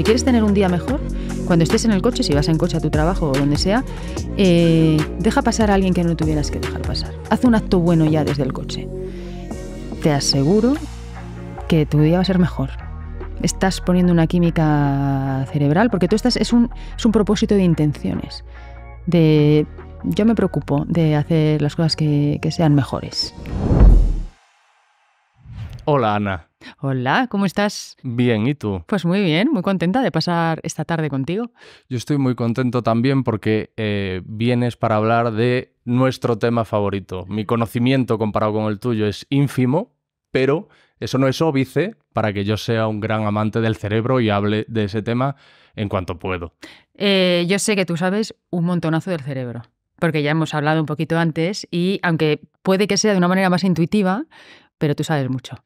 Si quieres tener un día mejor, cuando estés en el coche, si vas en coche a tu trabajo o donde sea, eh, deja pasar a alguien que no tuvieras que dejar pasar. Haz un acto bueno ya desde el coche. Te aseguro que tu día va a ser mejor. Estás poniendo una química cerebral porque tú estás, es un, propósito de intenciones, de yo me preocupo de hacer las cosas que, que sean mejores. Hola Ana. Hola, ¿cómo estás? Bien, ¿y tú? Pues muy bien, muy contenta de pasar esta tarde contigo. Yo estoy muy contento también porque eh, vienes para hablar de nuestro tema favorito. Mi conocimiento comparado con el tuyo es ínfimo, pero eso no es óbice para que yo sea un gran amante del cerebro y hable de ese tema en cuanto puedo. Eh, yo sé que tú sabes un montonazo del cerebro porque ya hemos hablado un poquito antes y aunque puede que sea de una manera más intuitiva, pero tú sabes mucho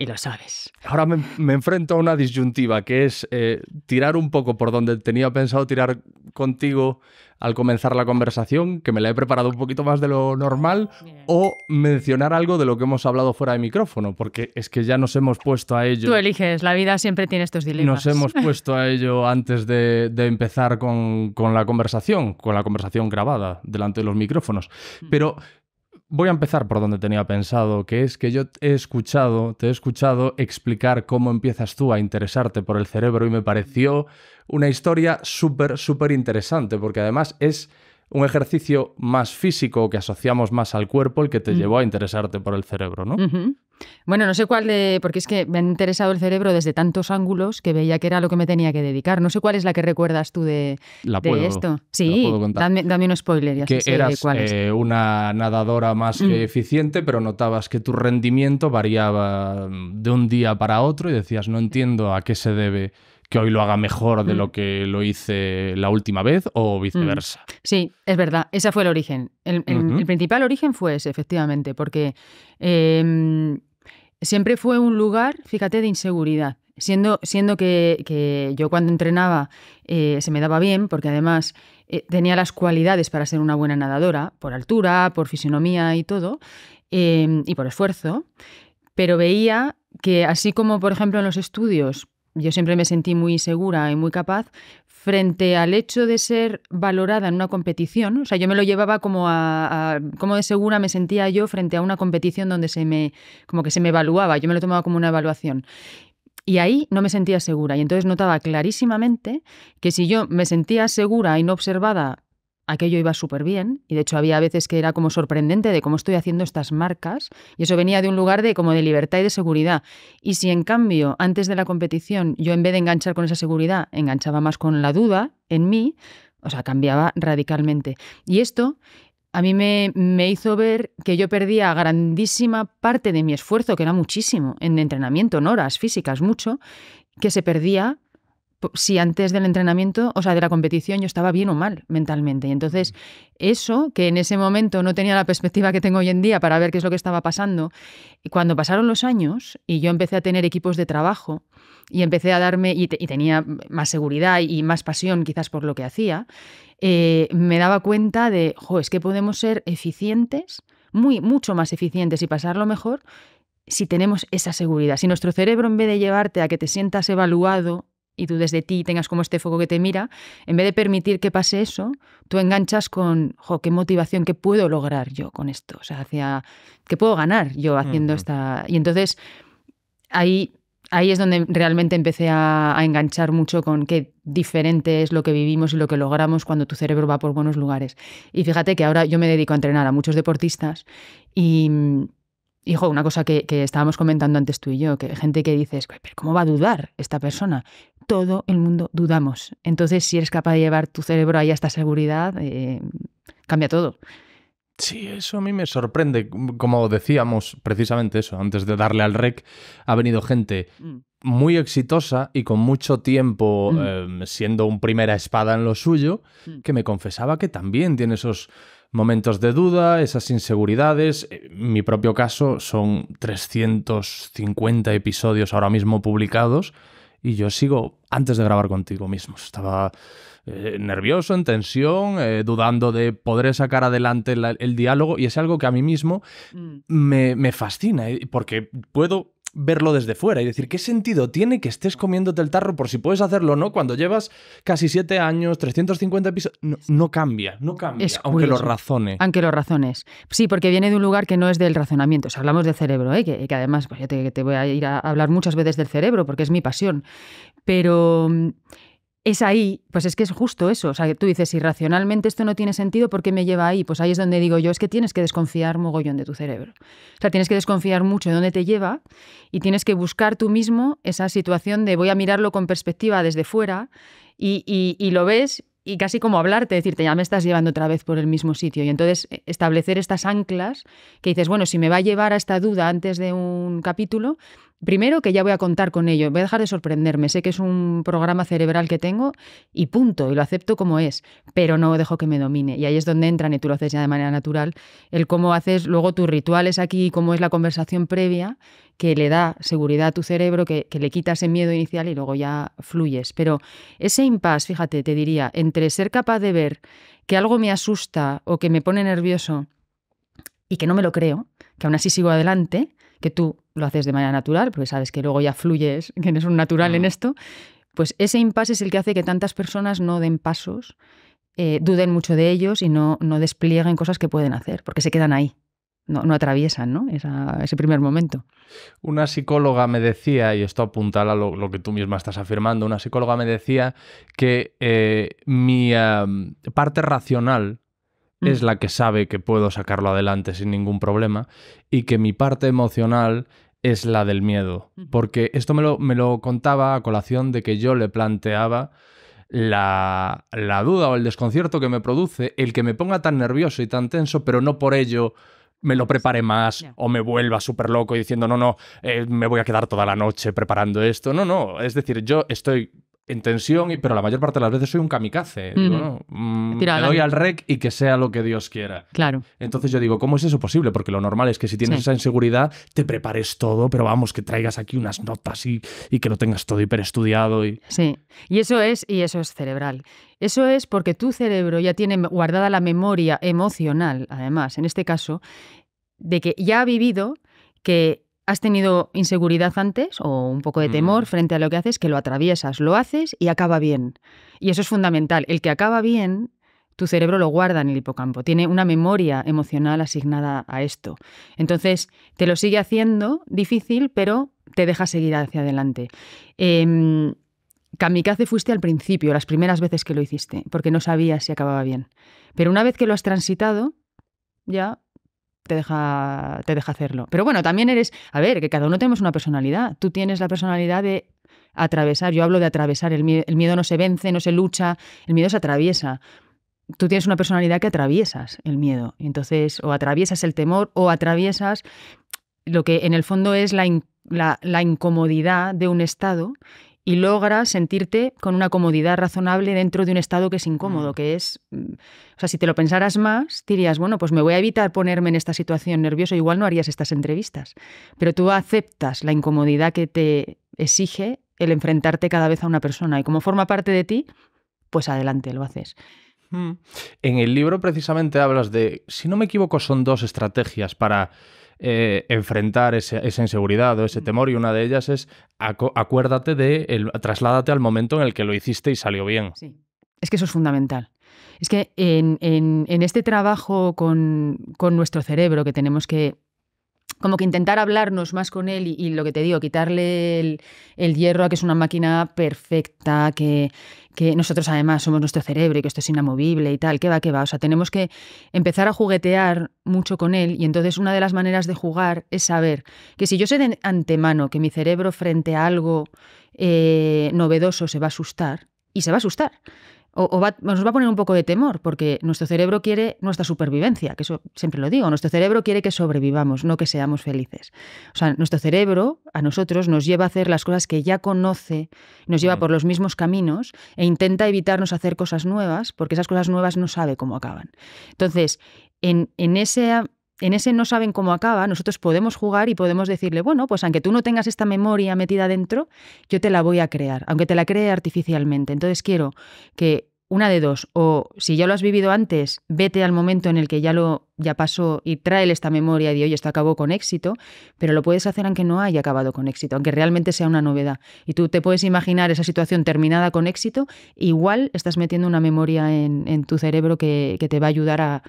y lo sabes. Ahora me, enfrento a una disyuntiva que es eh, tirar un poco por donde tenía pensado tirar contigo al comenzar la conversación, que me la he preparado un poquito más de lo normal, o mencionar algo de lo que hemos hablado fuera de micrófono, porque es que ya nos hemos puesto a ello. Tú eliges, la vida siempre tiene estos dilemas. Nos hemos puesto a ello antes de, empezar con, con, la conversación, con la conversación grabada delante de los micrófonos. Mm. Pero Voy a empezar por donde tenía pensado, que es que yo he escuchado, te he escuchado explicar cómo empiezas tú a interesarte por el cerebro y me pareció una historia súper, súper interesante, porque además es un ejercicio más físico que asociamos más al cuerpo el que te mm. llevó a interesarte por el cerebro, ¿no? Bueno, no sé cuál de. porque es que me ha interesado el cerebro desde tantos ángulos que veía que era lo que me tenía que dedicar. No sé cuál es la que recuerdas tú de, esto. Sí, Dame, un spoiler que eras, eh, una nadadora más que mm. eficiente, pero notabas que tu rendimiento variaba de un día para otro y decías, no entiendo a qué se debe que hoy lo haga mejor de mm. lo que lo hice la última vez o mm. viceversa. Sí, es verdad, ese fue el origen. El, principal origen fue ese, efectivamente, porque em, siempre fue un lugar, fíjate, de inseguridad. Siendo, siendo que, yo cuando entrenaba eh, se me daba bien, porque además eh, tenía las cualidades para ser una buena nadadora, por altura, por fisionomía y todo, em, y por esfuerzo, pero veía que así como, por ejemplo, en los estudios yo siempre me sentí muy segura y muy capaz frente al hecho de ser valorada en una competición. O sea, yo me lo llevaba como a, como de segura me sentía yo frente a una competición donde se me como que se me evaluaba. Yo me lo tomaba como una evaluación. Y ahí no me sentía segura. Y entonces notaba clarísimamente que si yo me sentía segura y no observada aquello iba súper bien y de hecho había veces que era como sorprendente de cómo estoy haciendo estas marcas y eso venía de un lugar de como de libertad y de seguridad. Y si en cambio antes de la competición yo en vez de enganchar con esa seguridad enganchaba más con la duda en mí, o sea, cambiaba radicalmente. Y esto a mí me, me, hizo ver que yo perdía grandísima parte de mi esfuerzo, que era muchísimo, en entrenamiento, en horas físicas, mucho, que se perdía si antes del entrenamiento, o sea, de la competición, yo estaba bien o mal mentalmente. Y entonces, eso, que en ese momento no tenía la perspectiva que tengo hoy en día para ver qué es lo que estaba pasando, y cuando pasaron los años y yo empecé a tener equipos de trabajo y empecé a darme, y, tenía más seguridad y más pasión quizás por lo que hacía, eh, me daba cuenta de, jo, es que podemos ser eficientes, muy, mucho más eficientes y pasarlo mejor si tenemos esa seguridad. Si nuestro cerebro, en vez de llevarte a que te sientas evaluado, y tú desde ti tengas como este foco que te mira, en vez de permitir que pase eso, tú enganchas con, jo, qué motivación, qué puedo lograr yo con esto, o sea, hacia, qué puedo ganar yo haciendo esta... Y entonces ahí, ahí es donde realmente empecé a, enganchar mucho con qué diferente es lo que vivimos y lo que logramos cuando tu cerebro va por buenos lugares. Y fíjate que ahora yo me dedico a entrenar a muchos deportistas y... Hijo, una cosa que, que, estábamos comentando antes tú y yo, que gente que dices, ¿pero cómo va a dudar esta persona? todo el mundo dudamos. Entonces, si eres capaz de llevar tu cerebro ahí a esta seguridad, eh, cambia todo. Sí, eso a mí me sorprende. Como decíamos precisamente eso, antes de darle al rec, ha venido gente mm. muy exitosa y con mucho tiempo mm. em, siendo un primera espada en lo suyo, mm. que me confesaba que también tiene esos momentos de duda, esas inseguridades. Eh, en mi propio caso son 350 episodios ahora mismo publicados y yo sigo antes de grabar contigo mismo. Estaba eh, nervioso, en tensión, eh, dudando de poder sacar adelante el diálogo y es algo que a mí mismo mm. me, me fascina, eh, porque puedo verlo desde fuera y decir, ¿qué sentido tiene que estés comiéndote el tarro por si puedes hacerlo o no cuando llevas casi siete años, 350 episodios? No, cambia, no cambia, aunque lo razone. Aunque lo razones. Sí, porque viene de un lugar que no es del razonamiento. O sea, hablamos del cerebro, ¿eh? que, además pues, te, te voy a ir a hablar muchas veces del cerebro porque es mi pasión. Pero es ahí, pues es que es justo eso. O sea, tú dices, irracionalmente esto no tiene sentido, ¿por qué me lleva ahí? Pues ahí es donde digo yo, es que tienes que desconfiar mogollón de tu cerebro. O sea, tienes que desconfiar mucho de dónde te lleva y tienes que buscar tú mismo esa situación de voy a mirarlo con perspectiva desde fuera y, y lo ves y casi como hablarte, decirte, ya me estás llevando otra vez por el mismo sitio. Y entonces eh, establecer estas anclas que dices, bueno, si me va a llevar a esta duda antes de un capítulo, Primero que ya voy a contar con ello, voy a dejar de sorprenderme, sé que es un programa cerebral que tengo y punto, y lo acepto como es, pero no dejo que me domine. Y ahí es donde entran, y tú lo haces ya de manera natural, el cómo haces luego tus rituales aquí, cómo es la conversación previa, que le da seguridad a tu cerebro, que, le quitas ese miedo inicial y luego ya fluyes. Pero ese impasse, fíjate, te diría, entre ser capaz de ver que algo me asusta o que me pone nervioso y que no me lo creo, que aún así sigo adelante, que tú lo haces de manera natural, porque sabes que luego ya fluyes, que eres un natural en ah. esto, pues ese impasse es el que hace que tantas personas no den pasos, eh, duden mucho de ellos y no, no desplieguen cosas que pueden hacer, porque se quedan ahí. No, atraviesan ¿no? ese primer momento. Una psicóloga me decía, y esto apuntala lo, lo que tú misma estás afirmando, una psicóloga me decía que eh, mi parte racional mm. es la que sabe que puedo sacarlo adelante sin ningún problema y que mi parte emocional es la del miedo. Porque esto me lo, me lo contaba a colación de que yo le planteaba la, duda o el desconcierto que me produce el que me ponga tan nervioso y tan tenso, pero no por ello me lo prepare más o me vuelva súper loco diciendo, no, no, eh, me voy a quedar toda la noche preparando esto. No, no, es decir, yo estoy en tensión, y, pero la mayor parte de las veces soy un kamikaze. Mm, me doy al rec y que sea lo que Dios quiera. Claro. Entonces yo digo, ¿cómo es eso posible? Porque lo normal es que si tienes esa inseguridad, te prepares todo, pero vamos, que traigas aquí unas notas y, y que lo tengas todo hiperestudiado. Y... Sí, y eso es, y eso es cerebral. Eso es porque tu cerebro ya tiene guardada la memoria emocional, además, en este caso, de que ya ha vivido que has tenido inseguridad antes o un poco de temor mm. frente a lo que haces, que lo atraviesas, lo haces y acaba bien. Y eso es fundamental. El que acaba bien, tu cerebro lo guarda en el hipocampo, tiene una memoria emocional asignada a esto. Entonces, te lo sigue haciendo difícil, pero te deja seguir hacia adelante. Em, kamikaze fuiste al principio, las primeras veces que lo hiciste, porque no sabías si acababa bien. Pero una vez que lo has transitado, ya te deja, te deja hacerlo. Pero bueno, también eres, a ver, que cada uno tenemos una personalidad. Tú tienes la personalidad de atravesar, yo hablo de atravesar, el miedo, no se vence, no se lucha, el miedo se atraviesa tú tienes una personalidad que atraviesas el miedo. Entonces, o atraviesas el temor o atraviesas lo que en el fondo es la incomodidad de un estado y logras sentirte con una comodidad razonable dentro de un estado que es incómodo, mm. que es, mm, o sea, si te lo pensaras más, dirías, bueno, pues me voy a evitar ponerme en esta situación nerviosa, igual no harías estas entrevistas, pero tú aceptas la incomodidad que te exige el enfrentarte cada vez a una persona y como forma parte de ti, pues adelante, lo haces. Mm. En el libro precisamente hablas de, si no me equivoco, son dos estrategias para eh, enfrentar esa inseguridad o ese temor y una de ellas es acuérdate de, trasládate al momento en el que lo hiciste y salió bien. Sí, es que eso es fundamental. Es que en, en este trabajo con, con nuestro cerebro que tenemos que como que intentar hablarnos más con él y, lo que te digo, quitarle el, hierro a que es una máquina perfecta, que, nosotros además somos nuestro cerebro y que esto es inamovible y tal, que va, que va. O sea, tenemos que empezar a juguetear mucho con él y entonces una de las maneras de jugar es saber que si yo sé de antemano que mi cerebro frente a algo eh, novedoso se va a asustar, y se va a asustar o, nos va a poner un poco de temor, porque nuestro cerebro quiere nuestra supervivencia, que eso siempre lo digo, nuestro cerebro quiere que sobrevivamos, no que seamos felices. O sea, nuestro cerebro a nosotros nos lleva a hacer las cosas que ya conoce, nos lleva mm. por los mismos caminos e intenta evitarnos hacer cosas nuevas, porque esas cosas nuevas no sabe cómo acaban. Entonces, en, en ese en ese no saben cómo acaba, nosotros podemos jugar y podemos decirle, bueno, pues aunque tú no tengas esta memoria metida dentro, yo te la voy a crear, aunque te la cree artificialmente. Entonces quiero que una de dos, o si ya lo has vivido antes, vete al momento en el que ya lo ya pasó y tráele esta memoria de hoy esto acabó con éxito, pero lo puedes hacer aunque no haya acabado con éxito, aunque realmente sea una novedad. Y tú te puedes imaginar esa situación terminada con éxito, igual estás metiendo una memoria en, tu cerebro que, que, te va a ayudar a,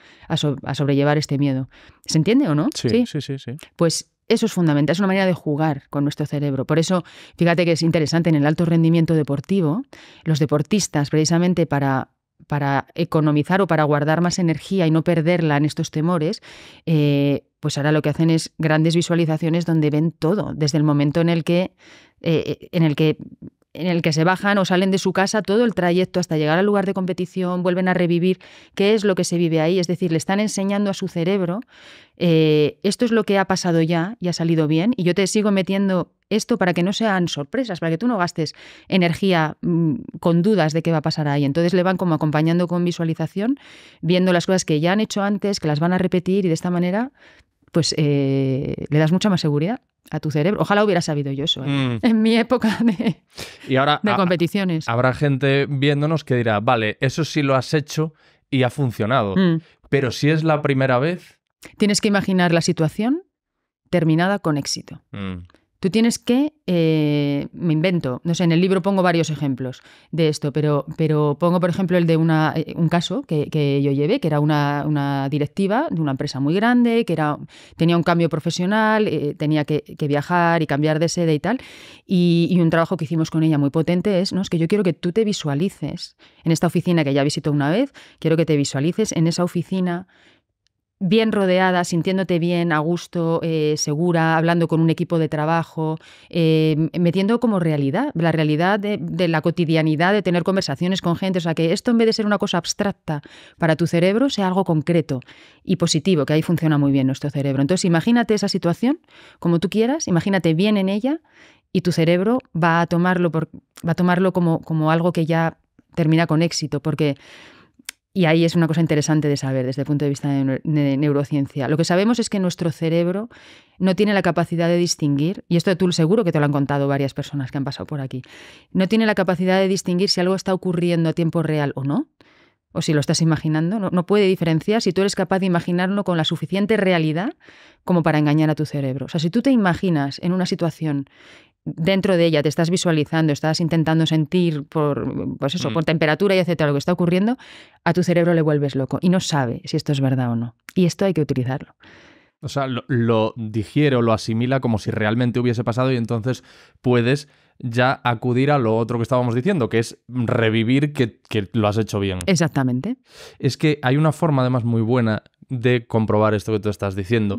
sobrellevar este miedo. ¿Se entiende o no? Sí, sí, sí. sí, sí. Pues eso es fundamental, es una manera de jugar con nuestro cerebro. Por eso, fíjate que es interesante en el alto rendimiento deportivo, los deportistas, precisamente para, para economizar o para guardar más energía y no perderla en estos temores, eh, pues ahora lo que hacen es grandes visualizaciones donde ven todo, desde el momento en el que, eh, en el que en el que se bajan o salen de su casa todo el trayecto hasta llegar al lugar de competición, vuelven a revivir qué es lo que se vive ahí, es decir, le están enseñando a su cerebro, eh, esto es lo que ha pasado ya y ha salido bien, y yo te sigo metiendo esto para que no sean sorpresas, para que tú no gastes energía mm, con dudas de qué va a pasar ahí. Entonces le van como acompañando con visualización, viendo las cosas que ya han hecho antes, que las van a repetir y de esta manera pues eh, le das mucha más seguridad a tu cerebro. Ojalá hubiera sabido yo eso ¿eh? mm. en mi época de, y ahora, ah, competiciones. habrá gente viéndonos que dirá, vale, eso sí lo has hecho y ha funcionado, mm. pero si es la primera vez... Tienes que imaginar la situación terminada con éxito. Mm. Tú tienes que, eh, me invento, no sé, en el libro pongo varios ejemplos de esto, pero, pero pongo, por ejemplo, el de una, eh, un caso que, yo llevé, que era una, directiva de una empresa muy grande, que era, tenía un cambio profesional, eh, tenía que, viajar y cambiar de sede y tal, y, un trabajo que hicimos con ella muy potente es, ¿no? es que yo quiero que tú te visualices en esta oficina que ya visitó una vez, quiero que te visualices en esa oficina bien rodeada, sintiéndote bien, a gusto, eh, segura, hablando con un equipo de trabajo, eh, metiendo como realidad, la realidad de, la cotidianidad, de tener conversaciones con gente, o sea, que esto en vez de ser una cosa abstracta para tu cerebro, sea algo concreto y positivo, que ahí funciona muy bien nuestro cerebro. Entonces, imagínate esa situación como tú quieras, imagínate bien en ella y tu cerebro va a tomarlo, por, va a tomarlo como, como algo que ya termina con éxito, porque y ahí es una cosa interesante de saber desde el punto de vista de, neurociencia. Lo que sabemos es que nuestro cerebro no tiene la capacidad de distinguir, y esto tú seguro que te lo han contado varias personas que han pasado por aquí, no tiene la capacidad de distinguir si algo está ocurriendo a tiempo real o no, o si lo estás imaginando, no, no puede diferenciar si tú eres capaz de imaginarlo con la suficiente realidad como para engañar a tu cerebro. O sea, si tú te imaginas en una situación dentro de ella, te estás visualizando, estás intentando sentir por, pues eso, mm. por temperatura y etcétera, lo que está ocurriendo, a tu cerebro le vuelves loco y no sabe si esto es verdad o no. Y esto hay que utilizarlo. O sea, lo, digiere o lo asimila como si realmente hubiese pasado y entonces puedes ya acudir a lo otro que estábamos diciendo, que es revivir que, lo has hecho bien. Exactamente. Es que hay una forma además muy buena de comprobar esto que tú estás diciendo,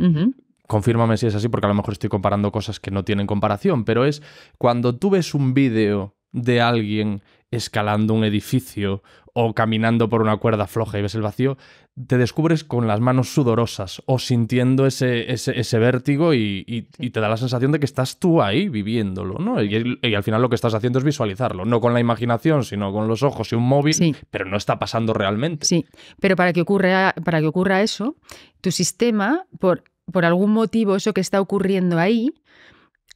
confírmame si es así, porque a lo mejor estoy comparando cosas que no tienen comparación, pero es cuando tú ves un vídeo de alguien escalando un edificio o caminando por una cuerda floja y ves el vacío, te descubres con las manos sudorosas o sintiendo ese, ese, vértigo y, te da la sensación de que estás tú ahí viviéndolo, ¿no? Y, al final lo que estás haciendo es visualizarlo, no con la imaginación, sino con los ojos y un móvil, pero no está pasando realmente. Sí, pero para que ocurra, para que ocurra eso, tu sistema, por por algún motivo eso que está ocurriendo ahí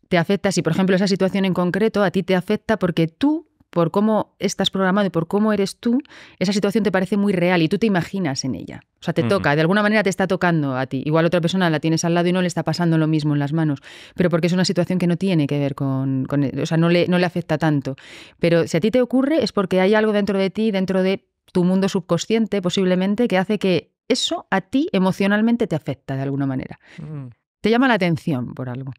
te afecta, si por ejemplo esa situación en concreto a ti te afecta porque tú, por cómo estás programado y por cómo eres tú, esa situación te parece muy real y tú te imaginas en ella. O sea, te toca, de alguna manera te está tocando a ti. Igual otra persona la tienes al lado y no le está pasando lo mismo en las manos, pero porque es una situación que no tiene que ver con, con e, o sea, no le, no le afecta tanto. Pero si a ti te ocurre es porque hay algo dentro de ti, dentro de tu mundo subconsciente posiblemente, que hace que eso a ti emocionalmente te afecta de alguna manera. Mm. Te llama la atención por algo.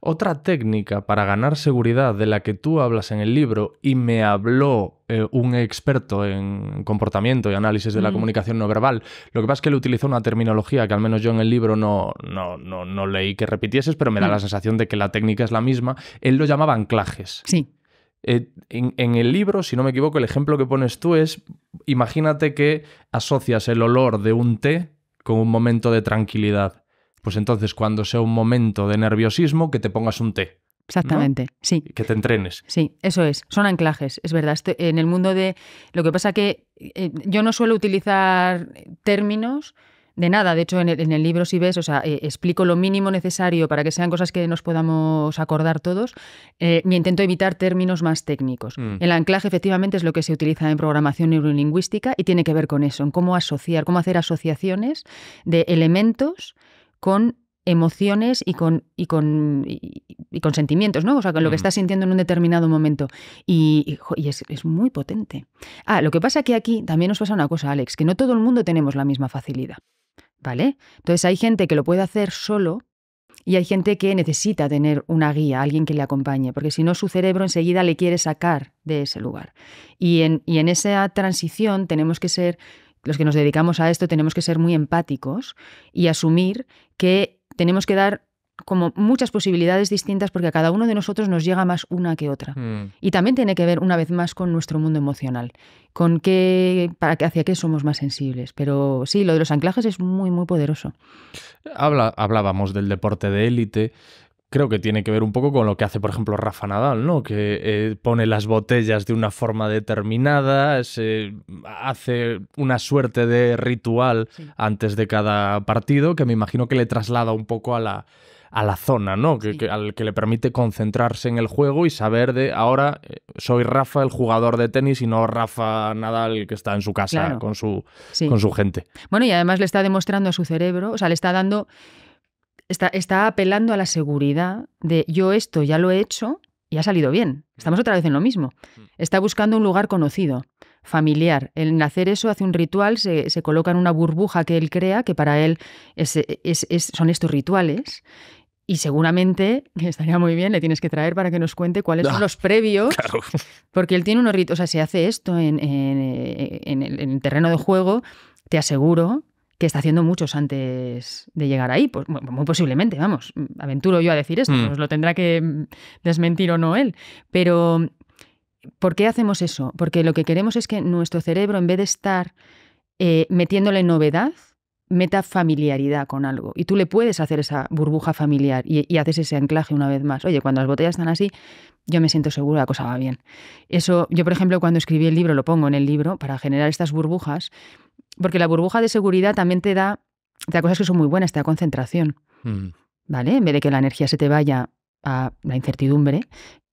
Otra técnica para ganar seguridad de la que tú hablas en el libro y me habló eh, un experto en comportamiento y análisis de la mm. comunicación no verbal, lo que pasa es que él utilizó una terminología que al menos yo en el libro no, no, no, leí que repitieses, pero me da mm. la sensación de que la técnica es la misma. Él lo llamaba anclajes. Sí. Eh, en, el libro, si no me equivoco, el ejemplo que pones tú es, imagínate que asocias el olor de un té con un momento de tranquilidad. Pues entonces, cuando sea un momento de nerviosismo, que te pongas un té. Exactamente, sí. Que te entrenes. Sí, eso es. Son anclajes, es verdad. en el mundo de... Lo que pasa que eh, yo no suelo utilizar términos de nada. De hecho, en el, libro, si ves, o sea, eh, explico lo mínimo necesario para que sean cosas que nos podamos acordar todos. Eh, intento evitar términos más técnicos. Mm. El anclaje, efectivamente, es lo que se utiliza en programación neurolingüística y tiene que ver con eso, en cómo asociar, cómo hacer asociaciones de elementos con emociones y con, y con, y, con sentimientos, ¿no? O sea, con lo que mm. estás sintiendo en un determinado momento. Y, es, muy potente. Ah, lo que pasa que aquí también nos pasa una cosa, Alex, que no todo el mundo tenemos la misma facilidad. Entonces hay gente que lo puede hacer solo y hay gente que necesita tener una guía, alguien que le acompañe, porque si no su cerebro enseguida le quiere sacar de ese lugar. Y en, y en esa transición tenemos que ser, los que nos dedicamos a esto, tenemos que ser muy empáticos y asumir que tenemos que dar como muchas posibilidades distintas porque a cada uno de nosotros nos llega más una que otra. Mm. Y también tiene que ver una vez más con nuestro mundo emocional, con qué para hacia qué somos más sensibles, pero sí, lo de los anclajes es muy muy poderoso. Habla, hablábamos del deporte de élite, creo que tiene que ver un poco con lo que hace, por ejemplo, Rafa Nadal, ¿no? Que eh, pone las botellas de una forma determinada, se hace una suerte de ritual antes de cada partido, que me imagino que le traslada un poco a la, a la zona, ¿no? Que, al que le permite concentrarse en el juego y saber de ahora eh, soy Rafa el jugador de tenis y no Rafa Nadal que está en su casa con, su, con su gente. Bueno, y además le está demostrando a su cerebro, o sea, le está dando, está, está apelando a la seguridad de yo esto ya lo he hecho y ha salido bien. Estamos otra vez en lo mismo. Mm. Está buscando un lugar conocido, familiar. En hacer eso hace un ritual, se, coloca en una burbuja que él crea, que para él son estos rituales, y seguramente, que estaría muy bien, le tienes que traer para que nos cuente cuáles son ah, los previos. Porque él tiene unos ritos, o sea, si hace esto en, en, el, terreno de juego, te aseguro que está haciendo muchos antes de llegar ahí. Pues, muy posiblemente, vamos, aventuro yo a decir esto, nos mm. pues lo tendrá que desmentir o no él. Pero, ¿por qué hacemos eso? Porque lo que queremos es que nuestro cerebro, en vez de estar eh, metiéndole novedad, familiaridad con algo. Y tú le puedes hacer esa burbuja familiar y, haces ese anclaje una vez más. Oye, cuando las botellas están así, yo me siento seguro la cosa va bien. Eso, yo por ejemplo, cuando escribí el libro, lo pongo en el libro para generar estas burbujas, porque la burbuja de seguridad también te da, te cosas que son muy buenas, te da concentración. Mm. ¿Vale? En vez de que la energía se te vaya a la incertidumbre,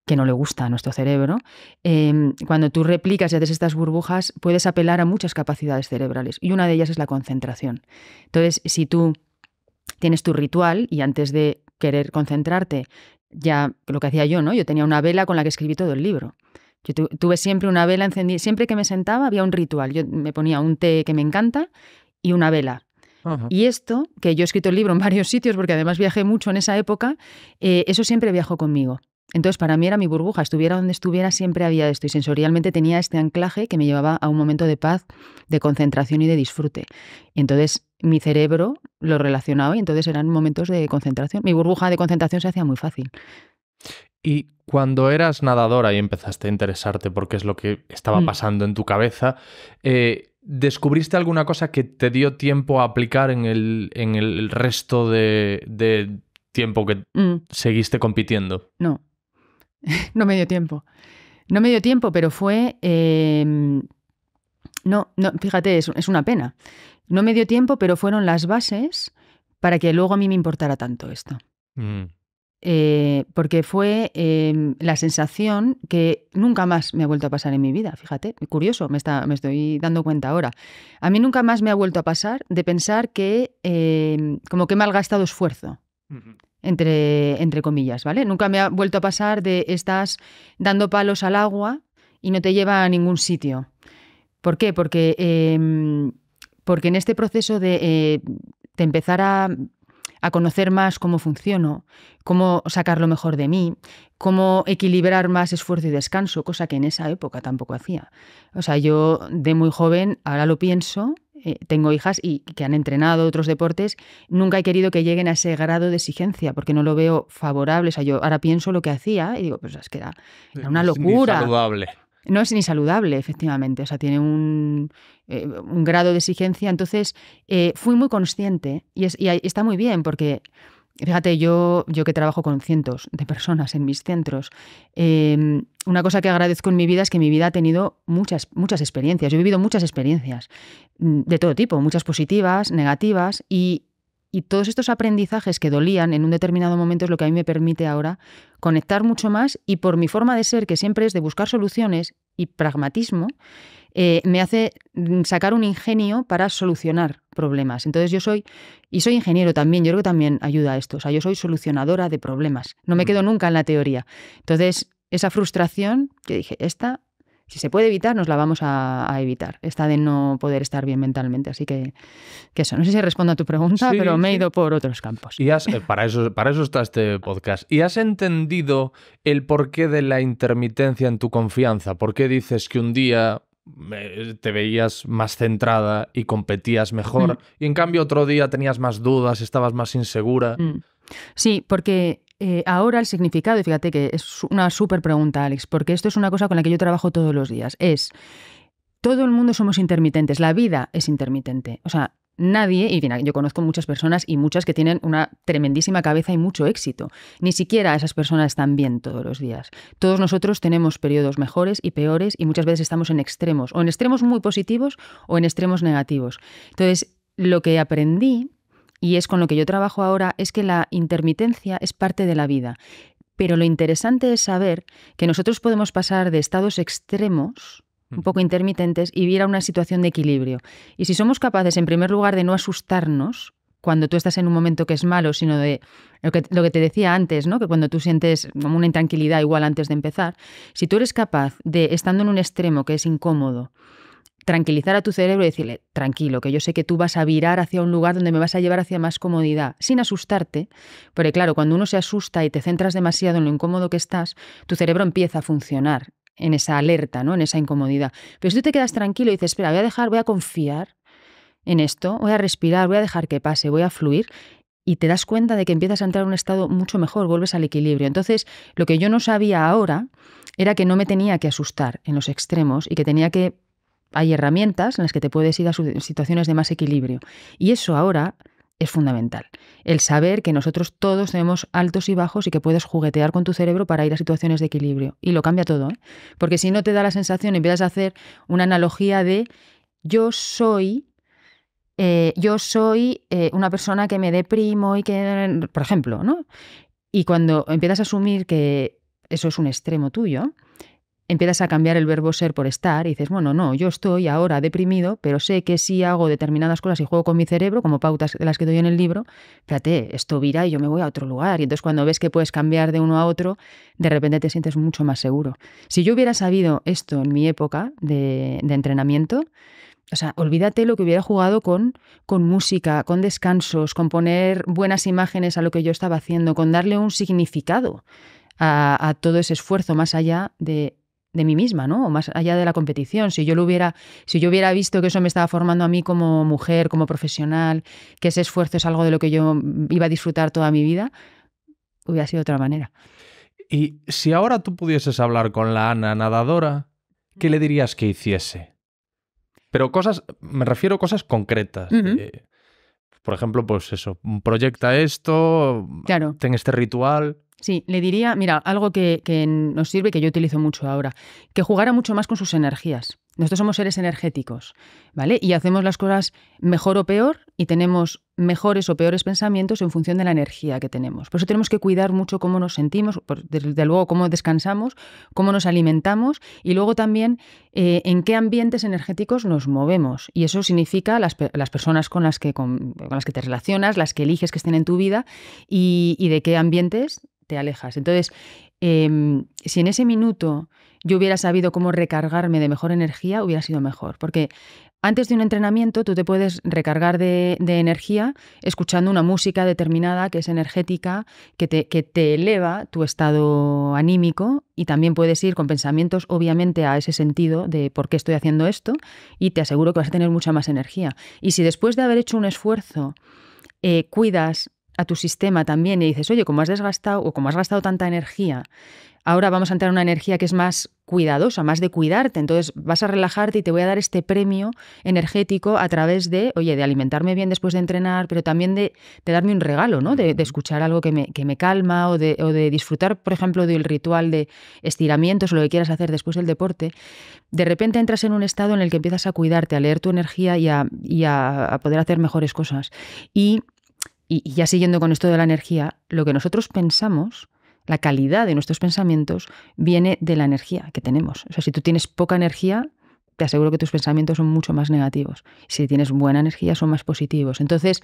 que no le gusta a nuestro cerebro, em, cuando tú replicas y haces estas burbujas, puedes apelar a muchas capacidades cerebrales y una de ellas es la concentración. Entonces, si tú tienes tu ritual y antes de querer concentrarte, ya lo que hacía yo, ¿no? Yo tenía una vela con la que escribí todo el libro. Yo tuve siempre una vela encendida, siempre que me sentaba había un ritual. Yo me ponía un té que me encanta y una vela Y esto, que yo he escrito el libro en varios sitios, porque además viajé mucho en esa época, eh, eso siempre viajó conmigo. Entonces, para mí era mi burbuja, estuviera donde estuviera, siempre había esto y sensorialmente tenía este anclaje que me llevaba a un momento de paz, de concentración y de disfrute. entonces mi cerebro lo relacionaba y entonces eran momentos de concentración. Mi burbuja de concentración se hacía muy fácil. Y cuando eras nadadora y empezaste a interesarte por qué es lo que estaba mm. pasando en tu cabeza, eh, ¿descubriste alguna cosa que te dio tiempo a aplicar en el, resto de, tiempo que mm. seguiste compitiendo? No, no me dio tiempo. No me dio tiempo, pero fue... Em, no, no, fíjate, es, es, una pena. No me dio tiempo, pero fueron las bases para que luego a mí me importara tanto esto. Mm. Eh, porque fue em, la sensación que nunca más me ha vuelto a pasar en mi vida, fíjate, curioso, me, está, me estoy dando cuenta ahora. A mí nunca más me ha vuelto a pasar de pensar que em, como que he malgastado esfuerzo entre, comillas, ¿vale? Nunca me ha vuelto a pasar de estás dando palos al agua y no te lleva a ningún sitio. ¿Por qué? Porque, em, porque en este proceso eh, de, empezar a, a, conocer más cómo funciono, cómo sacar lo mejor de mí, cómo equilibrar más esfuerzo y descanso, cosa que en esa época tampoco hacía. O sea, yo de muy joven, ahora lo pienso, eh, tengo hijas y que han entrenado otros deportes, nunca he querido que lleguen a ese grado de exigencia, porque no lo veo favorable. O sea, yo ahora pienso lo que hacía y digo, pues es que era, una locura. Es saludable. No es ni saludable, efectivamente. O sea, tiene un, eh, grado de exigencia. Entonces, eh, fui muy consciente y, es, y está muy bien, porque Fíjate, yo, yo que trabajo con cientos de personas en mis centros, em, una cosa que agradezco en mi vida es que mi vida ha tenido muchas, muchas experiencias. Yo he vivido muchas experiencias mm, de todo tipo, muchas positivas, negativas, y, y todos estos aprendizajes que dolían en un determinado momento es lo que a mí me permite ahora conectar mucho más y por mi forma de ser, que siempre es de buscar soluciones y pragmatismo, eh, me hace mm, sacar un ingenio para solucionar problemas. Entonces yo soy, y soy ingeniero también, yo creo que también ayuda a esto, o sea, yo soy solucionadora de problemas, no me mm. quedo nunca en la teoría. Entonces esa frustración, que dije, esta, si se puede evitar, nos la vamos a, evitar, esta de no poder estar bien mentalmente. Así que, que eso, no sé si respondo a tu pregunta, pero me he ido por otros campos. Y eh, para, eso, para eso está este podcast. ¿Y has entendido el porqué de la intermitencia en tu confianza? ¿Por qué dices que un día te veías más centrada y competías mejor. Mm. Y en cambio otro día tenías más dudas, estabas más insegura. Mm. Sí, porque eh, ahora el significado, y fíjate que es una súper pregunta, Alex, porque esto es una cosa con la que yo trabajo todos los días, es... Todo el mundo somos intermitentes, la vida es intermitente. O sea, nadie, y bien, yo conozco muchas personas y muchas que tienen una tremendísima cabeza y mucho éxito. Ni siquiera esas personas están bien todos los días. Todos nosotros tenemos periodos mejores y peores y muchas veces estamos en extremos, o en extremos muy positivos o en extremos negativos. Entonces, lo que aprendí, y es con lo que yo trabajo ahora, es que la intermitencia es parte de la vida. Pero lo interesante es saber que nosotros podemos pasar de estados extremos Mm. un poco intermitentes y viera a una situación de equilibrio. Y si somos capaces, en primer lugar, de no asustarnos cuando tú estás en un momento que es malo, sino de lo que, lo que te decía antes, ¿no? que cuando tú sientes una intranquilidad igual antes de empezar, si tú eres capaz de, estando en un extremo que es incómodo, tranquilizar a tu cerebro y decirle, tranquilo, que yo sé que tú vas a virar hacia un lugar donde me vas a llevar hacia más comodidad, sin asustarte, porque claro, cuando uno se asusta y te centras demasiado en lo incómodo que estás, tu cerebro empieza a funcionar en esa alerta, ¿no? en esa incomodidad. Pero si tú te quedas mm. tranquilo y dices, espera, voy a dejar, voy a confiar en esto, voy a respirar, voy a dejar que pase, voy a fluir, y te das cuenta de que empiezas a entrar en un estado mucho mejor, vuelves al equilibrio. Entonces, lo que yo no sabía ahora era que no me tenía que asustar en los extremos y que tenía que... Hay herramientas en las que te puedes ir a situaciones de más equilibrio. Y eso ahora es fundamental. El saber que nosotros todos tenemos altos y bajos y que puedes juguetear con tu cerebro para ir a situaciones de equilibrio. Y lo cambia todo, ¿eh? porque si no te da la sensación, empiezas a hacer una analogía de yo soy eh, yo soy eh, una persona que me deprimo y que, por ejemplo, ¿no? Y cuando empiezas a asumir que eso es un extremo tuyo, empiezas a cambiar el verbo ser por estar y dices, bueno, no, yo estoy ahora deprimido, pero sé que si hago determinadas cosas y juego con mi cerebro, como pautas de las que doy en el libro, fíjate, esto vira y yo me voy a otro lugar. Y entonces cuando ves que puedes cambiar de uno a otro, de repente te sientes mucho más seguro. Si yo hubiera sabido esto en mi época de, entrenamiento, o sea, olvídate lo que hubiera jugado con, con música, con descansos, con poner buenas imágenes a lo que yo estaba haciendo, con darle un significado a todo ese esfuerzo más allá de de mí misma, ¿no? O más allá de la competición. Si yo lo hubiera, si yo hubiera visto que eso me estaba formando a mí como mujer, como profesional, que ese esfuerzo es algo de lo que yo iba a disfrutar toda mi vida, hubiera sido de otra manera. Y si ahora tú pudieses hablar con la Ana nadadora, ¿qué le dirías que hiciese? Pero cosas, me refiero a cosas concretas. Eh, por ejemplo, pues eso, proyecta esto, ten este ritual. Sí, le diría, mira, algo que, nos sirve y que yo utilizo mucho ahora, que jugara mucho más con sus energías. Nosotros somos seres energéticos, ¿vale? Y hacemos las cosas mejor o peor y tenemos mejores o peores pensamientos en función de la energía que tenemos. Por eso tenemos que cuidar mucho cómo nos sentimos, desde luego cómo descansamos, cómo nos alimentamos y luego también eh, en qué ambientes energéticos nos movemos. Y eso significa las, las personas con las, que, con, las que te relacionas, las que eliges que estén en tu vida y de qué ambientes te alejas. Entonces, em, si en ese minuto yo hubiera sabido cómo recargarme de mejor energía, hubiera sido mejor. Porque antes de un entrenamiento tú te puedes recargar de, energía escuchando una música determinada que es energética, que te, te, eleva tu estado anímico y también puedes ir con pensamientos obviamente a ese sentido de por qué estoy haciendo esto y te aseguro que vas a tener mucha más energía. Y si después de haber hecho un esfuerzo eh, cuidas tu sistema también y dices, oye, como has desgastado o como has gastado tanta energía, ahora vamos a entrar en una energía que es más cuidadosa, más de cuidarte. Entonces vas a relajarte y te voy a dar este premio energético a través de, oye, de alimentarme bien después de entrenar, pero también de, darme un regalo, ¿no? De, escuchar algo que me, que me calma o de, o de, disfrutar, por ejemplo, del ritual de estiramientos o lo que quieras hacer después del deporte. De repente entras en un estado en el que empiezas a cuidarte, a leer tu energía y a, a poder hacer mejores cosas. Y y, ya siguiendo con esto de la energía, lo que nosotros pensamos, la calidad de nuestros pensamientos, viene de la energía que tenemos. O sea, si tú tienes poca energía, te aseguro que tus pensamientos son mucho más negativos. Si tienes buena energía, son más positivos. Entonces,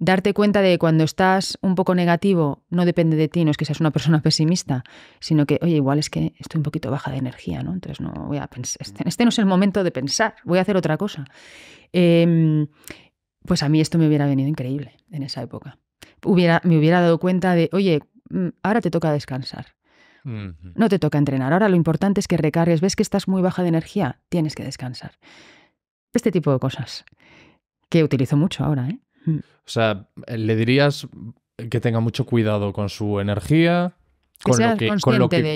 darte cuenta de que cuando estás un poco negativo, no depende de ti, no es que seas una persona pesimista, sino que, oye, igual es que estoy un poquito baja de energía, ¿no? Entonces, no voy a pensar, este, este, no es el momento de pensar, voy a hacer otra cosa. Em, pues a mí esto me hubiera venido increíble en esa época. me hubiera dado cuenta de, oye, mm, ahora te toca descansar. No te toca entrenar. Ahora lo importante es que recargues. Ves que estás muy baja de energía. Tienes que descansar. Este tipo de cosas que utilizo mucho ahora. ¿eh? Mm. O sea, le dirías que tenga mucho cuidado con su energía, con lo, que,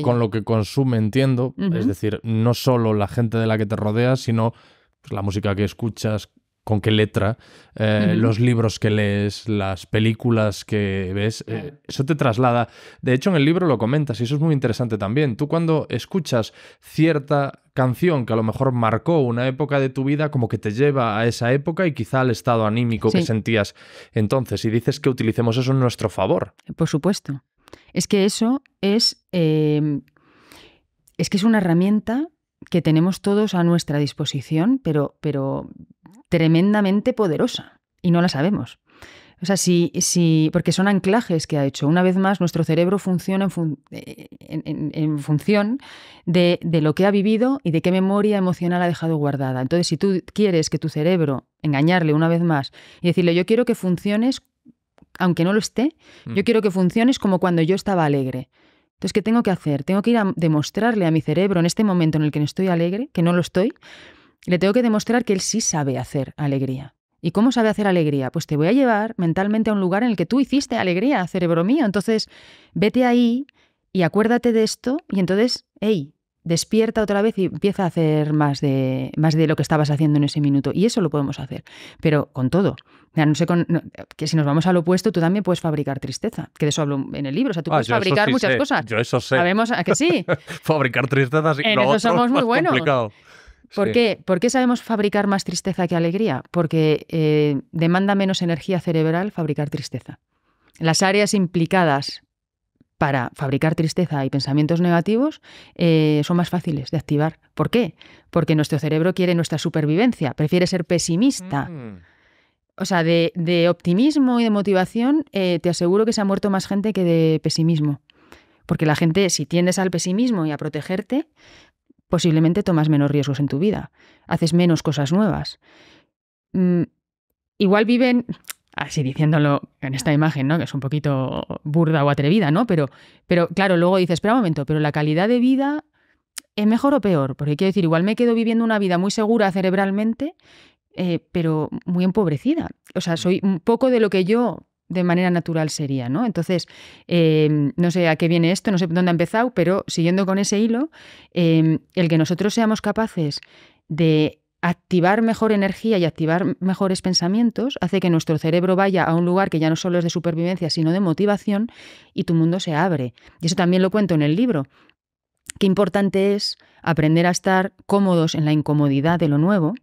con, lo que, consume, entiendo. Es decir, no solo la gente de la que te rodeas, sino pues, la música que escuchas, con qué letra, eh, los libros que lees, las películas que ves, eh, eso te traslada. De hecho, en el libro lo comentas y eso es muy interesante también. Tú cuando escuchas cierta canción que a lo mejor marcó una época de tu vida, como que te lleva a esa época y quizá al estado anímico que sentías entonces. Y dices que utilicemos eso en nuestro favor. Por supuesto. Es que eso es... Em, es que es una herramienta que tenemos todos a nuestra disposición, pero, pero tremendamente poderosa y no la sabemos. O sea, si, porque son anclajes que ha hecho. Una vez más, nuestro cerebro funciona en, eh, función de, lo que ha vivido y de qué memoria emocional ha dejado guardada. Entonces, si tú quieres que tu cerebro engañarle una vez más y decirle, yo quiero que funciones, aunque no lo esté, yo mm. quiero que funciones como cuando yo estaba alegre. Entonces, ¿qué tengo que hacer? Tengo que ir a demostrarle a mi cerebro en este momento en el que no estoy alegre, que no lo estoy, le tengo que demostrar que él sí sabe hacer alegría. ¿Y cómo sabe hacer alegría? Pues te voy a llevar mentalmente a un lugar en el que tú hiciste alegría, cerebro mío. Entonces, vete ahí y acuérdate de esto y entonces, hey, despierta otra vez y empieza a hacer más de, más de lo que estabas haciendo en ese minuto. Y eso lo podemos hacer, pero con todo. Ya, no sé que si nos vamos al opuesto, tú también puedes fabricar tristeza, que de eso hablo en el libro. O sea, tú ah, puedes fabricar muchas cosas. Yo eso sé. Sabemos que sí. fabricar tristeza sí. no, eso somos muy buenos. Complicado. ¿Por, qué? sabemos fabricar más tristeza que alegría? Porque eh, demanda menos energía cerebral fabricar tristeza. Las áreas implicadas para fabricar tristeza y pensamientos negativos eh, son más fáciles de activar. ¿Por qué? Porque nuestro cerebro quiere nuestra supervivencia, prefiere ser pesimista. Mm. O sea, de, optimismo y de motivación, eh, te aseguro que se ha muerto más gente que de pesimismo. Porque la gente, si tiendes al pesimismo y a protegerte, Posiblemente tomas menos riesgos en tu vida, haces menos cosas nuevas. Mm, igual viven, así diciéndolo en esta imagen, ¿no? Que es un poquito burda o atrevida, ¿no? Pero, pero claro, luego dices, espera un momento, pero la calidad de vida es mejor o peor, porque quiero decir, igual me quedo viviendo una vida muy segura cerebralmente, eh, pero muy empobrecida. O sea, mm. soy un poco de lo que yo de manera natural sería, ¿no? Entonces, em, no sé a qué viene esto, no sé dónde ha empezado, pero siguiendo con ese hilo, em, el que nosotros seamos capaces de activar mejor energía y activar mejores pensamientos hace que nuestro cerebro vaya a un lugar que ya no solo es de supervivencia, sino de motivación y tu mundo se abre. Y eso también lo cuento en el libro. Qué importante es aprender a estar cómodos en la incomodidad de lo nuevo,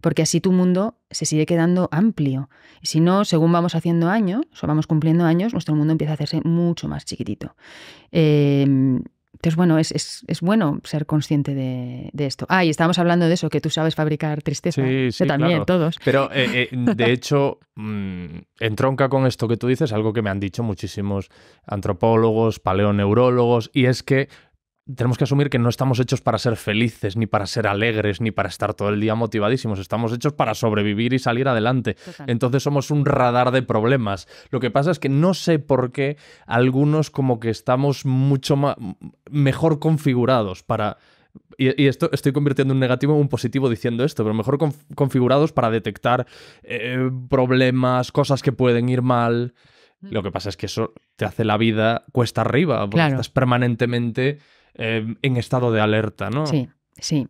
porque así tu mundo se sigue quedando amplio. Y si no, según vamos haciendo años o vamos cumpliendo años, nuestro mundo empieza a hacerse mucho más chiquitito. Em, entonces, bueno, es, bueno ser consciente de, esto. Ah, y estábamos hablando de eso, que tú sabes fabricar tristeza. Sí, sí, también, todos. Pero, eh, eh, de hecho, mm, entronca con esto que tú dices, algo que me han dicho muchísimos antropólogos, paleoneurólogos, y es que tenemos que asumir que no estamos hechos para ser felices, ni para ser alegres, ni para estar todo el día motivadísimos. Estamos hechos para sobrevivir y salir adelante. Entonces somos un radar de problemas. Lo que pasa es que no sé por qué algunos como que estamos mucho más, mejor configurados para y, esto estoy convirtiendo un negativo en un positivo diciendo esto, pero mejor configurados para detectar eh, problemas, cosas que pueden ir mal. Mm. Lo que pasa es que eso te hace la vida cuesta arriba, porque estás permanentemente Em, en estado de alerta, ¿no? Sí, sí.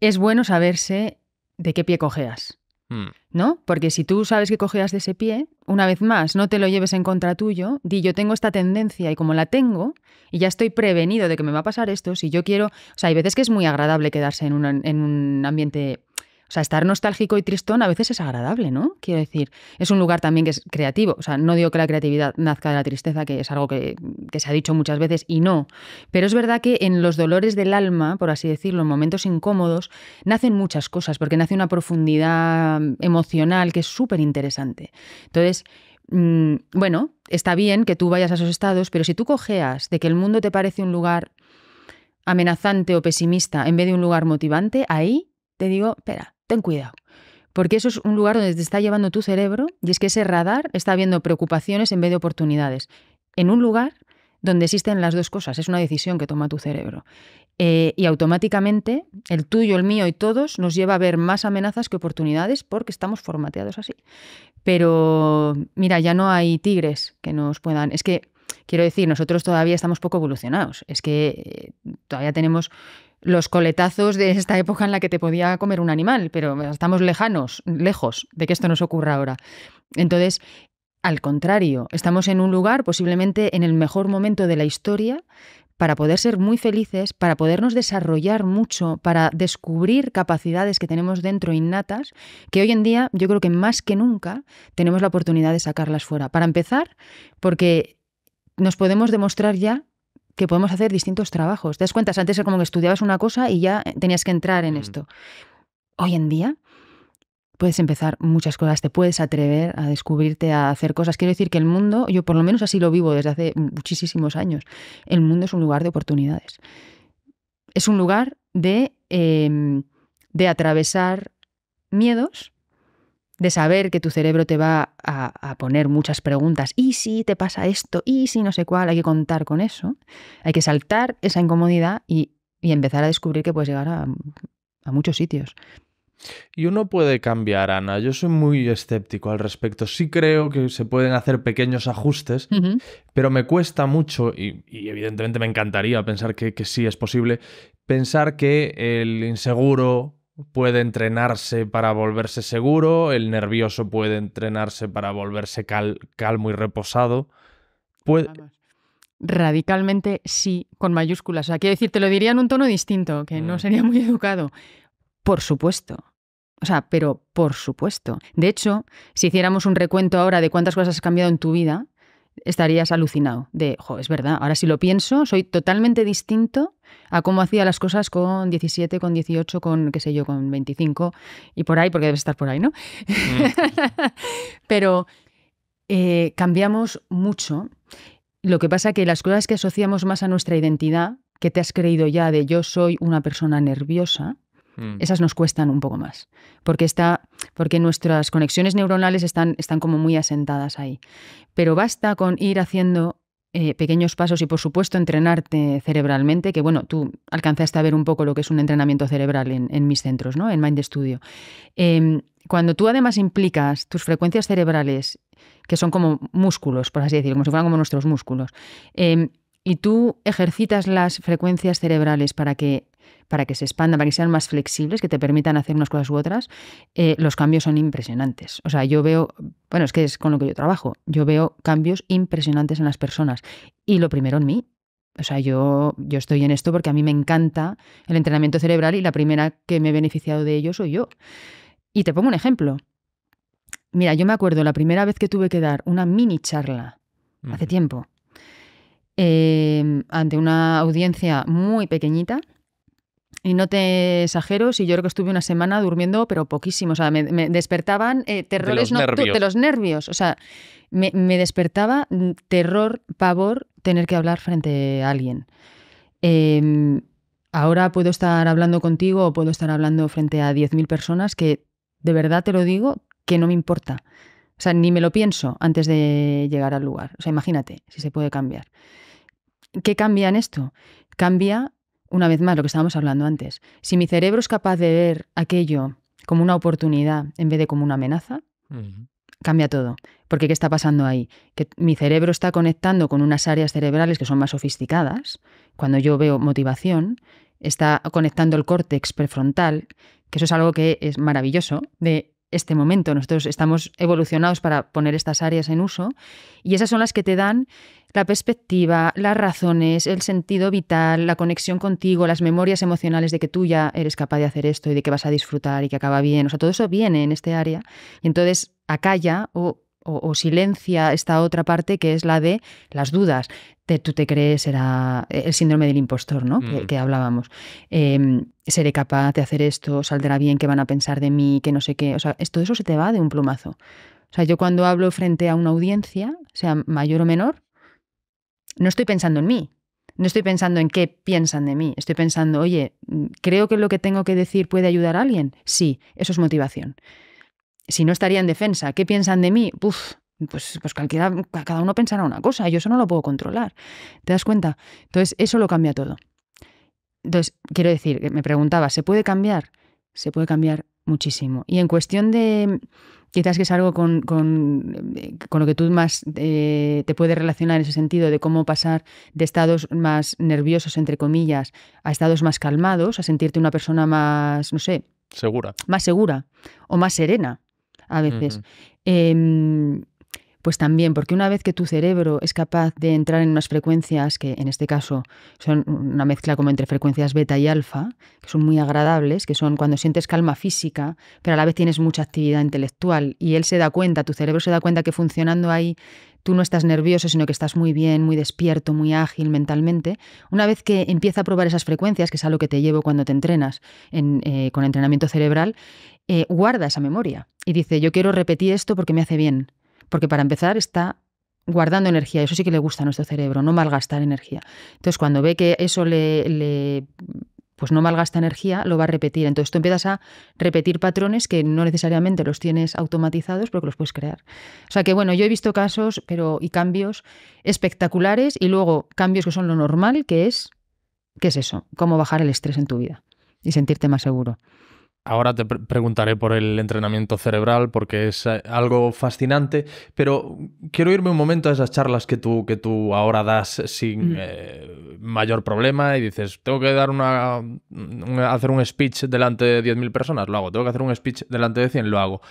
Es bueno saberse de qué pie cojeas. Hmm. ¿No? Porque si tú sabes que cojeas de ese pie, una vez más, no te lo lleves en contra tuyo, di yo tengo esta tendencia y como la tengo, y ya estoy prevenido de que me va a pasar esto, si yo quiero, o sea, hay veces que es muy agradable quedarse en un, en un ambiente o sea, estar nostálgico y tristón a veces es agradable, ¿no? Quiero decir, es un lugar también que es creativo. O sea, no digo que la creatividad nazca de la tristeza, que es algo que, se ha dicho muchas veces y no. Pero es verdad que en los dolores del alma, por así decirlo, en momentos incómodos, nacen muchas cosas, porque nace una profundidad emocional que es súper interesante. Entonces, mm, bueno, está bien que tú vayas a esos estados, pero si tú cojeas de que el mundo te parece un lugar amenazante o pesimista en vez de un lugar motivante, ahí te digo, espera, ten cuidado. Porque eso es un lugar donde te está llevando tu cerebro y es que ese radar está viendo preocupaciones en vez de oportunidades. En un lugar donde existen las dos cosas, es una decisión que toma tu cerebro. Eh, y automáticamente el tuyo, el mío y todos nos lleva a ver más amenazas que oportunidades porque estamos formateados así. Pero mira, ya no hay tigres que nos puedan... Es que quiero decir, nosotros todavía estamos poco evolucionados. Es que eh, todavía tenemos los coletazos de esta época en la que te podía comer un animal, pero estamos lejanos, lejos de que esto nos ocurra ahora. Entonces, al contrario, estamos en un lugar, posiblemente en el mejor momento de la historia, para poder ser muy felices, para podernos desarrollar mucho, para descubrir capacidades que tenemos dentro innatas, que hoy en día yo creo que más que nunca tenemos la oportunidad de sacarlas fuera. Para empezar, porque nos podemos demostrar ya que podemos hacer distintos trabajos. Te das cuenta, antes era como que estudiabas una cosa y ya tenías que entrar en esto. Hoy en día puedes empezar muchas cosas, te puedes atrever a descubrirte, a hacer cosas. Quiero decir que el mundo, yo por lo menos así lo vivo desde hace muchísimos años, el mundo es un lugar de oportunidades. Es un lugar de, em, de atravesar miedos de saber que tu cerebro te va a, poner muchas preguntas. ¿Y si te pasa esto? ¿Y si no sé cuál? Hay que contar con eso. Hay que saltar esa incomodidad y, empezar a descubrir que puedes llegar a, muchos sitios. Y uno puede cambiar, Ana. Yo soy muy escéptico al respecto. Sí creo que se pueden hacer pequeños ajustes, pero me cuesta mucho, y, evidentemente me encantaría pensar que, que, sí es posible, pensar que el inseguro, puede entrenarse para volverse seguro, el nervioso puede entrenarse para volverse calmo y reposado. Radicalmente sí, con mayúsculas. O sea, quiero decir, te lo diría en un tono distinto, que no mm. sería muy educado. Por supuesto. O sea, pero por supuesto. De hecho, si hiciéramos un recuento ahora de cuántas cosas has cambiado en tu vida, estarías alucinado de, jo, es verdad, ahora si lo pienso, soy totalmente distinto a cómo hacía las cosas con 17, con 18, con qué sé yo, con 25 y por ahí, porque debe estar por ahí, ¿no? Mm. Pero eh, cambiamos mucho. Lo que pasa que las cosas que asociamos más a nuestra identidad, que te has creído ya de yo soy una persona nerviosa, mm. esas nos cuestan un poco más, porque, está, porque nuestras conexiones neuronales están, están como muy asentadas ahí. Pero basta con ir haciendo eh, pequeños pasos y por supuesto entrenarte cerebralmente, que bueno, tú alcanzaste a ver un poco lo que es un entrenamiento cerebral en, mis centros, ¿no? En Mind Studio. Em, cuando tú además implicas tus frecuencias cerebrales, que son como músculos, por así decirlo, como si fueran como nuestros músculos, em, y tú ejercitas las frecuencias cerebrales para que para que se expandan, para que sean más flexibles, que te permitan hacer unas cosas u otras, eh, los cambios son impresionantes. O sea, yo veo, bueno, es que es con lo que yo trabajo, yo veo cambios impresionantes en las personas. Y lo primero en mí. O sea, yo, yo estoy en esto porque a mí me encanta el entrenamiento cerebral y la primera que me he beneficiado de ello soy yo. Y te pongo un ejemplo. Mira, yo me acuerdo la primera vez que tuve que dar una mini charla, hace tiempo, eh, ante una audiencia muy pequeñita y no te exagero, si yo creo que estuve una semana durmiendo, pero poquísimo. O sea, me, despertaban eh, terrores de los, nervios. O sea, me, despertaba mm, terror, pavor, tener que hablar frente a alguien. Em, ahora puedo estar hablando contigo o puedo estar hablando frente a 10.000 personas que, de verdad te lo digo, que no me importa. O sea, ni me lo pienso antes de llegar al lugar. O sea, imagínate si se puede cambiar. ¿Qué cambia en esto? Cambia una vez más, lo que estábamos hablando antes, si mi cerebro es capaz de ver aquello como una oportunidad en vez de como una amenaza, cambia todo. Porque ¿qué está pasando ahí? Que mi cerebro está conectando con unas áreas cerebrales que son más sofisticadas. Cuando yo veo motivación, está conectando el córtex prefrontal, que eso es algo que es maravilloso, de este momento. Nosotros estamos evolucionados para poner estas áreas en uso y esas son las que te dan la perspectiva, las razones, el sentido vital, la conexión contigo, las memorias emocionales de que tú ya eres capaz de hacer esto y de que vas a disfrutar y que acaba bien. O sea, todo eso viene en este área. Y entonces acalla o o, silencia esta otra parte que es la de las dudas. tú te crees, era el síndrome del impostor, ¿no? Que, mm. hablábamos. Em, seré capaz de hacer esto, saldrá bien, qué van a pensar de mí, que no sé qué. O sea, todo eso se te va de un plumazo. O sea, yo cuando hablo frente a una audiencia, sea mayor o menor, no estoy pensando en mí, no estoy pensando en qué piensan de mí, estoy pensando, oye, mm, creo que lo que tengo que decir puede ayudar a alguien. Sí, eso es motivación si no estaría en defensa, ¿qué piensan de mí? pues, pues cada uno pensará una cosa, yo eso no lo puedo controlar. ¿Te das cuenta? Entonces, eso lo cambia todo. Entonces, quiero decir, me preguntaba, ¿se puede cambiar? Se puede cambiar muchísimo. Y en cuestión de, quizás que es algo con, con, eh, con lo que tú más eh, te puedes relacionar en ese sentido, de cómo pasar de estados más nerviosos, entre comillas, a estados más calmados, a sentirte una persona más, no sé, segura. Más segura o más serena a veces. Em, pues también, porque una vez que tu cerebro es capaz de entrar en unas frecuencias que en este caso son una mezcla como entre frecuencias beta y alfa, que son muy agradables, que son cuando sientes calma física, pero a la vez tienes mucha actividad intelectual y él se da cuenta, tu cerebro se da cuenta que funcionando ahí tú no estás nervioso, sino que estás muy bien, muy despierto, muy ágil mentalmente. Una vez que empieza a probar esas frecuencias, que es algo que te llevo cuando te entrenas eh, con entrenamiento cerebral, eh, guarda esa memoria y dice, yo quiero repetir esto porque me hace bien, porque para empezar está guardando energía, eso sí que le gusta a nuestro cerebro, no malgastar energía. Entonces, cuando ve que eso le, pues no malgasta energía, lo va a repetir. Entonces tú empiezas a repetir patrones que no necesariamente los tienes automatizados, pero que los puedes crear. O sea que bueno, yo he visto casos pero, y cambios espectaculares y luego cambios que son lo normal, que es, ¿qué es eso? Cómo bajar el estrés en tu vida y sentirte más seguro. Ahora te preguntaré por el entrenamiento cerebral porque es eh, algo fascinante, pero quiero irme un momento a esas charlas que tú, que tú ahora das sin eh, mayor problema y dices, tengo que dar una, hacer un speech delante de 10.000 personas, lo hago, tengo que hacer un speech delante de 100, lo hago.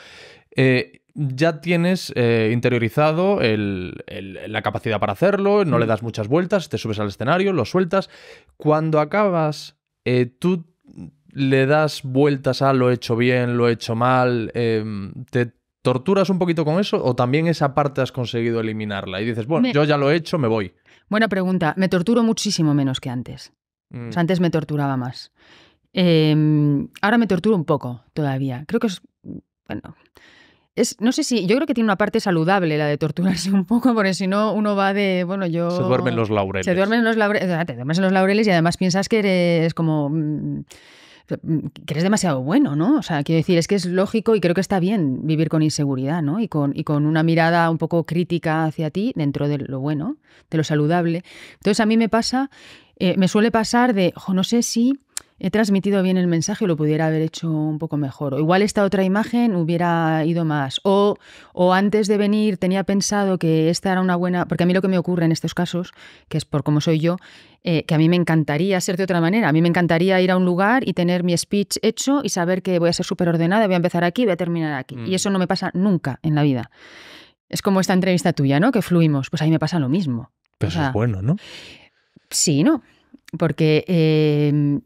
Eh, ya tienes interiorizado la capacidad para hacerlo, no le das muchas vueltas, te subes al escenario, lo sueltas. Cuando acabas, tú le das vueltas a lo he hecho bien, lo he hecho mal, em, te torturas un poquito con eso o también esa parte has conseguido eliminarla y dices, bueno, yo ya lo he hecho, me voy. Buena pregunta, me torturo muchísimo menos que antes. Mm. O sea, antes me torturaba más. Em, ahora me torturo un poco todavía. Creo que es, bueno, es, no sé si, yo creo que tiene una parte saludable la de torturarse un poco, porque si no uno va de, bueno, yo... Se duermen los laureles. Se duermen los laureles, te duermes en los laureles y además piensas que eres como... Mm, Mm, que eres demasiado bueno, ¿no? O sea, quiero decir, es que es lógico y creo que está bien vivir con inseguridad, ¿no? Y con, y con una mirada un poco crítica hacia ti dentro de lo bueno, de lo saludable. Entonces a mí me pasa, eh, me suele pasar de, ojo, no sé si he transmitido bien el mensaje y lo pudiera haber hecho un poco mejor. O igual esta otra imagen hubiera ido más. O, antes de venir tenía pensado que esta era una buena... Porque a mí lo que me ocurre en estos casos, que es por cómo soy yo, eh, que a mí me encantaría ser de otra manera. A mí me encantaría ir a un lugar y tener mi speech hecho y saber que voy a ser súper ordenada, voy a empezar aquí, voy a terminar aquí. Y mm. eso no me pasa nunca en la vida. Es como esta entrevista tuya, ¿no? Que fluimos. Pues a mí me pasa lo mismo. Pero eso es bueno, ¿no? Sí, ¿no? Porque... Eh,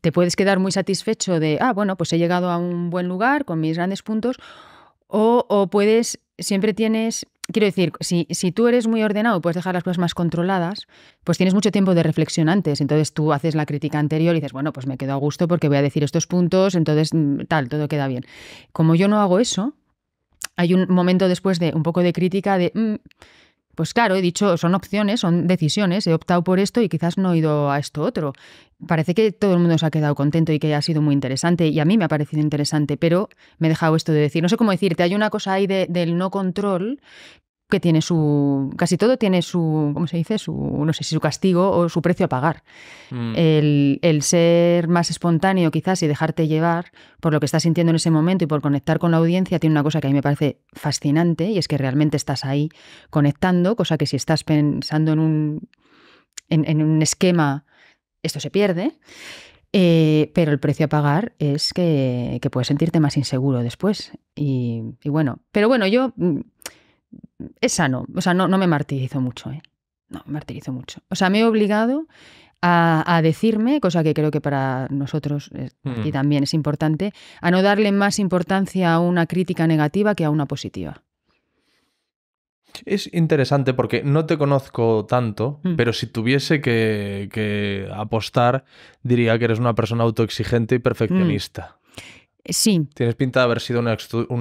te puedes quedar muy satisfecho de, ah, bueno, pues he llegado a un buen lugar con mis grandes puntos, o, o puedes, siempre tienes, quiero decir, si, si, tú eres muy ordenado puedes dejar las cosas más controladas, pues tienes mucho tiempo de reflexión antes, entonces tú haces la crítica anterior y dices, bueno, pues me quedo a gusto porque voy a decir estos puntos, entonces mm, tal, todo queda bien. Como yo no hago eso, hay un momento después de un poco de crítica de... Mm, pues claro, he dicho, son opciones, son decisiones, he optado por esto y quizás no he ido a esto otro. Parece que todo el mundo se ha quedado contento y que ha sido muy interesante y a mí me ha parecido interesante, pero me he dejado esto de decir, no sé cómo decirte, hay una cosa ahí del no control que tiene su. casi todo tiene su. ¿cómo se dice? su. no sé si su castigo o su precio a pagar. Mm. El, el, ser más espontáneo, quizás, y dejarte llevar por lo que estás sintiendo en ese momento y por conectar con la audiencia, tiene una cosa que a mí me parece fascinante, y es que realmente estás ahí conectando, cosa que si estás pensando en un. en, un esquema, esto se pierde. Eh, pero el precio a pagar es que, que puedes sentirte más inseguro después. Y, y, bueno, pero bueno, yo mm, es sano, o sea, no, no me martirizo mucho, ¿eh? No, me martirizo mucho. O sea, me he obligado a, decirme, cosa que creo que para nosotros eh, hmm. también es importante, a no darle más importancia a una crítica negativa que a una positiva. Es interesante porque no te conozco tanto, hmm. pero si tuviese que, apostar, diría que eres una persona autoexigente y hmm. perfeccionista. Eh, sí. Tienes pinta de haber sido una,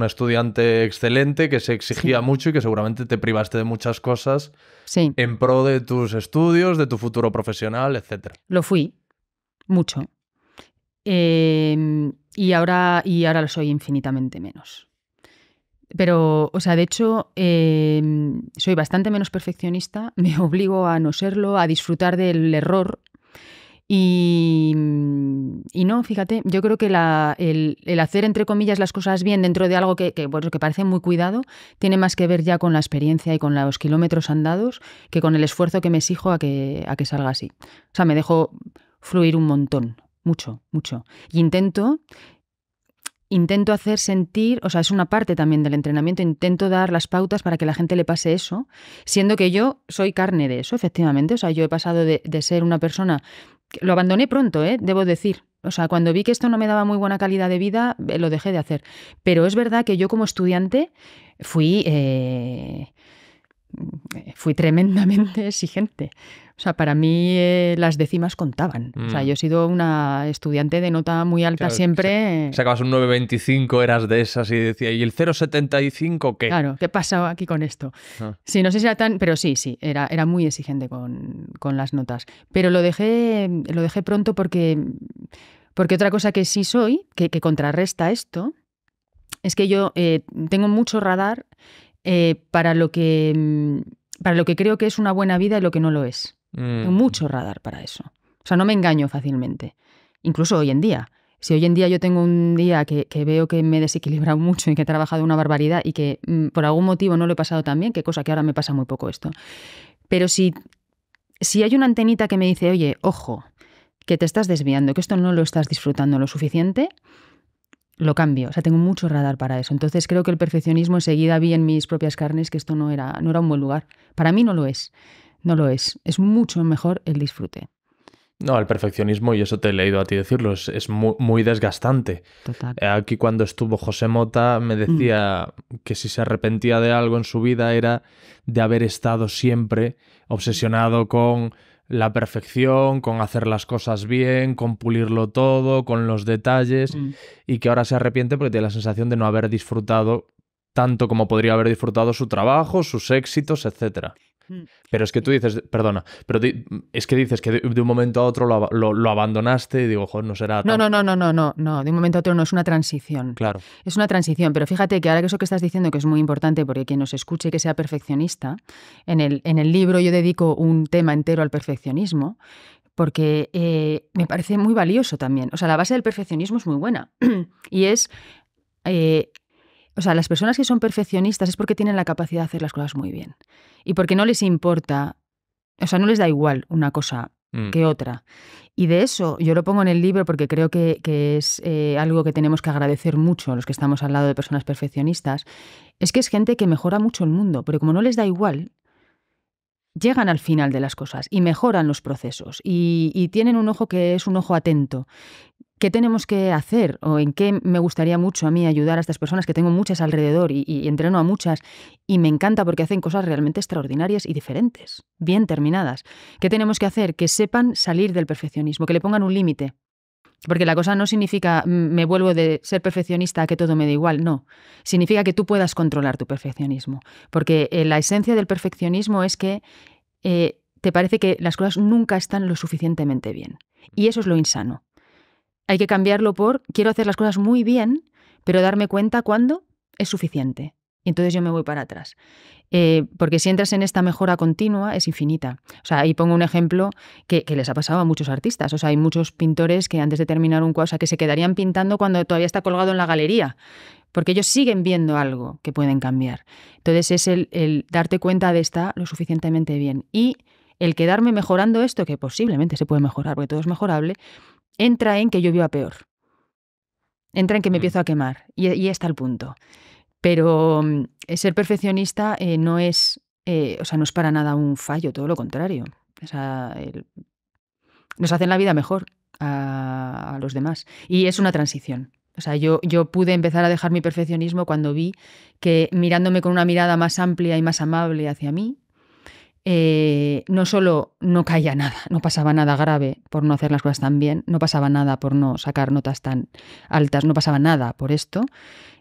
estudiante excelente que se exigía mucho y que seguramente te privaste de muchas cosas en pro de tus estudios, de tu futuro profesional, etc. Lo fui, mucho. Em, y, ahora, y ahora lo soy infinitamente menos. Pero, o sea, de hecho, em, soy bastante menos perfeccionista, me obligo a no serlo, a disfrutar del error y, y, no, fíjate, yo creo que el, hacer, entre comillas, las cosas bien dentro de algo que, bueno, que parece muy cuidado, tiene más que ver ya con la experiencia y con los kilómetros andados que con el esfuerzo que me exijo a que, a que salga así. O sea, me dejo fluir un montón, mucho, mucho. Y intento intento hacer sentir, o sea, es una parte también del entrenamiento, intento dar las pautas para que la gente le pase eso, siendo que yo soy carne de eso, efectivamente. O sea, yo he pasado de, de ser una persona lo abandoné pronto, ¿eh? debo decir. O sea, cuando vi que esto no me daba muy buena calidad de vida, eh, lo dejé de hacer. Pero es verdad que yo como estudiante fui... Eh, fui tremendamente exigente. O sea, para mí eh, las décimas contaban. O sea, mm. yo he sido una estudiante de nota muy alta siempre. Sacabas un 9.25, eras de esas y decía, ¿y el 0.75 qué? Claro, ¿qué pasa aquí con esto? Ah. Sí, no sé si era tan, pero sí, sí, era, era muy exigente con, las notas. Pero lo dejé, lo dejé pronto porque, porque otra cosa que sí soy, que, contrarresta esto, es que yo eh, tengo mucho radar eh, para, lo que, para lo que creo que es una buena vida y lo que no lo es. Mm. mucho radar para eso. O sea, no me engaño fácilmente. Incluso hoy en día. Si hoy en día yo tengo un día que, veo que me he desequilibrado mucho y que he trabajado una barbaridad y que mm, por algún motivo no lo he pasado tan bien, qué cosa que ahora me pasa muy poco esto. Pero si, si hay una antenita que me dice, oye, ojo, que te estás desviando, que esto no lo estás disfrutando lo suficiente, lo cambio. O sea, tengo mucho radar para eso. Entonces creo que el perfeccionismo enseguida vi en mis propias carnes que esto no era, no era un buen lugar. Para mí no lo es no lo es. Es mucho mejor el disfrute. No, el perfeccionismo, y eso te he leído a ti decirlo, es, muy, desgastante. Total. Eh, aquí cuando estuvo José Mota me decía mm. que si se arrepentía de algo en su vida era de haber estado siempre obsesionado con la perfección, con hacer las cosas bien, con pulirlo todo, con los detalles, mm. y que ahora se arrepiente porque tiene la sensación de no haber disfrutado tanto como podría haber disfrutado su trabajo, sus éxitos, etcétera. Hmm. Pero es que tú dices, perdona, pero es que dices que de, un momento a otro lo, abandonaste y digo, joder, no será. No, no, no, no, no, no, no, de un momento a otro no, es una transición. Claro. Es una transición, pero fíjate que ahora que eso que estás diciendo, que es muy importante porque quien nos escuche que sea perfeccionista, en el, en el libro yo dedico un tema entero al perfeccionismo, porque eh, me parece muy valioso también. O sea, la base del perfeccionismo es muy buena y es eh, o sea, las personas que son perfeccionistas es porque tienen la capacidad de hacer las cosas muy bien. Y porque no les importa, o sea, no les da igual una cosa mm. que otra. Y de eso yo lo pongo en el libro porque creo que, es eh, algo que tenemos que agradecer mucho a los que estamos al lado de personas perfeccionistas. Es que es gente que mejora mucho el mundo, pero como no les da igual, llegan al final de las cosas y mejoran los procesos y, tienen un ojo que es un ojo atento, ¿Qué tenemos que hacer o en qué me gustaría mucho a mí ayudar a estas personas que tengo muchas alrededor y, entreno a muchas y me encanta porque hacen cosas realmente extraordinarias y diferentes, bien terminadas? ¿Qué tenemos que hacer? Que sepan salir del perfeccionismo, que le pongan un límite, porque la cosa no significa me vuelvo de ser perfeccionista a que todo me da igual, no. Significa que tú puedas controlar tu perfeccionismo. Porque eh, la esencia del perfeccionismo es que eh, te parece que las cosas nunca están lo suficientemente bien. Y eso es lo insano. Hay que cambiarlo por quiero hacer las cosas muy bien, pero darme cuenta cuándo es suficiente. Y entonces yo me voy para atrás. Eh, porque si entras en esta mejora continua, es infinita. O sea, ahí pongo un ejemplo que, les ha pasado a muchos artistas. O sea, hay muchos pintores que antes de terminar un cuadro, o sea, que se quedarían pintando cuando todavía está colgado en la galería. Porque ellos siguen viendo algo que pueden cambiar. Entonces es el, darte cuenta de estar lo suficientemente bien. Y el quedarme mejorando esto, que posiblemente se puede mejorar, porque todo es mejorable, entra en que yo viva peor. Entra en que me mm. empiezo a quemar. Y, y está el punto. Pero mm, ser perfeccionista eh, no es, eh, o sea, no es para nada un fallo, todo lo contrario. nos hacen la vida mejor a, a, los demás. Y es una transición. O sea, yo, yo pude empezar a dejar mi perfeccionismo cuando vi que mirándome con una mirada más amplia y más amable hacia mí, eh, no solo no caía nada, no pasaba nada grave por no hacer las cosas tan bien, no pasaba nada por no sacar notas tan altas, no pasaba nada por esto,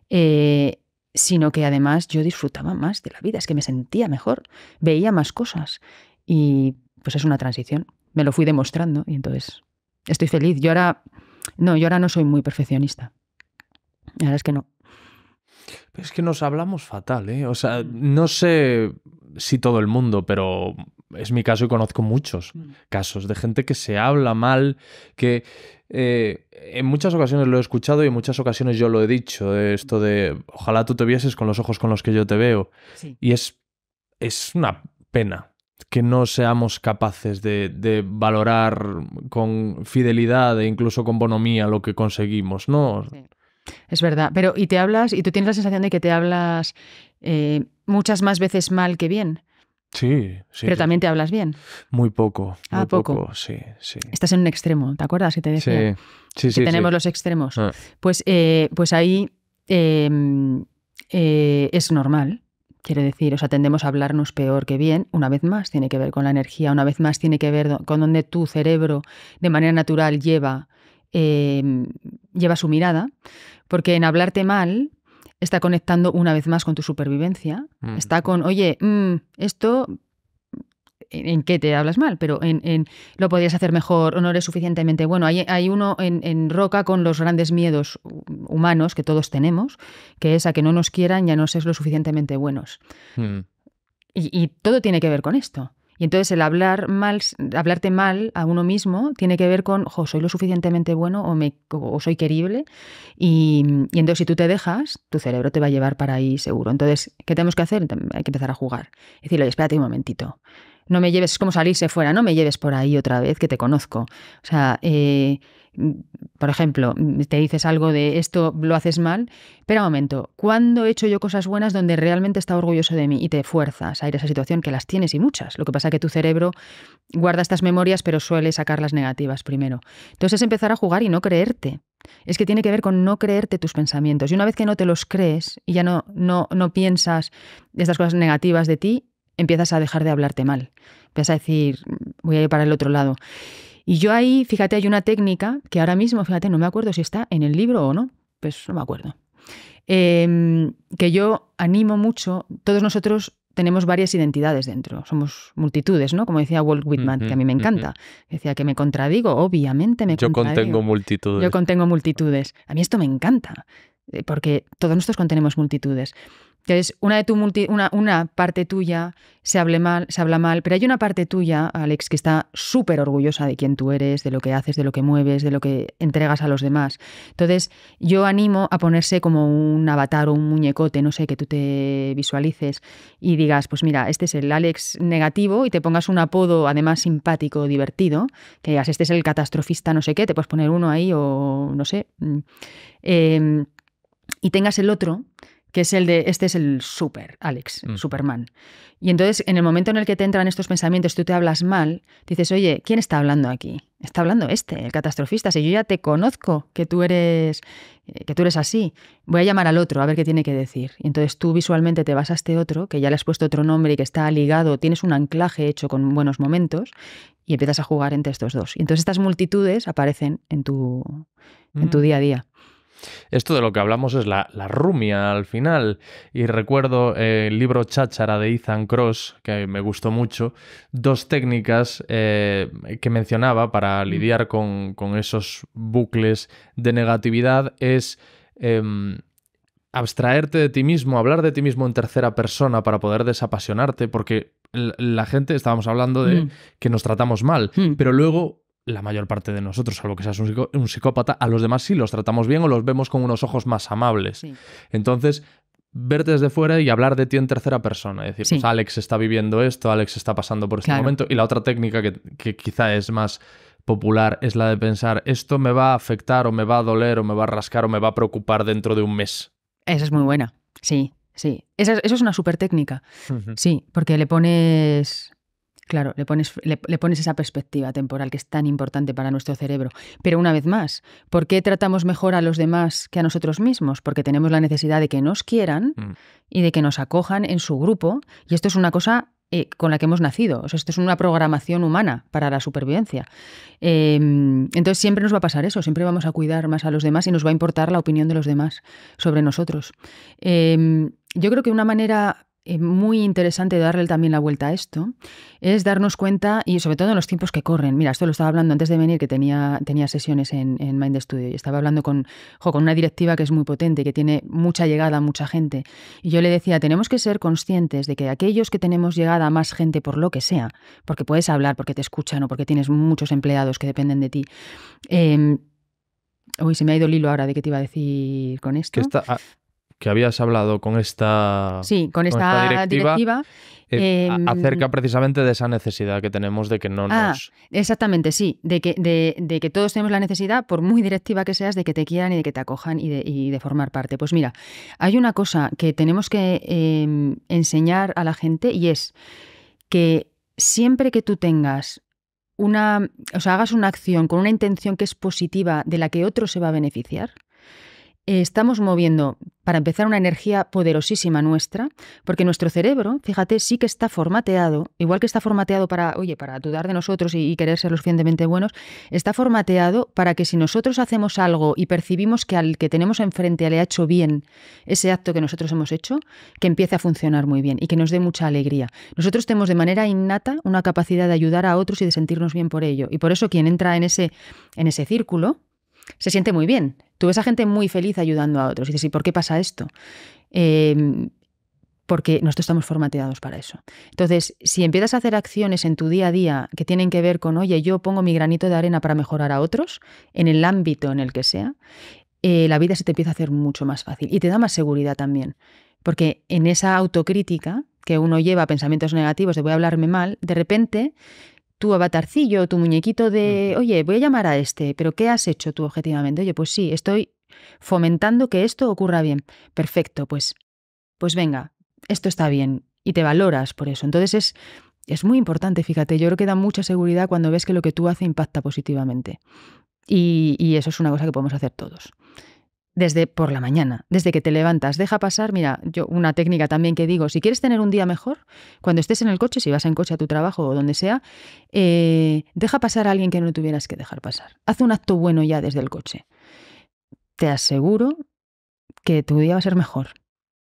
eh, sino que además yo disfrutaba más de la vida, es que me sentía mejor, veía más cosas y pues es una transición, me lo fui demostrando y entonces estoy feliz. Yo ahora, no, yo ahora no soy muy perfeccionista, la verdad es que no es que nos hablamos fatal, ¿eh? O sea, mm. no sé si todo el mundo, pero es mi caso y conozco muchos mm. casos de gente que se habla mal, que eh, en muchas ocasiones lo he escuchado y en muchas ocasiones yo lo he dicho, eh, esto de ojalá tú te vieses con los ojos con los que yo te veo. Y es, es una pena que no seamos capaces de, de, valorar con fidelidad e incluso con bonomía lo que conseguimos, ¿no? Es verdad, pero y te hablas, y tú tienes la sensación de que te hablas eh, muchas más veces mal que bien. Sí, sí. Pero también te hablas bien. Muy poco. Ah, muy poco. Sí, sí. Estás en un extremo, ¿te acuerdas que te decía? Sí, sí, que tenemos los extremos. Ah. Pues, eh, pues ahí em, eh, es normal. Quiere decir, o sea, tendemos a hablarnos peor que bien. Una vez más tiene que ver con la energía, una vez más tiene que ver con donde tu cerebro de manera natural lleva Em, lleva su mirada, porque en hablarte mal está conectando una vez más con tu supervivencia, mm. está con, oye, mm, esto en, qué te hablas mal, pero en, lo podrías hacer mejor o no eres suficientemente bueno. Hay, uno en, roca con los grandes miedos humanos que todos tenemos, que es a que no nos quieran ya no seas lo suficientemente buenos. Mm. y, todo tiene que ver con esto. Y entonces el hablar mal, hablarte mal a uno mismo tiene que ver con, jo, soy lo suficientemente bueno o, me, o soy querible. Y, entonces si tú te dejas, tu cerebro te va a llevar para ahí seguro. Entonces, ¿qué tenemos que hacer? Hay que empezar a jugar. Decir, oye, espérate un momentito. No me lleves, es como salirse fuera, no me lleves por ahí otra vez que te conozco. O sea, eh, por ejemplo, te dices algo de esto lo haces mal, pero a momento, ¿cuándo he hecho yo cosas buenas donde realmente está orgulloso de mí y te fuerzas a ir a esa situación que las tienes y muchas? Lo que pasa es que tu cerebro guarda estas memorias pero suele sacar las negativas primero. Entonces es empezar a jugar y no creerte. Es que tiene que ver con no creerte tus pensamientos. Y una vez que no te los crees y ya no, no, no piensas estas cosas negativas de ti, empiezas a dejar de hablarte mal. Empiezas a decir, mm, voy a ir para el otro lado. Y yo ahí, fíjate, hay una técnica que ahora mismo, fíjate, no me acuerdo si está en el libro o no, pues no me acuerdo. Em, que yo animo mucho, todos nosotros tenemos varias identidades dentro, somos multitudes, ¿no? Como decía Walt Whitman, que a mí me encanta. Decía que me contradigo, obviamente me contradigo. Yo contengo multitudes. Yo contengo multitudes. A mí esto me encanta, eh, porque todos nosotros contenemos multitudes. Entonces, una, de tu una, parte tuya se, hable mal, se habla mal, pero hay una parte tuya, Alex, que está súper orgullosa de quién tú eres, de lo que haces, de lo que mueves, de lo que entregas a los demás. Entonces, yo animo a ponerse como un avatar o un muñecote, no sé, que tú te visualices y digas, pues mira, este es el Alex negativo y te pongas un apodo además simpático, divertido, que digas, este es el catastrofista, no sé qué, te puedes poner uno ahí o no sé. Mm, em, y tengas el otro que es el de, este es el super, Alex, mm. Superman. Y entonces, en el momento en el que te entran estos pensamientos, tú te hablas mal, dices, oye, ¿quién está hablando aquí? Está hablando este, el catastrofista. Si yo ya te conozco que tú eres, eh, que tú eres así, voy a llamar al otro a ver qué tiene que decir. Y entonces tú visualmente te vas a este otro, que ya le has puesto otro nombre y que está ligado, tienes un anclaje hecho con buenos momentos, y empiezas a jugar entre estos dos. Y entonces estas multitudes aparecen en tu, en tu mm. día a día. Esto de lo que hablamos es la, rumia al final. Y recuerdo eh, el libro Cháchara de Ethan Cross, que me gustó mucho, dos técnicas eh, que mencionaba para mm. lidiar con, esos bucles de negatividad es... Em, abstraerte de ti mismo, hablar de ti mismo en tercera persona para poder desapasionarte, porque la gente, estábamos hablando de mm. que nos tratamos mal, mm. pero luego la mayor parte de nosotros, salvo que seas un, psicópata, a los demás sí los tratamos bien o los vemos con unos ojos más amables. Entonces, verte desde fuera y hablar de ti en tercera persona. Es decir, pues Alex está viviendo esto, Alex está pasando por este momento. Y la otra técnica que, quizá es más popular es la de pensar, esto me va a afectar o me va a doler o me va a rascar o me va a preocupar dentro de un mes. Esa es muy buena, sí, sí. Esa, eso es una súper técnica, sí, porque le pones Claro, le pones, le, pones esa perspectiva temporal que es tan importante para nuestro cerebro. Pero una vez más, ¿por qué tratamos mejor a los demás que a nosotros mismos? Porque tenemos la necesidad de que nos quieran mm. y de que nos acojan en su grupo. Y esto es una cosa eh, con la que hemos nacido. esto es una programación humana para la supervivencia. Em, entonces siempre nos va a pasar eso, siempre vamos a cuidar más a los demás y nos va a importar la opinión de los demás sobre nosotros. Em, yo creo que una manera eh, muy interesante darle también la vuelta a esto es darnos cuenta, y sobre todo en los tiempos que corren. Mira, esto lo estaba hablando antes de venir, que tenía, tenía sesiones en, Mind Studio, y estaba hablando con, con una directiva que es muy potente, que tiene mucha llegada a mucha gente. Y yo le decía, tenemos que ser conscientes de que aquellos que tenemos llegada a más gente por lo que sea, porque puedes hablar, porque te escuchan o porque tienes muchos empleados que dependen de ti, em, Uy, se me ha ido el hilo ahora de qué te iba a decir con esto. Que está, ah, que habías hablado con esta, sí, con esta, directiva, eh, em, acerca precisamente de esa necesidad que tenemos de que no ah, nos... Exactamente, sí, de que, de, que todos tenemos la necesidad, por muy directiva que seas, de que te quieran y de que te acojan y de, formar parte. Pues mira, hay una cosa que tenemos que em, enseñar a la gente y es que siempre que tú tengas una, o sea, hagas una acción con una intención que es positiva de la que otro se va a beneficiar, estamos moviendo, para empezar, una energía poderosísima nuestra, porque nuestro cerebro, fíjate, sí que está formateado, igual que está formateado para, oye, para dudar de nosotros y, querer ser lo suficientemente buenos, está formateado para que si nosotros hacemos algo y percibimos que al que tenemos enfrente le ha hecho bien ese acto que nosotros hemos hecho, que empiece a funcionar muy bien y que nos dé mucha alegría. Nosotros tenemos de manera innata una capacidad de ayudar a otros y de sentirnos bien por ello. Y por eso quien entra en ese, en ese círculo, se siente muy bien. Tú ves a gente muy feliz ayudando a otros. Y dices, ¿y por qué pasa esto? Em, porque nosotros estamos formateados para eso. Entonces, si empiezas a hacer acciones en tu día a día que tienen que ver con, oye, yo pongo mi granito de arena para mejorar a otros, en el ámbito en el que sea, eh, la vida se te empieza a hacer mucho más fácil y te da más seguridad también. Porque en esa autocrítica que uno lleva pensamientos negativos de voy a hablarme mal, de repente tu avatarcillo, tu muñequito de, oye, voy a llamar a este, pero ¿qué has hecho tú objetivamente? Oye, pues sí, estoy fomentando que esto ocurra bien. Perfecto, pues, pues venga, esto está bien y te valoras por eso. Entonces es, es muy importante, fíjate, yo creo que da mucha seguridad cuando ves que lo que tú haces impacta positivamente. y eso es una cosa que podemos hacer todos desde por la mañana, desde que te levantas. Deja pasar, mira, yo una técnica también que digo, si quieres tener un día mejor, cuando estés en el coche, si vas en coche a tu trabajo o donde sea, eh, deja pasar a alguien que no tuvieras que dejar pasar. Haz un acto bueno ya desde el coche. Te aseguro que tu día va a ser mejor.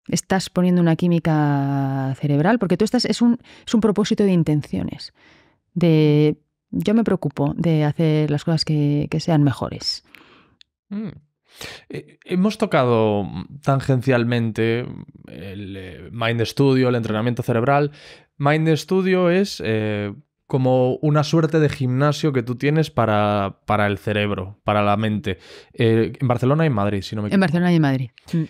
Estás poniendo una química cerebral porque tú estás, es un, es un propósito de intenciones, de yo me preocupo de hacer las cosas que, que sean mejores. Mm. Eh, hemos tocado tangencialmente el eh, Mind Studio, el entrenamiento cerebral. Mind Studio es eh, como una suerte de gimnasio que tú tienes para, para el cerebro, para la mente. en Barcelona y en Madrid, si no me equivoco. En Barcelona y en Madrid. Mm.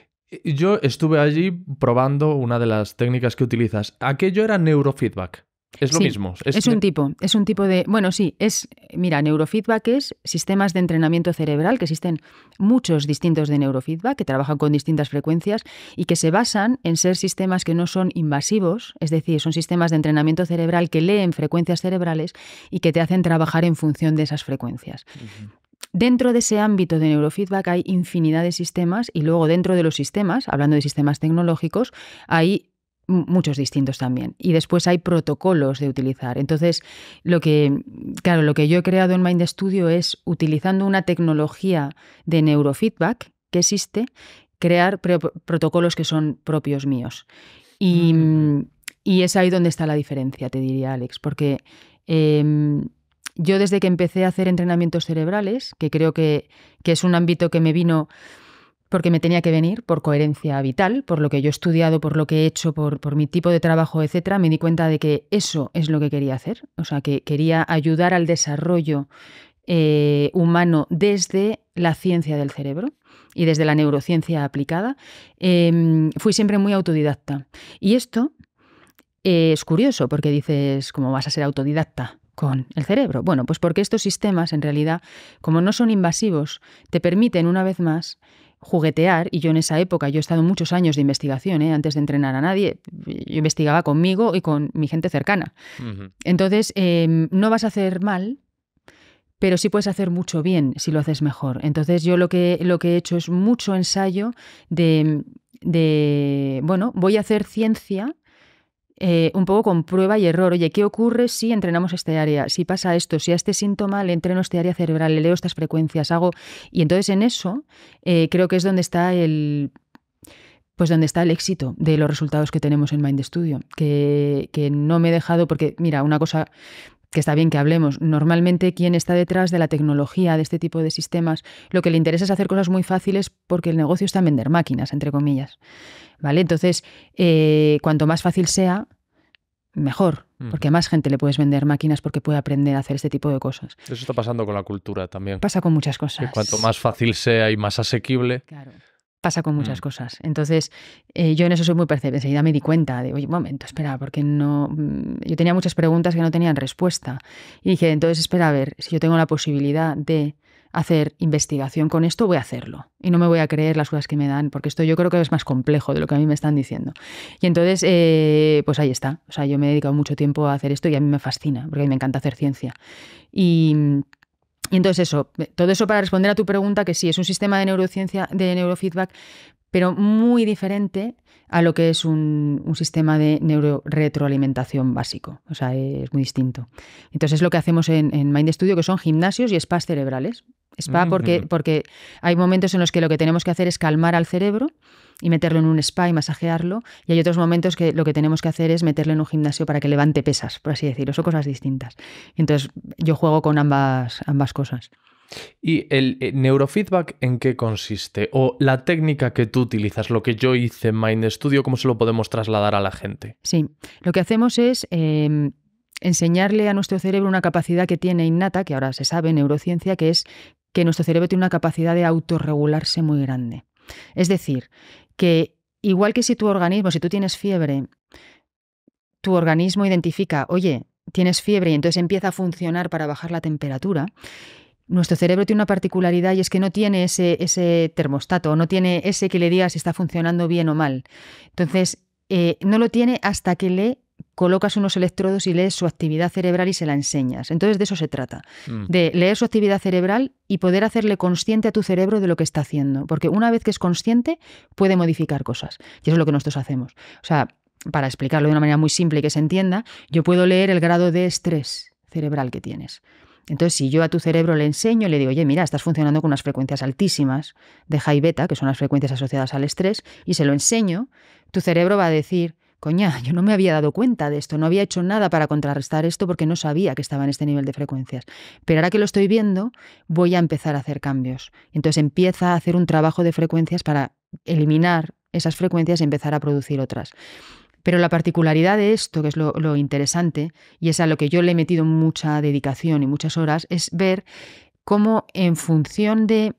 Yo estuve allí probando una de las técnicas que utilizas. Aquello era neurofeedback. Es lo mismo. Es, un tipo, es un tipo de, bueno, sí, es, mira, neurofeedback es sistemas de entrenamiento cerebral, que existen muchos distintos de neurofeedback, que trabajan con distintas frecuencias y que se basan en ser sistemas que no son invasivos, es decir, son sistemas de entrenamiento cerebral que leen frecuencias cerebrales y que te hacen trabajar en función de esas frecuencias. Dentro de ese ámbito de neurofeedback hay infinidad de sistemas y luego dentro de los sistemas, hablando de sistemas tecnológicos, hay muchos distintos también. Y después hay protocolos de utilizar. Entonces, lo que, claro, lo que yo he creado en Mind Studio es utilizando una tecnología de neurofeedback que existe, crear protocolos que son propios míos. Mm. Y, es ahí donde está la diferencia, te diría Alex, porque em, yo desde que empecé a hacer entrenamientos cerebrales, que creo que, que es un ámbito que me vino porque me tenía que venir por coherencia vital, por lo que yo he estudiado, por lo que he hecho, por, por mi tipo de trabajo, etcétera, me di cuenta de que eso es lo que quería hacer. O sea, que quería ayudar al desarrollo eh, humano desde la ciencia del cerebro y desde la neurociencia aplicada. Em, fui siempre muy autodidacta. Y esto eh, es curioso, porque dices, ¿cómo vas a ser autodidacta? con el cerebro. Bueno, pues porque estos sistemas en realidad, como no son invasivos, te permiten una vez más juguetear, y yo en esa época, yo he estado muchos años de investigación, ¿eh? antes de entrenar a nadie, yo investigaba conmigo y con mi gente cercana. Entonces, em, no vas a hacer mal, pero sí puedes hacer mucho bien si lo haces mejor. Entonces, yo lo que, lo que he hecho es mucho ensayo de, de, bueno, voy a hacer ciencia eh, un poco con prueba y error. Oye, ¿qué ocurre si entrenamos este área? Si pasa esto, si a este síntoma le entreno este área cerebral, le leo estas frecuencias, hago. Y entonces en eso eh, creo que es donde está el. Pues donde está el éxito de los resultados que tenemos en Mind Studio. Que, que no me he dejado, porque, mira, una cosa que está bien que hablemos. Normalmente quien está detrás de la tecnología, de este tipo de sistemas, lo que le interesa es hacer cosas muy fáciles porque el negocio está en vender máquinas, entre comillas. ¿Vale? Entonces, eh, cuanto más fácil sea, mejor, porque a más gente le puedes vender máquinas porque puede aprender a hacer este tipo de cosas. Eso está pasando con la cultura también. Pasa con muchas cosas. cuanto más fácil sea y más asequible, claro pasa con muchas mm. cosas. Entonces, eh, yo en eso soy muy perceptiva Enseguida me di cuenta de, oye, momento, espera, porque no. Mm, yo tenía muchas preguntas que no tenían respuesta. Y dije, entonces, espera, a ver, si yo tengo la posibilidad de hacer investigación con esto, voy a hacerlo. Y no me voy a creer las cosas que me dan, porque esto yo creo que es más complejo de lo que a mí me están diciendo. Y entonces, eh, pues ahí está. O sea, yo me he dedicado mucho tiempo a hacer esto y a mí me fascina, porque a mí me encanta hacer ciencia. Y mm, y entonces eso, todo eso para responder a tu pregunta, que sí, es un sistema de neurociencia, de neurofeedback pero muy diferente a lo que es un, sistema de neuroretroalimentación básico. O sea, es muy distinto. Entonces, es lo que hacemos en, en Mind Studio, que son gimnasios y spas cerebrales. Spa mm, porque, porque hay momentos en los que lo que tenemos que hacer es calmar al cerebro y meterlo en un spa y masajearlo. Y hay otros momentos que lo que tenemos que hacer es meterlo en un gimnasio para que levante pesas, por así decirlo. Son cosas distintas. Entonces yo juego con ambas, ambas cosas. ¿Y el eh, neurofeedback en qué consiste? O la técnica que tú utilizas, lo que yo hice en Mind Studio, ¿cómo se lo podemos trasladar a la gente? Sí, lo que hacemos es... Em, enseñarle a nuestro cerebro una capacidad que tiene innata, que ahora se sabe en neurociencia, que es que nuestro cerebro tiene una capacidad de autorregularse muy grande. Es decir, que igual que si tu organismo, si tú tienes fiebre, tu organismo identifica, oye, tienes fiebre y entonces empieza a funcionar para bajar la temperatura, nuestro cerebro tiene una particularidad y es que no tiene ese, ese termostato, no tiene ese que le diga si está funcionando bien o mal. Entonces, eh, no lo tiene hasta que le colocas unos electrodos y lees su actividad cerebral y se la enseñas. Entonces de eso se trata, mm. de leer su actividad cerebral y poder hacerle consciente a tu cerebro de lo que está haciendo, porque una vez que es consciente puede modificar cosas. Y eso es lo que nosotros hacemos. O sea, para explicarlo de una manera muy simple y que se entienda, yo puedo leer el grado de estrés cerebral que tienes. Entonces, si yo a tu cerebro le enseño le digo, oye, mira, estás funcionando con unas frecuencias altísimas de high beta, que son las frecuencias asociadas al estrés, y se lo enseño, tu cerebro va a decir, coña, yo no me había dado cuenta de esto, no había hecho nada para contrarrestar esto porque no sabía que estaba en este nivel de frecuencias. Pero ahora que lo estoy viendo, voy a empezar a hacer cambios. Entonces empieza a hacer un trabajo de frecuencias para eliminar esas frecuencias y empezar a producir otras. Pero la particularidad de esto, que es lo, interesante, y es a lo que yo le he metido mucha dedicación y muchas horas, es ver cómo en función de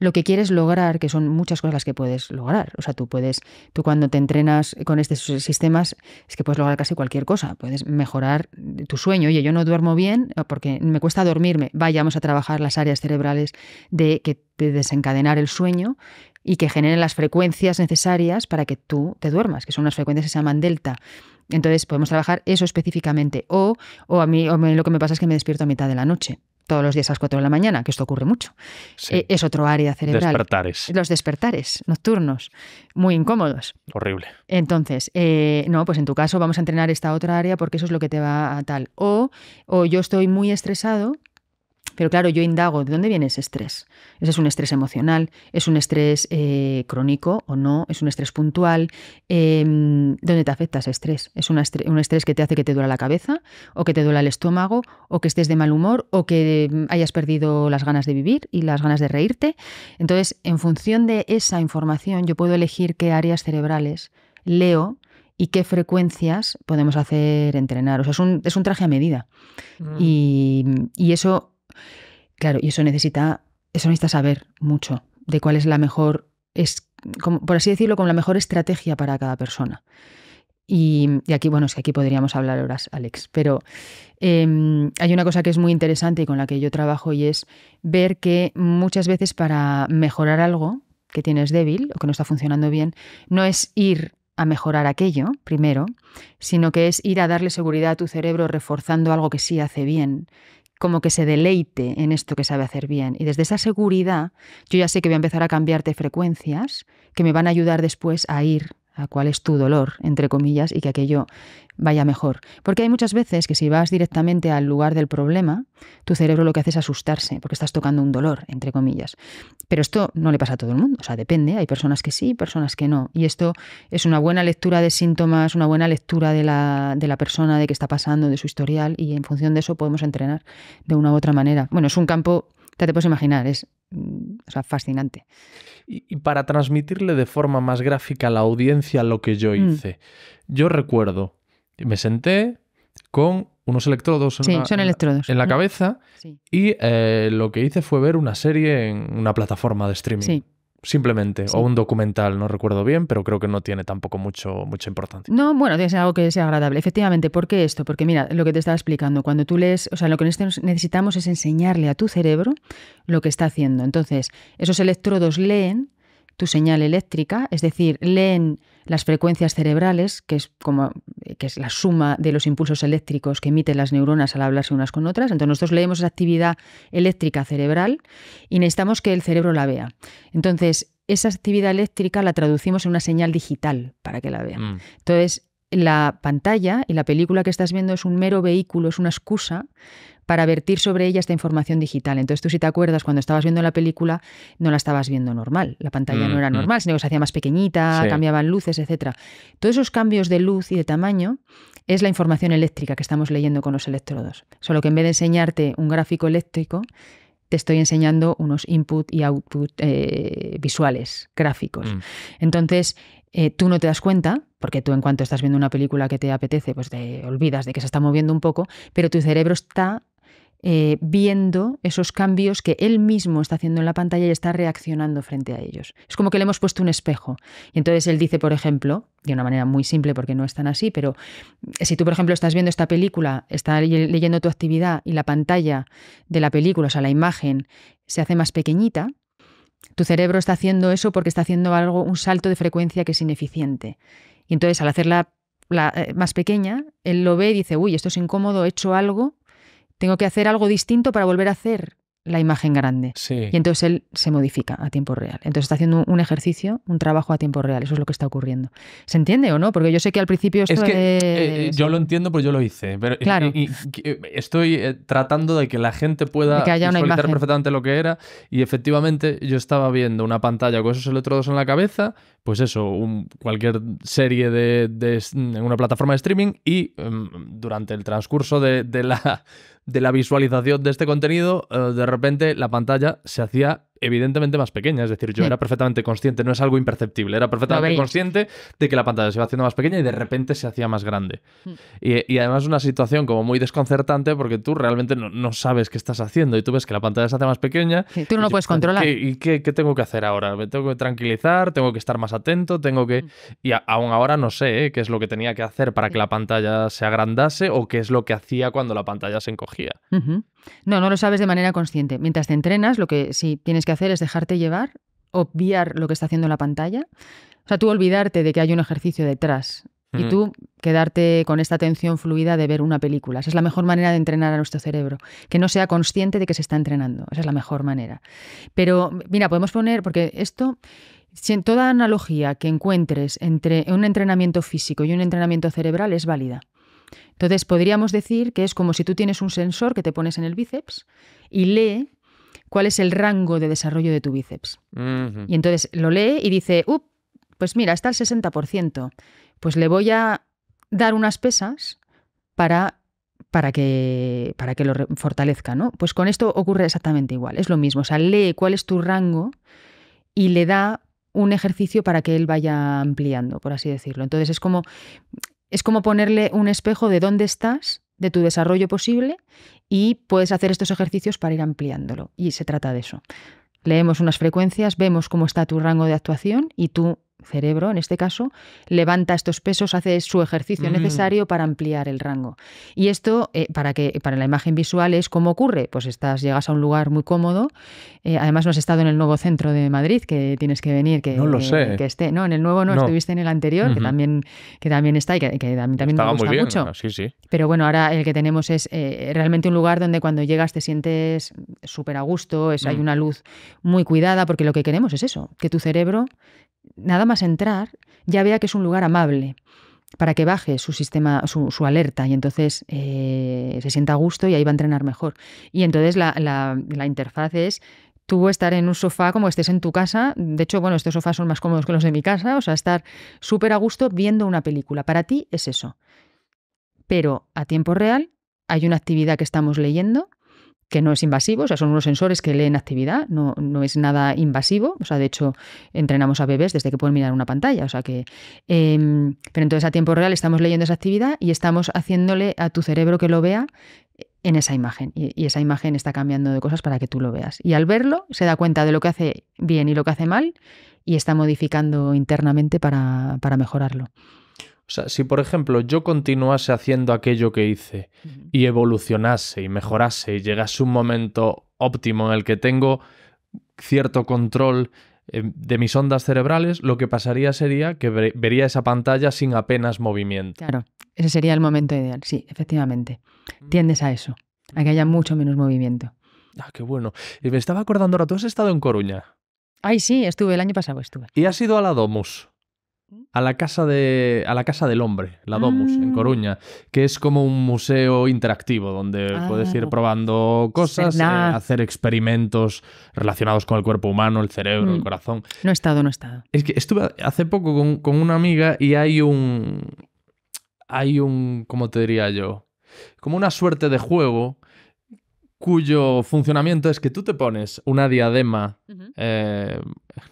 lo que quieres lograr, que son muchas cosas las que puedes lograr. O sea, tú puedes, tú cuando te entrenas con estos sistemas, es que puedes lograr casi cualquier cosa. Puedes mejorar tu sueño. Oye, yo no duermo bien eh, porque me cuesta dormirme. Vayamos a trabajar las áreas cerebrales de que desencadenar el sueño y que generen las frecuencias necesarias para que tú te duermas, que son unas frecuencias que se llaman delta. Entonces podemos trabajar eso específicamente. O, o a mí o lo que me pasa es que me despierto a mitad de la noche todos los días a las 4 de la mañana, que esto ocurre mucho. Eh, es otro área cerebral. Despertares. Los despertares nocturnos, muy incómodos. Horrible. Entonces, eh, no, pues en tu caso vamos a entrenar esta otra área porque eso es lo que te va a tal. O, o yo estoy muy estresado pero claro, yo indago, ¿de dónde viene ese estrés? ¿Ese es un estrés emocional? ¿Es un estrés eh, crónico o no? ¿Es un estrés puntual? Em, ¿Dónde te afecta ese estrés? ¿Es un estrés, que te hace que te duela la cabeza o que te duela el estómago o que estés de mal humor o que em, hayas perdido las ganas de vivir y las ganas de reírte? Entonces, en función de esa información, yo puedo elegir qué áreas cerebrales leo y qué frecuencias podemos hacer entrenar. O sea, es un, traje a medida. Mm. Y, y, eso Claro, y eso necesita, eso necesita saber mucho de cuál es la mejor, es, por así decirlo, como la mejor estrategia para cada persona. Y, aquí, bueno, es que aquí podríamos hablar horas, Alex, pero em, hay una cosa que es muy interesante y con la que yo trabajo y es ver que muchas veces para mejorar algo que tienes débil o que no está funcionando bien, no es ir a mejorar aquello primero, sino que es ir a darle seguridad a tu cerebro reforzando algo que sí hace bien como que se deleite en esto que sabe hacer bien. Y desde esa seguridad, yo ya sé que voy a empezar a cambiarte frecuencias que me van a ayudar después a ir cuál es tu dolor, entre comillas, y que aquello vaya mejor. Porque hay muchas veces que si vas directamente al lugar del problema, tu cerebro lo que hace es asustarse, porque estás tocando un dolor, entre comillas. Pero esto no le pasa a todo el mundo, o sea, depende, hay personas que sí, personas que no. Y esto es una buena lectura de síntomas, una buena lectura de la, persona, de qué está pasando, de su historial, y en función de eso podemos entrenar de una u otra manera. Bueno, es un campo, ya te puedes imaginar, es fascinante y, para transmitirle de forma más gráfica a la audiencia lo que yo mm. hice. Yo recuerdo, me senté con unos electrodos en, la cabeza y lo que hice fue ver una serie en una plataforma de streaming simplemente, o un documental, no recuerdo bien, pero creo que no tiene tampoco mucho, mucha importancia. No, bueno, tiene que ser algo que sea agradable. Efectivamente, ¿por qué esto? Porque mira, lo que te estaba explicando, cuando tú lees, o sea, lo que necesitamos es enseñarle a tu cerebro lo que está haciendo. Entonces, esos electrodos leen tu señal eléctrica, es decir, leen las frecuencias cerebrales, que es, como, eh, que es la suma de los impulsos eléctricos que emiten las neuronas al hablarse unas con otras. Entonces nosotros leemos esa actividad eléctrica cerebral y necesitamos que el cerebro la vea. Entonces, esa actividad eléctrica la traducimos en una señal digital para que la vea. Mm. Entonces, la pantalla y la película que estás viendo es un mero vehículo, es una excusa para vertir sobre ella esta información digital. Entonces tú si te acuerdas, cuando estabas viendo la película no la estabas viendo normal, la pantalla no mm, era mm. normal, sino que se hacía más pequeñita, cambiaban luces, etc. Todos esos cambios de luz y de tamaño es la información eléctrica que estamos leyendo con los electrodos. Solo que en vez de enseñarte un gráfico eléctrico, te estoy enseñando unos input y output eh, visuales, gráficos. Mm. Entonces, eh, tú no te das cuenta, porque tú en cuanto estás viendo una película que te apetece, pues te olvidas de que se está moviendo un poco, pero tu cerebro está eh, viendo esos cambios que él mismo está haciendo en la pantalla y está reaccionando frente a ellos. Es como que le hemos puesto un espejo. Y entonces él dice, por ejemplo, de una manera muy simple porque no es tan así, pero eh, si tú, por ejemplo, estás viendo esta película, está leyendo tu actividad y la pantalla de la película, o sea, la imagen, se hace más pequeñita, tu cerebro está haciendo eso porque está haciendo algo, un salto de frecuencia que es ineficiente. Y entonces al hacerla la, eh, más pequeña, él lo ve y dice, uy, esto es incómodo, he hecho algo, tengo que hacer algo distinto para volver a hacer la imagen grande. Sí. Y entonces él se modifica a tiempo real. Entonces está haciendo un ejercicio, un trabajo a tiempo real. Eso es lo que está ocurriendo. ¿Se entiende o no? Porque yo sé que al principio esto eh, es que, eh, yo lo entiendo, pues yo lo hice. claro. Eh, estoy tratando de que la gente pueda que perfectamente lo que era. Y efectivamente yo estaba viendo una pantalla con esos electrodos en la cabeza, pues eso, cualquier serie de, una plataforma de streaming y em, durante el transcurso de, de la de la visualización de este contenido, eh, de repente la pantalla se hacía evidentemente más pequeña. Es decir, yo era perfectamente consciente, no es algo imperceptible, era perfectamente consciente de que la pantalla se iba haciendo más pequeña y de repente se hacía más grande. Mm. Y, además una situación como muy desconcertante porque tú realmente no, sabes qué estás haciendo y tú ves que la pantalla se hace más pequeña. tú no lo puedes controlar. ¿Y qué, tengo que hacer ahora? ¿Me tengo que tranquilizar? ¿Tengo que estar más atento? ¿Tengo que...? Mm. Y aún ahora no sé ¿eh? qué es lo que tenía que hacer para que la pantalla se agrandase o qué es lo que hacía cuando la pantalla se encogía. No, no lo sabes de manera consciente. Mientras te entrenas, lo que sí tienes que hacer es dejarte llevar, obviar lo que está haciendo la pantalla. O sea, tú olvidarte de que hay un ejercicio detrás y mm. tú quedarte con esta atención fluida de ver una película. Esa es la mejor manera de entrenar a nuestro cerebro, que no sea consciente de que se está entrenando. Esa es la mejor manera. Pero mira, podemos poner, porque esto, si toda analogía que encuentres entre un entrenamiento físico y un entrenamiento cerebral es válida. Entonces podríamos decir que es como si tú tienes un sensor que te pones en el bíceps y lee cuál es el rango de desarrollo de tu bíceps. Y entonces lo lee y dice, pues mira, está al 60%. Pues le voy a dar unas pesas para para que, para que lo fortalezca, ¿no? Pues con esto ocurre exactamente igual, es lo mismo, o sea, lee cuál es tu rango y le da un ejercicio para que él vaya ampliando, por así decirlo. Entonces es como es como ponerle un espejo de dónde estás, de tu desarrollo posible, y puedes hacer estos ejercicios para ir ampliándolo. Y se trata de eso. Leemos unas frecuencias, vemos cómo está tu rango de actuación y tú cerebro, en este caso, levanta estos pesos, hace su ejercicio mm. necesario para ampliar el rango. Y esto, eh, para, que, para la imagen visual, es cómo ocurre. Pues estás, llegas a un lugar muy cómodo. Eh, además, no has estado en el nuevo centro de Madrid, que tienes que venir, que, esté. No, en el nuevo no, estuviste en el anterior, que, también, que también está y que, también, gusta muy bien. mucho. Sí, Pero bueno, ahora el que tenemos es eh, realmente un lugar donde cuando llegas te sientes súper a gusto, es, hay mm. una luz muy cuidada, porque lo que queremos es eso, que tu cerebro nada más entrar, ya vea que es un lugar amable para que baje su sistema, su, alerta y entonces eh, se sienta a gusto y ahí va a entrenar mejor. Y entonces la, la interfaz es tú estar en un sofá como estés en tu casa. De hecho, bueno, estos sofás son más cómodos que los de mi casa, o sea, estar súper a gusto viendo una película. Para ti es eso. Pero a tiempo real hay una actividad que estamos leyendo que no es invasivo, o sea, son unos sensores que leen actividad, no, es nada invasivo, o sea, de hecho, entrenamos a bebés desde que pueden mirar una pantalla, o sea que... Em, pero entonces a tiempo real estamos leyendo esa actividad y estamos haciéndole a tu cerebro que lo vea en esa imagen y, esa imagen está cambiando de cosas para que tú lo veas. Y al verlo se da cuenta de lo que hace bien y lo que hace mal y está modificando internamente para, para mejorarlo. O sea, si por ejemplo yo continuase haciendo aquello que hice y evolucionase y mejorase y llegase un momento óptimo en el que tengo cierto control eh, de mis ondas cerebrales, lo que pasaría sería que vería esa pantalla sin apenas movimiento. Claro, ese sería el momento ideal, sí, efectivamente. Mm. Tiendes a eso, a que haya mucho menos movimiento. Ah, qué bueno. Y me estaba acordando ahora, tú has estado en Coruña. Ay, sí, estuve el año pasado, estuve. ¿Y has ido a la Domus? a la casa a la casa del hombre, la Domus en ah. Coruña, que es como un museo interactivo donde ah. puedes ir probando cosas, eh, hacer experimentos relacionados con el cuerpo humano, el cerebro, el mm. corazón. No he estado, no he estado. Es que estuve hace poco con, con una amiga y hay un hay un ¿cómo te diría yo? Como una suerte de juego cuyo funcionamiento es que tú te pones una diadema, eh,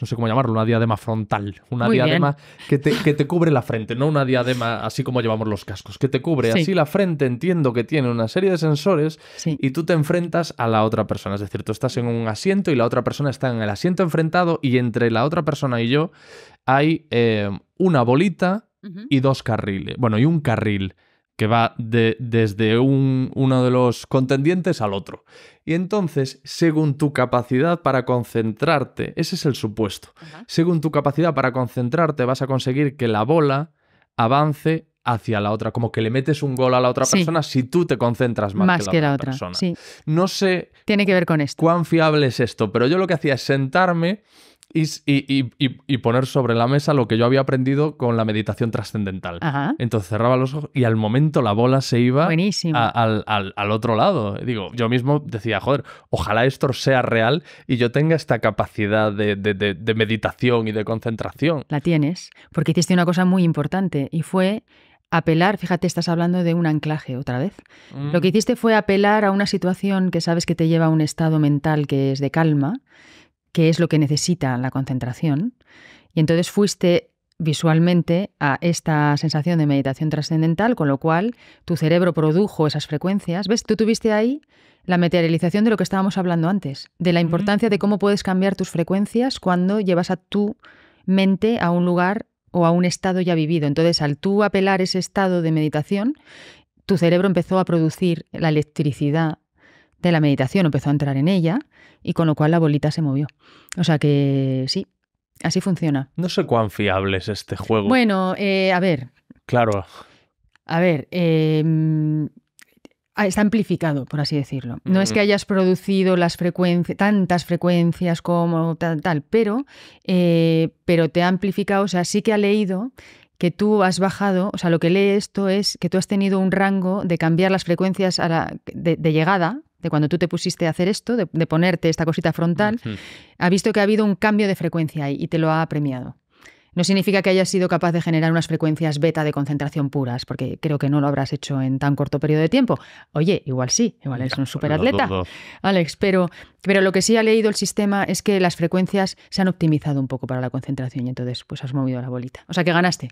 no sé cómo llamarlo, una diadema frontal, una diadema que te, cubre la frente, no una diadema así como llevamos los cascos, que te cubre así la frente, entiendo que tiene una serie de sensores y tú te enfrentas a la otra persona, es decir, tú estás en un asiento y la otra persona está en el asiento enfrentado y entre la otra persona y yo hay eh, una bolita y dos carriles, bueno, y un carril que va de, desde un, uno de los contendientes al otro. Y entonces, según tu capacidad para concentrarte, ese es el supuesto, según tu capacidad para concentrarte vas a conseguir que la bola avance hacia la otra, como que le metes un gol a la otra persona si tú te concentras más, más que, la otra, persona. No sé. Tiene que ver con esto. Cuán fiable es esto, pero yo lo que hacía es sentarme y, poner sobre la mesa lo que yo había aprendido con la meditación trascendental. Entonces cerraba los ojos y al momento la bola se iba al, otro lado. Digo, yo mismo decía, joder, ojalá esto sea real y yo tenga esta capacidad de, meditación y de concentración. La tienes, porque hiciste una cosa muy importante y fue apelar, fíjate, estás hablando de un anclaje otra vez. Lo mm. que hiciste fue apelar a una situación que sabes que te lleva a un estado mental que es de calma qué es lo que necesita la concentración. Y entonces fuiste visualmente a esta sensación de meditación trascendental, con lo cual tu cerebro produjo esas frecuencias. ¿Ves? Tú tuviste ahí la materialización de lo que estábamos hablando antes, de la importancia de cómo puedes cambiar tus frecuencias cuando llevas a tu mente a un lugar o a un estado ya vivido. Entonces, al tú apelar ese estado de meditación, tu cerebro empezó a producir la electricidad de la meditación empezó a entrar en ella y con lo cual la bolita se movió. O sea que sí, así funciona. No sé cuán fiable es este juego. Bueno, eh, a ver. Claro. A ver, em, ah, está amplificado, por así decirlo. No es que hayas producido las frecuencias, tantas frecuencias como tal, tal pero, eh, pero te ha amplificado, o sea, sí que ha leído que tú has bajado, o sea, lo que lee esto es que tú has tenido un rango de cambiar las frecuencias de, llegada de cuando tú te pusiste a hacer esto, de, ponerte esta cosita frontal, ha visto que ha habido un cambio de frecuencia ahí y te lo ha premiado. No significa que hayas sido capaz de generar unas frecuencias beta de concentración puras, porque creo que no lo habrás hecho en tan corto periodo de tiempo. Oye, igual sí, igual eres un superatleta, Alex, pero, pero lo que sí ha leído el sistema es que las frecuencias se han optimizado un poco para la concentración y entonces pues has movido la bolita. O sea que ganaste.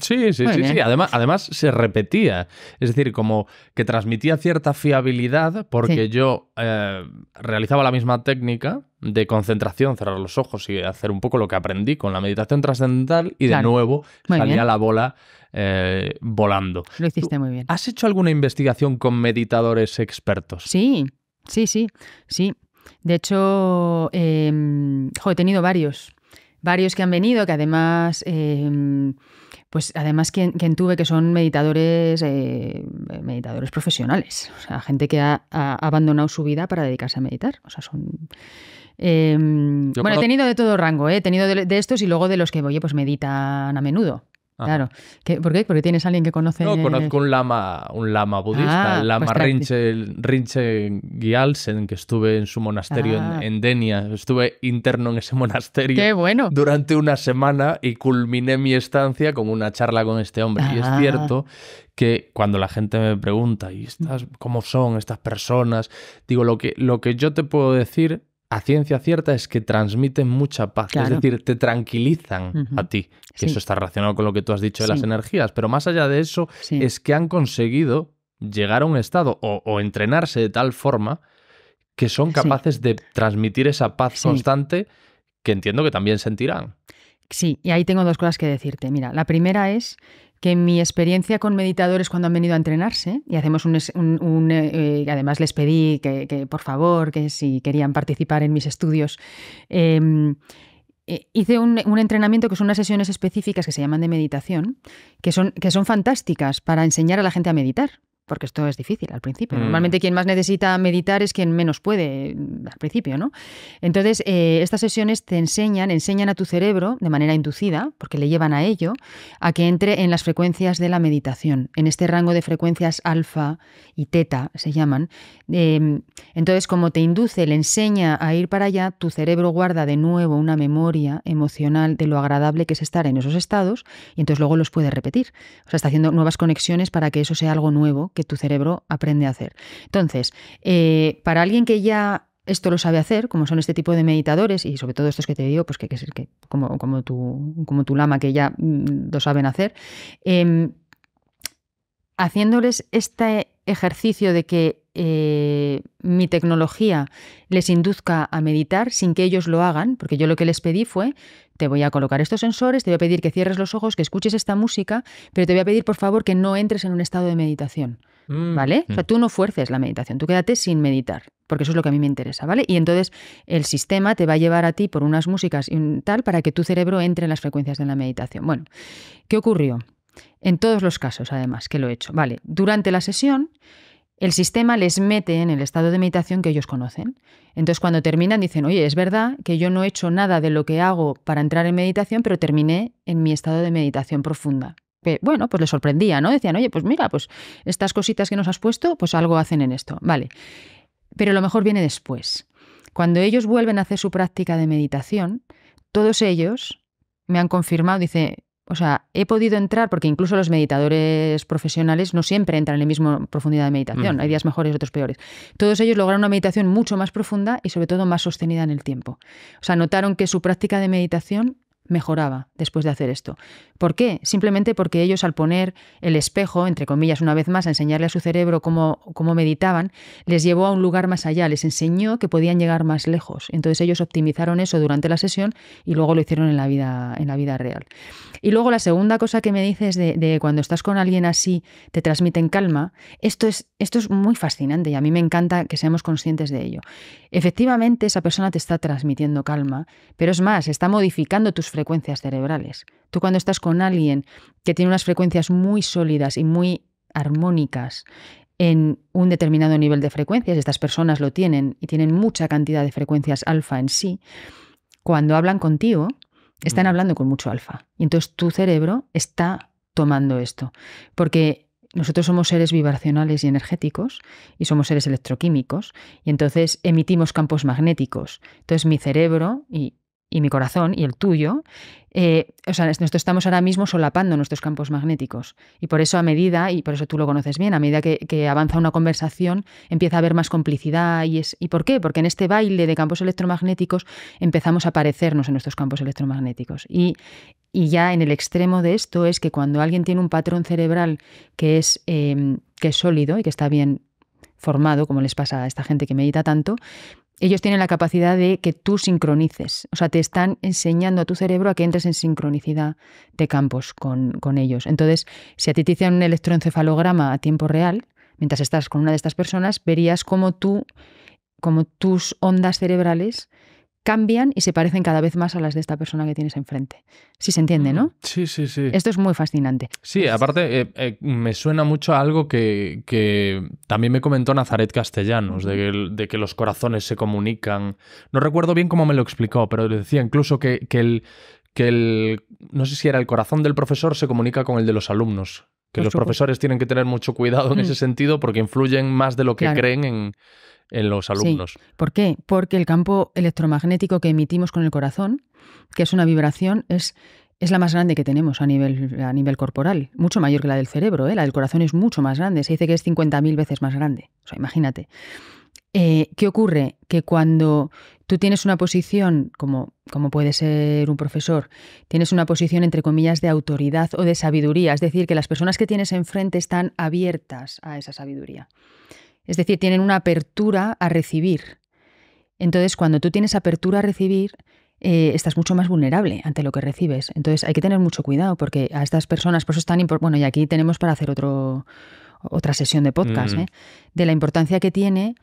Sí, sí, sí, Además, además se repetía. Es decir, como que transmitía cierta fiabilidad porque yo eh, realizaba la misma técnica de concentración, cerrar los ojos y hacer un poco lo que aprendí con la meditación trascendental y de nuevo salía la bola eh, volando. Lo hiciste muy bien. ¿Has hecho alguna investigación con meditadores expertos? Sí, sí, sí, sí. De hecho, em, he tenido varios, varios que han venido, que además... Em, pues además quien, tuve que son meditadores, eh, meditadores profesionales, o sea, gente que ha, abandonado su vida para dedicarse a meditar, o sea, son Em, bueno, he tenido de todo rango, eh, he tenido de, estos y luego de los que, oye, pues meditan a menudo. Claro. ¿Por qué? Porque tienes a alguien que conoce. No, conozco un lama, un lama budista, ah, el lama pues Rinche, Gialsen, que estuve en su monasterio en, ah. Denia. Estuve interno en ese monasterio durante una semana y culminé mi estancia con una charla con este hombre. Y es ah. cierto que cuando la gente me pregunta, ¿y estas, cómo son estas personas? Digo, lo que, lo que yo te puedo decir a ciencia cierta es que transmiten mucha paz, es decir, te tranquilizan a ti, Y eso está relacionado con lo que tú has dicho de las energías, pero más allá de eso es que han conseguido llegar a un estado o entrenarse de tal forma que son capaces de transmitir esa paz constante que entiendo que también sentirán. Sí, y ahí tengo dos cosas que decirte. Mira, la primera es que mi experiencia con meditadores cuando han venido a entrenarse, y hacemos un, eh, además les pedí que, por favor, que si querían participar en mis estudios, em, eh, hice un, entrenamiento que son unas sesiones específicas que se llaman de meditación, que son, que son fantásticas para enseñar a la gente a meditar porque esto es difícil al principio. Mm. Normalmente quien más necesita meditar es quien menos puede mm, al principio, ¿no? Entonces, eh, estas sesiones te enseñan, enseñan a tu cerebro de manera inducida, porque le llevan a ello, a que entre en las frecuencias de la meditación, en este rango de frecuencias alfa y teta, se llaman. Em, entonces, como te induce, le enseña a ir para allá, tu cerebro guarda de nuevo una memoria emocional de lo agradable que es estar en esos estados y entonces luego los puede repetir. O sea, está haciendo nuevas conexiones para que eso sea algo nuevo que tu cerebro aprende a hacer. Entonces, eh, para alguien que ya esto lo sabe hacer, como son este tipo de meditadores y sobre todo estos que te digo, pues que, que, que como, tu, como tu lama que ya mm, lo saben hacer, em, haciéndoles este ejercicio de que eh, mi tecnología les induzca a meditar sin que ellos lo hagan, porque yo lo que les pedí fue, te voy a colocar estos sensores, te voy a pedir que cierres los ojos, que escuches esta música, pero te voy a pedir por favor que no entres en un estado de meditación. Mm. ¿Vale? O sea, mm. tú no fuerces la meditación, tú quédate sin meditar, porque eso es lo que a mí me interesa, ¿vale? Y entonces el sistema te va a llevar a ti por unas músicas y tal para que tu cerebro entre en las frecuencias de la meditación. Bueno, ¿qué ocurrió? En todos los casos, además, que lo he hecho. Vale, durante la sesión el sistema les mete en el estado de meditación que ellos conocen. Entonces cuando terminan dicen, oye, es verdad que yo no he hecho nada de lo que hago para entrar en meditación, pero terminé en mi estado de meditación profunda. Que, bueno, pues les sorprendía, ¿no? Decían, oye, pues mira, pues estas cositas que nos has puesto, pues algo hacen en esto. Vale. Pero lo mejor viene después. Cuando ellos vuelven a hacer su práctica de meditación, todos ellos me han confirmado, dice, o sea, he podido entrar, porque incluso los meditadores profesionales no siempre entran en la misma profundidad de meditación, hay días mejores y otros peores. Todos ellos lograron una meditación mucho más profunda y sobre todo más sostenida en el tiempo. O sea, notaron que su práctica de meditación mejoraba después de hacer esto. ¿Por qué? Simplemente porque ellos al poner el espejo, entre comillas, una vez más, a enseñarle a su cerebro cómo, cómo meditaban, les llevó a un lugar más allá, les enseñó que podían llegar más lejos. Entonces ellos optimizaron eso durante la sesión y luego lo hicieron en la vida, en la vida real. Y luego la segunda cosa que me dices de, cuando estás con alguien así, te transmiten calma, esto es, esto es muy fascinante y a mí me encanta que seamos conscientes de ello. Efectivamente, esa persona te está transmitiendo calma, pero es más, está modificando tus frecuencias cerebrales. Tú cuando estás con alguien que tiene unas frecuencias muy sólidas y muy armónicas en un determinado nivel de frecuencias, estas personas lo tienen y tienen mucha cantidad de frecuencias alfa en sí, cuando hablan contigo, están mm. hablando con mucho alfa. Y entonces tu cerebro está tomando esto, porque nosotros somos seres vibracionales y energéticos y somos seres electroquímicos y entonces emitimos campos magnéticos. Entonces mi cerebro y y mi corazón y el tuyo, eh, o sea, nosotros estamos ahora mismo solapando nuestros campos magnéticos. Y por eso a medida, y por eso tú lo conoces bien, a medida que, avanza una conversación, empieza a haber más complicidad. Y, ¿Y por qué? Porque en este baile de campos electromagnéticos empezamos a parecernos en nuestros campos electromagnéticos. Y, ya en el extremo de esto es que cuando alguien tiene un patrón cerebral que es, eh, que es sólido y que está bien formado, como les pasa a esta gente que medita tanto, ellos tienen la capacidad de que tú sincronices. O sea, te están enseñando a tu cerebro a que entres en sincronicidad de campos con, ellos. Entonces, si a ti te hicieran un electroencefalograma a tiempo real, mientras estás con una de estas personas, verías cómo tú, cómo tus ondas cerebrales cambian y se parecen cada vez más a las de esta persona que tienes enfrente. Si sí se entiende, ¿no? Mm, sí, sí, sí. Esto es muy fascinante. Sí, pues aparte eh, eh, me suena mucho a algo que, también me comentó Nazaret Castellanos, de que, los corazones se comunican. No recuerdo bien cómo me lo explicó, pero decía incluso que, el, que el, no sé si era el corazón del profesor se comunica con el de los alumnos que los profesores tienen que tener mucho cuidado en mm. ese sentido porque influyen más de lo que creen en, en los alumnos. ¿Por qué? Porque el campo electromagnético que emitimos con el corazón, que es una vibración, es, es la más grande que tenemos a nivel, a nivel corporal, mucho mayor que la del cerebro, ¿eh? la del corazón es mucho más grande, se dice que es 50.000 veces más grande, o sea, imagínate. Eh, ¿Qué ocurre? Que cuando tú tienes una posición, como, como puede ser un profesor, tienes una posición entre comillas de autoridad o de sabiduría, es decir, que las personas que tienes enfrente están abiertas a esa sabiduría. Es decir, tienen una apertura a recibir. Entonces, cuando tú tienes apertura a recibir, eh, estás mucho más vulnerable ante lo que recibes. Entonces, hay que tener mucho cuidado porque a estas personas, por eso es tan importante, bueno, y aquí tenemos para hacer otro, otra sesión de podcast, mm. ¿eh? de la importancia que tiene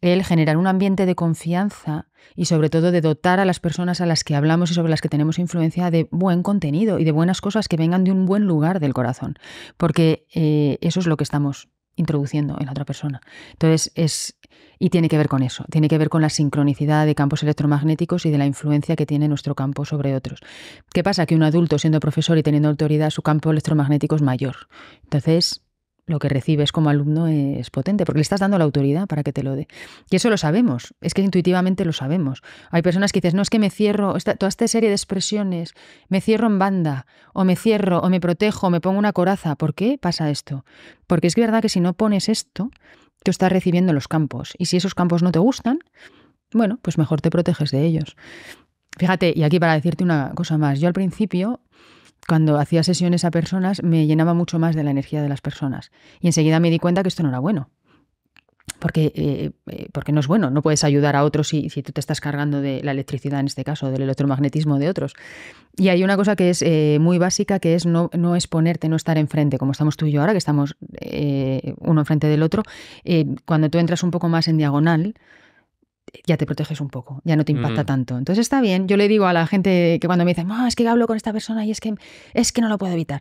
el generar un ambiente de confianza y sobre todo de dotar a las personas a las que hablamos y sobre las que tenemos influencia de buen contenido y de buenas cosas que vengan de un buen lugar del corazón, porque eh, eso es lo que estamos introduciendo en la otra persona. Entonces, es. Y tiene que ver con eso, tiene que ver con la sincronicidad de campos electromagnéticos y de la influencia que tiene nuestro campo sobre otros. ¿Qué pasa? Que un adulto siendo profesor y teniendo autoridad, su campo electromagnético es mayor. Entonces, lo que recibes como alumno es potente, porque le estás dando la autoridad para que te lo dé. Y eso lo sabemos, es que intuitivamente lo sabemos. Hay personas que dices, no es que me cierro, toda esta serie de expresiones, me cierro en banda, o me cierro, o me protejo, me pongo una coraza. ¿Por qué pasa esto? Porque es verdad que si no pones esto, tú estás recibiendo los campos, y si esos campos no te gustan, bueno, pues mejor te proteges de ellos. Fíjate, y aquí para decirte una cosa más, yo al principio cuando hacía sesiones a personas me llenaba mucho más de la energía de las personas. Y enseguida me di cuenta que esto no era bueno. Porque, eh, eh, porque no es bueno, no puedes ayudar a otros si, si, tú te estás cargando de la electricidad en este caso, del electromagnetismo de otros. Y hay una cosa que es eh, muy básica, que es no, no exponerte, no estar enfrente, como estamos tú y yo ahora, que estamos uno enfrente del otro. cuando tú entras un poco más en diagonal, ya te proteges un poco, ya no te impacta tanto. Entonces está bien, yo le digo a la gente que cuando me dicen, es que hablo con esta persona y es que, es que no lo puedo evitar,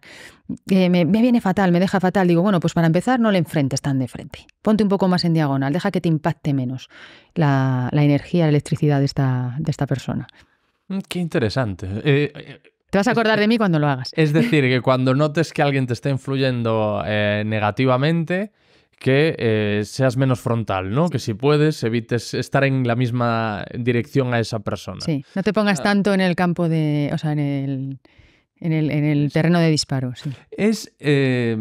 eh, me, viene fatal, me deja fatal, digo, bueno, pues para empezar no le enfrentes tan de frente, ponte un poco más en diagonal, deja que te impacte menos la, energía, la electricidad de esta, de esta persona. Mm, qué interesante. Eh, te vas a acordar de mí cuando lo hagas. Es decir, que cuando notes que alguien te está influyendo eh, negativamente, que eh, seas menos frontal, ¿no? Que si puedes, evites estar en la misma dirección a esa persona. Sí, no te pongas ah. tanto en el campo de, o sea, en el en el, terreno de disparos. Sí. Es, eh,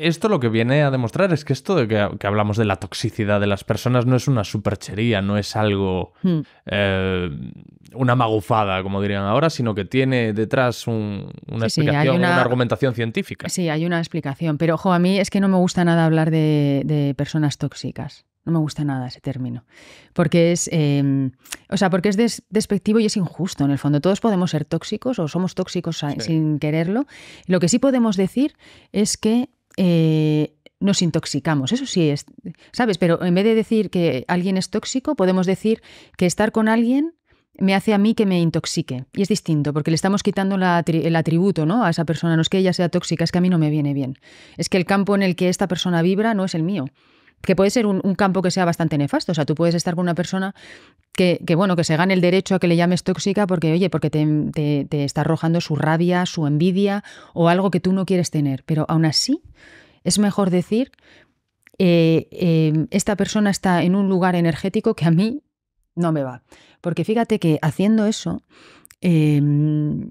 esto lo que viene a demostrar es que esto de que, hablamos de la toxicidad de las personas no es una superchería, no es algo, hmm. eh, una magufada, como dirían ahora, sino que tiene detrás una explicación, una, argumentación científica. Sí, hay una explicación, pero ojo, a mí es que no me gusta nada hablar de personas tóxicas. No me gusta nada ese término. Porque es, em, o sea, porque es despectivo y es injusto. En el fondo, todos podemos ser tóxicos o somos tóxicos sin quererlo. Lo que sí podemos decir es que eh, nos intoxicamos. Eso sí es, ¿sabes? Pero en vez de decir que alguien es tóxico, podemos decir que estar con alguien me hace a mí que me intoxique. Y es distinto, porque le estamos quitando el atributo ¿no? a esa persona. No es que ella sea tóxica, es que a mí no me viene bien. Es que el campo en el que esta persona vibra no es el mío que puede ser un, campo que sea bastante nefasto. O sea, tú puedes estar con una persona que, bueno, que se gane el derecho a que le llames tóxica porque, oye, porque te, está arrojando su rabia, su envidia o algo que tú no quieres tener. Pero aún así, es mejor decir, eh, eh, esta persona está en un lugar energético que a mí no me va. Porque fíjate que haciendo eso, em,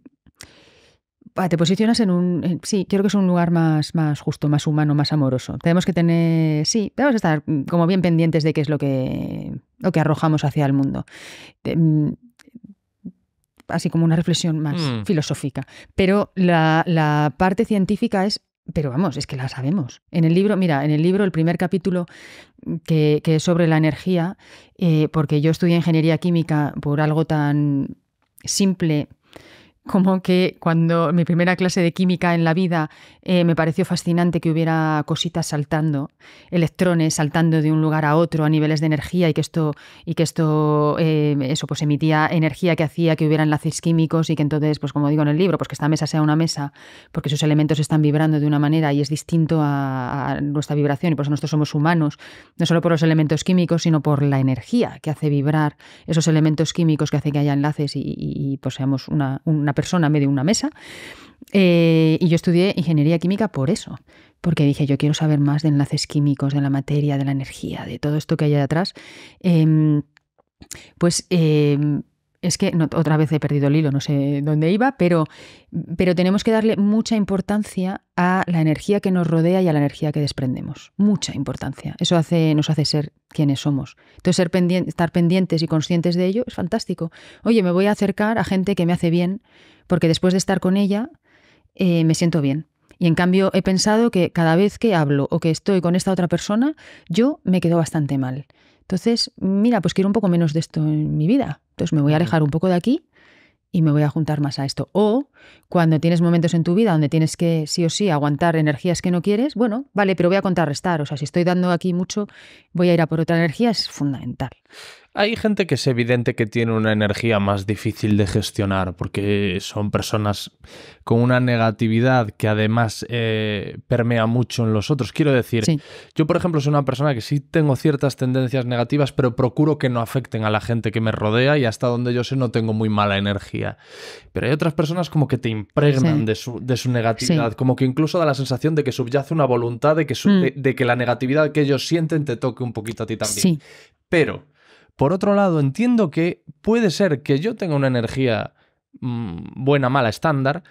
Ah, te posicionas en un. sí, creo que es un lugar más, más justo, más humano, más amoroso. Tenemos que tener. Sí, tenemos que estar como bien pendientes de qué es lo que, lo que arrojamos hacia el mundo. Mm, así como una reflexión más mm. filosófica. Pero la, parte científica es pero vamos, es que la sabemos. En el libro, mira, en el libro, el primer capítulo que, es sobre la energía, eh, porque yo estudié ingeniería química por algo tan simple como que cuando mi primera clase de química en la vida eh, me pareció fascinante que hubiera cositas saltando, electrones saltando de un lugar a otro a niveles de energía y que esto, y que esto eh, eso pues emitía energía que hacía que hubiera enlaces químicos y que entonces, pues como digo en el libro, pues que esta mesa sea una mesa porque esos elementos están vibrando de una manera y es distinto a, nuestra vibración y por eso nosotros somos humanos, no solo por los elementos químicos, sino por la energía que hace vibrar esos elementos químicos que hace que haya enlaces y, y, pues seamos una, una persona me medio una mesa. Eh, y yo estudié ingeniería química por eso, porque dije, yo quiero saber más de enlaces químicos, de la materia, de la energía, de todo esto que hay detrás atrás. Em, pues em, es que otra vez he perdido el hilo, no sé dónde iba, pero, tenemos que darle mucha importancia a la energía que nos rodea y a la energía que desprendemos. Mucha importancia. Eso nos hace ser quienes somos. Entonces, estar pendientes y conscientes de ello es fantástico. Oye, me voy a acercar a gente que me hace bien, porque después de estar con ella, eh, me siento bien. Y en cambio he pensado que cada vez que hablo o que estoy con esta otra persona, yo me quedo bastante mal. Entonces, mira, pues quiero un poco menos de esto en mi vida. Entonces me voy a alejar un poco de aquí y me voy a juntar más a esto. O cuando tienes momentos en tu vida donde tienes que sí o sí aguantar energías que no quieres, bueno, vale, pero voy a contrarrestar. O sea, si estoy dando aquí mucho, voy a ir a por otra energía, es fundamental. Hay gente que es evidente que tiene una energía más difícil de gestionar porque son personas con una negatividad que además eh, permea mucho en los otros. Quiero decir, yo por ejemplo soy una persona que sí tengo ciertas tendencias negativas, pero procuro que no afecten a la gente que me rodea y hasta donde yo sé no tengo muy mala energía. Pero hay otras personas como que te impregnan de, su, negatividad, como que incluso da la sensación de que subyace una voluntad de que, mm. de que la negatividad que ellos sienten te toque un poquito a ti también. Pero por otro lado, entiendo que puede ser que yo tenga una energía mm, buena, mala, estándar,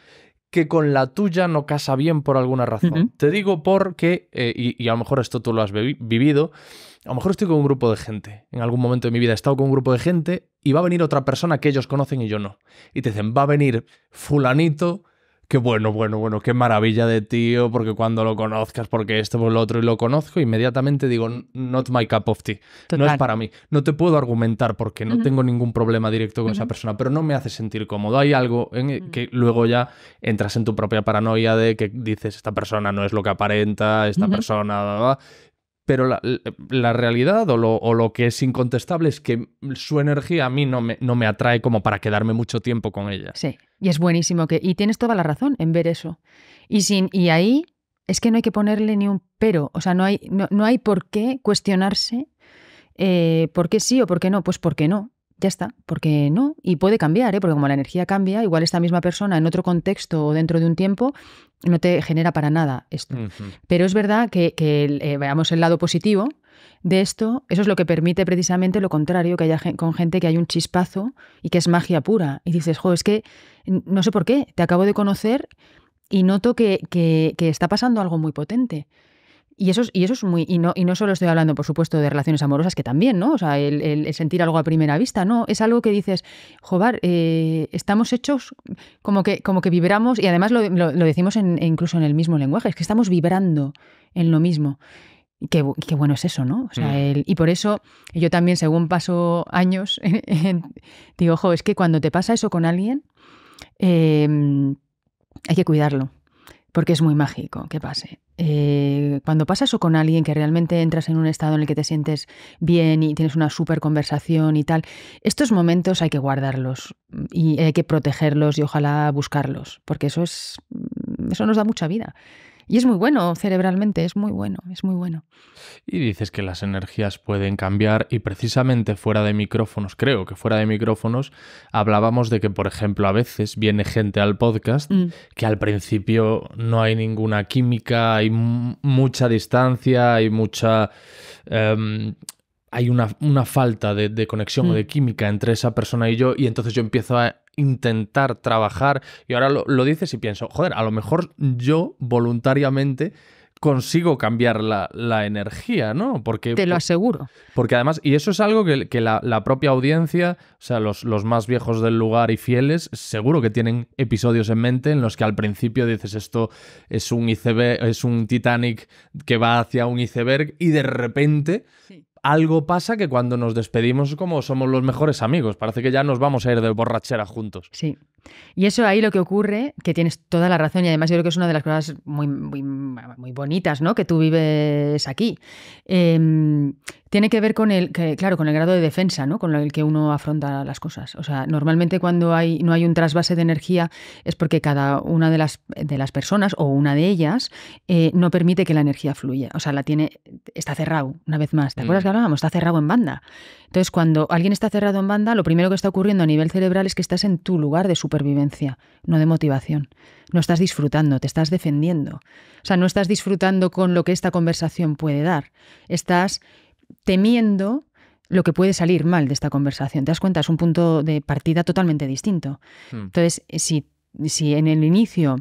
que con la tuya no casa bien por alguna razón. Te digo porque, eh, y, a lo mejor esto tú lo has vivido, a lo mejor estoy con un grupo de gente. En algún momento de mi vida he estado con un grupo de gente y va a venir otra persona que ellos conocen y yo no. Y te dicen, va a venir fulanito qué bueno, bueno, bueno, qué maravilla de tío, porque cuando lo conozcas, porque esto, por lo otro, y lo conozco, inmediatamente digo, not my cup of tea, no es para mí. No te puedo argumentar porque no tengo ningún problema directo con esa persona, pero no me hace sentir cómodo. Hay algo en que luego ya entras en tu propia paranoia de que dices, esta persona no es lo que aparenta, esta persona... Pero la, realidad o lo, que es incontestable es que su energía a mí no me, no me atrae como para quedarme mucho tiempo con ella. Sí, y es buenísimo que... Y tienes toda la razón en ver eso. Y, sin, y ahí es que no hay que ponerle ni un pero, o sea, no hay, no, no hay por qué cuestionarse eh, por qué sí o por qué no, pues por qué no. Ya está, porque no, y puede cambiar, ¿eh? porque como la energía cambia, igual esta misma persona en otro contexto o dentro de un tiempo no te genera para nada esto. Pero es verdad que, eh, veamos el lado positivo de esto, eso es lo que permite precisamente lo contrario, que haya con gente que hay un chispazo y que es magia pura. Y dices, jo, es que no sé por qué, te acabo de conocer y noto que está pasando algo muy potente. Y eso, y eso es muy. Y no, y no solo estoy hablando, por supuesto, de relaciones amorosas, que también, ¿no? O sea, el, sentir algo a primera vista, ¿no? Es algo que dices, jovar, eh, estamos hechos como que, como que vibramos, y además lo, decimos en, e incluso en el mismo lenguaje, es que estamos vibrando en lo mismo. Qué, bueno es eso, ¿no? Mm. y por eso yo también, según paso años, digo, ojo, es que cuando te pasa eso con alguien, em, hay que cuidarlo porque es muy mágico que pase. Eh, cuando pasa eso con alguien que realmente entras en un estado en el que te sientes bien y tienes una súper conversación y tal, estos momentos hay que guardarlos y hay que protegerlos y ojalá buscarlos, porque eso es mm, eso nos da mucha vida. Y es muy bueno cerebralmente, es muy bueno, es muy bueno. Y dices que las energías pueden cambiar y precisamente fuera de micrófonos, creo que fuera de micrófonos, hablábamos de que, por ejemplo, a veces viene gente al podcast mm. que al principio no hay ninguna química, hay mucha distancia, hay mucha... Em, hay una, una falta de, conexión o mm. de química entre esa persona y yo, y entonces yo empiezo a intentar trabajar. Y ahora lo, dices y pienso, joder, a lo mejor yo voluntariamente consigo cambiar la, energía, ¿no? Porque, Te lo aseguro. Porque además, y eso es algo que, la, propia audiencia, o sea, los, los, más viejos del lugar y fieles, seguro que tienen episodios en mente en los que al principio dices esto es un iceberg, es un Titanic que va hacia un iceberg y de repente algo pasa que cuando nos despedimos como somos los mejores amigos. Parece que ya nos vamos a ir de borrachera juntos. Sí. Y eso ahí lo que ocurre, que tienes toda la razón y además yo creo que es una de las cosas muy, muy, bonitas ¿no? que tú vives aquí. Em, tiene que ver con el, claro, con el grado de defensa, ¿no? Con el que uno afronta las cosas. O sea, normalmente cuando hay, no hay un trasvase de energía es porque cada una de las, de las personas o una de ellas eh, no permite que la energía fluya. O sea, la tiene, está cerrado, una vez más. ¿Te acuerdas mm. que hablábamos? Está cerrado en banda. Entonces, cuando alguien está cerrado en banda, lo primero que está ocurriendo a nivel cerebral es que estás en tu lugar de su no de motivación. No estás disfrutando, te estás defendiendo. O sea, no estás disfrutando con lo que esta conversación puede dar. Estás temiendo lo que puede salir mal de esta conversación. ¿Te das cuenta? Es un punto de partida totalmente distinto. Hmm. Entonces, eh, si, si en el inicio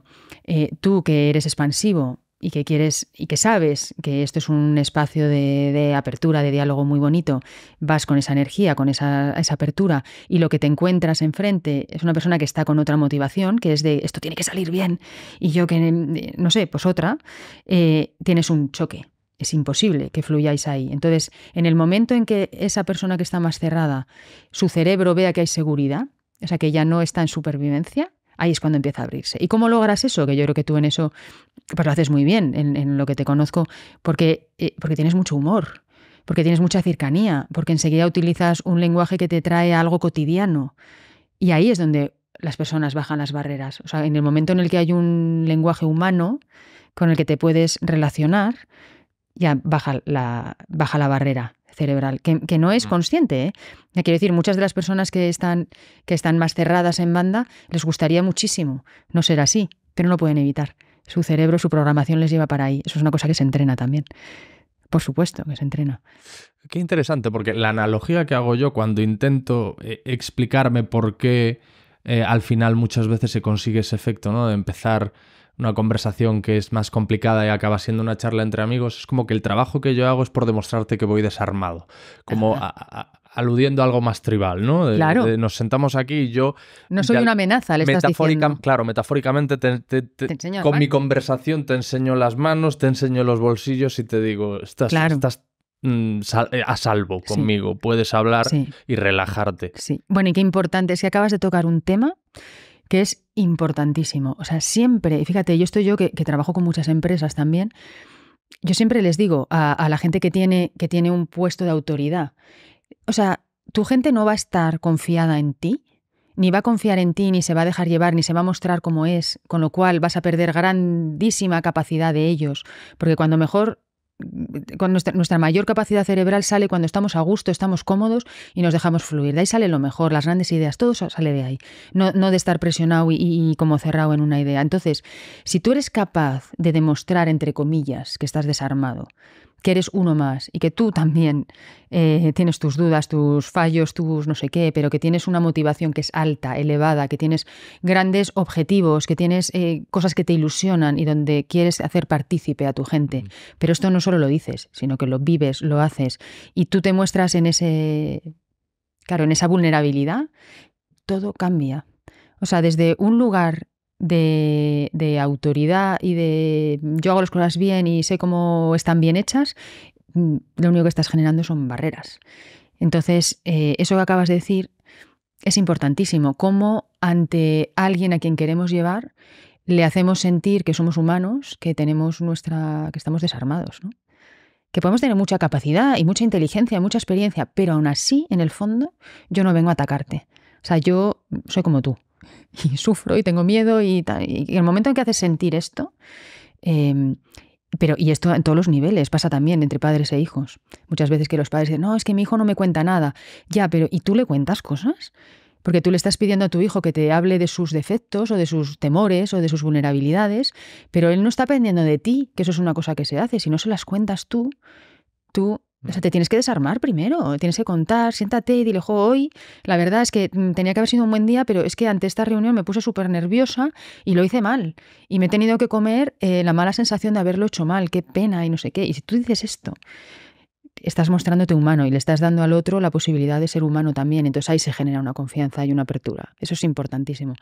eh, tú que eres expansivo y que quieres y que sabes que esto es un espacio de, apertura, de diálogo muy bonito, vas con esa energía, con esa, apertura y lo que te encuentras enfrente es una persona que está con otra motivación, que es de esto tiene que salir bien y yo que, mm, no sé, pues otra, eh, tienes un choque. Es imposible que fluyáis ahí. Entonces, en el momento en que esa persona que está más cerrada, su cerebro vea que hay seguridad, o sea, que ya no está en supervivencia, ahí es cuando empieza a abrirse. ¿Y cómo logras eso? Que yo creo que tú en eso pues lo haces muy bien, en, lo que te conozco, porque, eh, porque tienes mucho humor, porque tienes mucha cercanía, porque enseguida utilizas un lenguaje que te trae algo cotidiano. Y ahí es donde las personas bajan las barreras. O sea, en el momento en el que hay un lenguaje humano con el que te puedes relacionar, ya baja la, baja la barrera cerebral, que, no es mm. consciente. ¿eh? Quiero decir, muchas de las personas que están, que están más cerradas en banda les gustaría muchísimo no ser así, pero no lo pueden evitar. Su cerebro, su programación les lleva para ahí. Eso es una cosa que se entrena también. Por supuesto que se entrena. Qué interesante, porque la analogía que hago yo cuando intento eh, explicarme por qué eh, al final muchas veces se consigue ese efecto, ¿no? De empezar una conversación que es más complicada y acaba siendo una charla entre amigos, es como que el trabajo que yo hago es por demostrarte que voy desarmado, como aludiendo a algo más tribal, ¿no? De, claro. nos sentamos aquí y yo... No soy una amenaza, le Claro, metafóricamente te, con mi conversación te enseño las manos, te enseño los bolsillos y te digo, estás... estás mm, eh, a salvo conmigo, puedes hablar y relajarte. Sí. Bueno, y qué importante, si acabas de tocar un tema que es importantísimo. O sea, siempre, y fíjate, yo estoy yo que, trabajo con muchas empresas también, yo siempre les digo a, la gente que tiene, que tiene un puesto de autoridad, o sea, tu gente no va a estar confiada en ti, ni va a confiar en ti, ni se va a dejar llevar, ni se va a mostrar como es, con lo cual vas a perder grandísima capacidad de ellos, porque cuando mejor con nuestra, mayor capacidad cerebral sale cuando estamos a gusto, estamos cómodos y nos dejamos fluir. De ahí sale lo mejor, las grandes ideas, todo sale de ahí, no, de estar presionado y, y, como cerrado en una idea. Entonces, si tú eres capaz de demostrar, entre comillas, que estás desarmado, que eres uno más y que tú también eh, tienes tus dudas, tus fallos, tus no sé qué, pero que tienes una motivación que es alta, elevada, que tienes grandes objetivos, que tienes eh, cosas que te ilusionan y donde quieres hacer partícipe a tu gente. Pero esto no solo lo dices, sino que lo vives, lo haces y tú te muestras en ese, claro, en esa vulnerabilidad, todo cambia. O sea, desde un lugar de, autoridad y de mm, yo hago las cosas bien y sé cómo están bien hechas, mm, lo único que estás generando son barreras. Entonces, eh, eso que acabas de decir es importantísimo. ¿Cómo ante alguien a quien queremos llevar le hacemos sentir que somos humanos, que tenemos nuestra, que estamos desarmados, que podemos tener mucha capacidad y mucha inteligencia, y mucha experiencia, pero aún así, en el fondo, yo no vengo a atacarte. O sea, yo soy como tú y sufro y tengo miedo y, el momento en que haces sentir esto, em, pero, y esto en todos los niveles pasa también entre padres e hijos. Muchas veces que los padres dicen, no, es que mi hijo no me cuenta nada. Ya, pero ¿y tú le cuentas cosas? Porque tú le estás pidiendo a tu hijo que te hable de sus defectos o de sus temores o de sus vulnerabilidades, pero él no está aprendiendo de ti, que eso es una cosa que se hace. Si no se las cuentas tú, tú o sea, te tienes que desarmar primero, tienes que contar, siéntate y dile, hoy la verdad es que mm, tenía que haber sido un buen día, pero es que ante esta reunión me puse súper nerviosa y lo hice mal. Y me he tenido que comer eh, la mala sensación de haberlo hecho mal, qué pena y no sé qué. Y si tú dices esto, estás mostrándote humano y le estás dando al otro la posibilidad de ser humano también. Entonces ahí se genera una confianza y una apertura. Eso es importantísimo.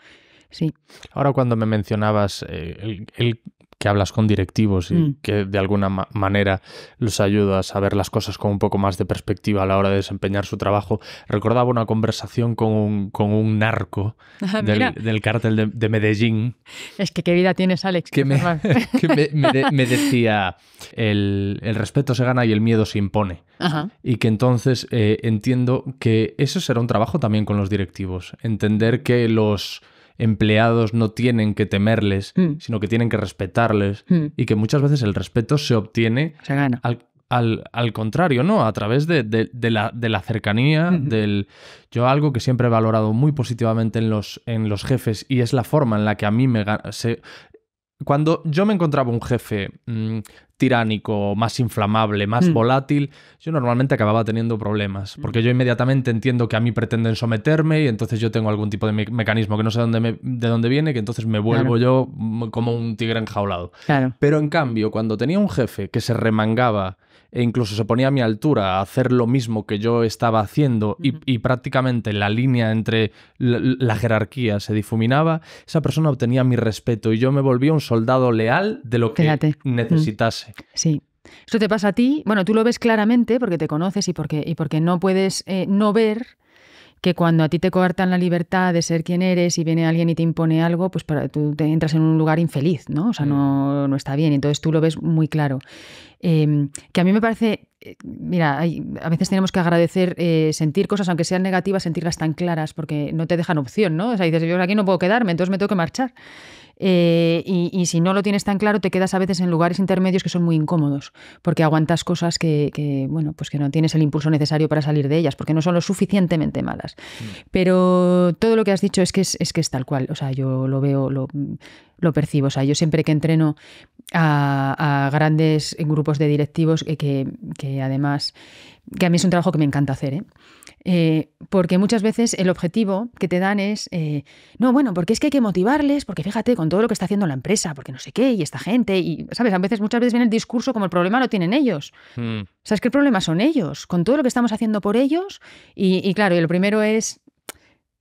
Sí. Ahora cuando me mencionabas eh, el, que hablas con directivos y mm. que de alguna manera los ayudas a ver las cosas con un poco más de perspectiva a la hora de desempeñar su trabajo. Recordaba una conversación con un, narco ah, del, cártel de, Medellín. Es que qué vida tienes, Alex. Que, me, decía, el, respeto se gana y el miedo se impone. Y que entonces eh, entiendo que eso será un trabajo también con los directivos, entender que los empleados no tienen que temerles, hmm. sino que tienen que respetarles hmm. y que muchas veces el respeto se obtiene Al, al, contrario, ¿no? A través de, de, la, de la, cercanía, del... Yo algo que siempre he valorado muy positivamente en los, en los jefes y es la forma en la que a mí me... Cuando yo me encontraba un jefe mm, tiránico, más inflamable, más mm. volátil, yo normalmente acababa teniendo problemas, mm. porque yo inmediatamente entiendo que a mí pretenden someterme y entonces yo tengo algún tipo de mecanismo que no sé dónde de dónde viene, que entonces me vuelvo yo como un tigre enjaulado. Pero en cambio, cuando tenía un jefe que se remangaba, e incluso se ponía a mi altura a hacer lo mismo que yo estaba haciendo y, prácticamente la línea entre la, jerarquía se difuminaba, esa persona obtenía mi respeto y yo me volvía un soldado leal de lo que necesitase. Sí. Esto te pasa a ti, bueno, tú lo ves claramente porque te conoces y porque, y no puedes eh, no ver que cuando a ti te cortan la libertad de ser quien eres y viene alguien y te impone algo, pues para, tú te entras en un lugar infeliz, ¿no? O sea, no, mm. está bien. Entonces tú lo ves muy claro. Em, que a mí me parece, eh, mira, a veces tenemos que agradecer eh, sentir cosas, aunque sean negativas, sentirlas tan claras, porque no te dejan opción, ¿no? O sea, dices, yo aquí no puedo quedarme, entonces me tengo que marchar. Eh, y, si no lo tienes tan claro, te quedas a veces en lugares intermedios que son muy incómodos, porque aguantas cosas que, bueno, pues que no tienes el impulso necesario para salir de ellas, porque no son lo suficientemente malas. Mm. Pero todo lo que has dicho es que es, que es tal cual, o sea, yo lo veo, lo, percibo, o sea, yo siempre que entreno a, grandes grupos de directivos eh, que además que a mí es un trabajo que me encanta hacer, ¿eh? eh porque muchas veces el objetivo que te dan es, eh, no, bueno, porque es que hay que motivarles, porque fíjate con todo lo que está haciendo la empresa, porque no sé qué, y esta gente, y, ¿sabes? A veces, muchas veces viene el discurso como el problema lo tienen ellos. Hmm. ¿Sabes qué el problema son ellos? Con todo lo que estamos haciendo por ellos, y, y claro, y lo primero es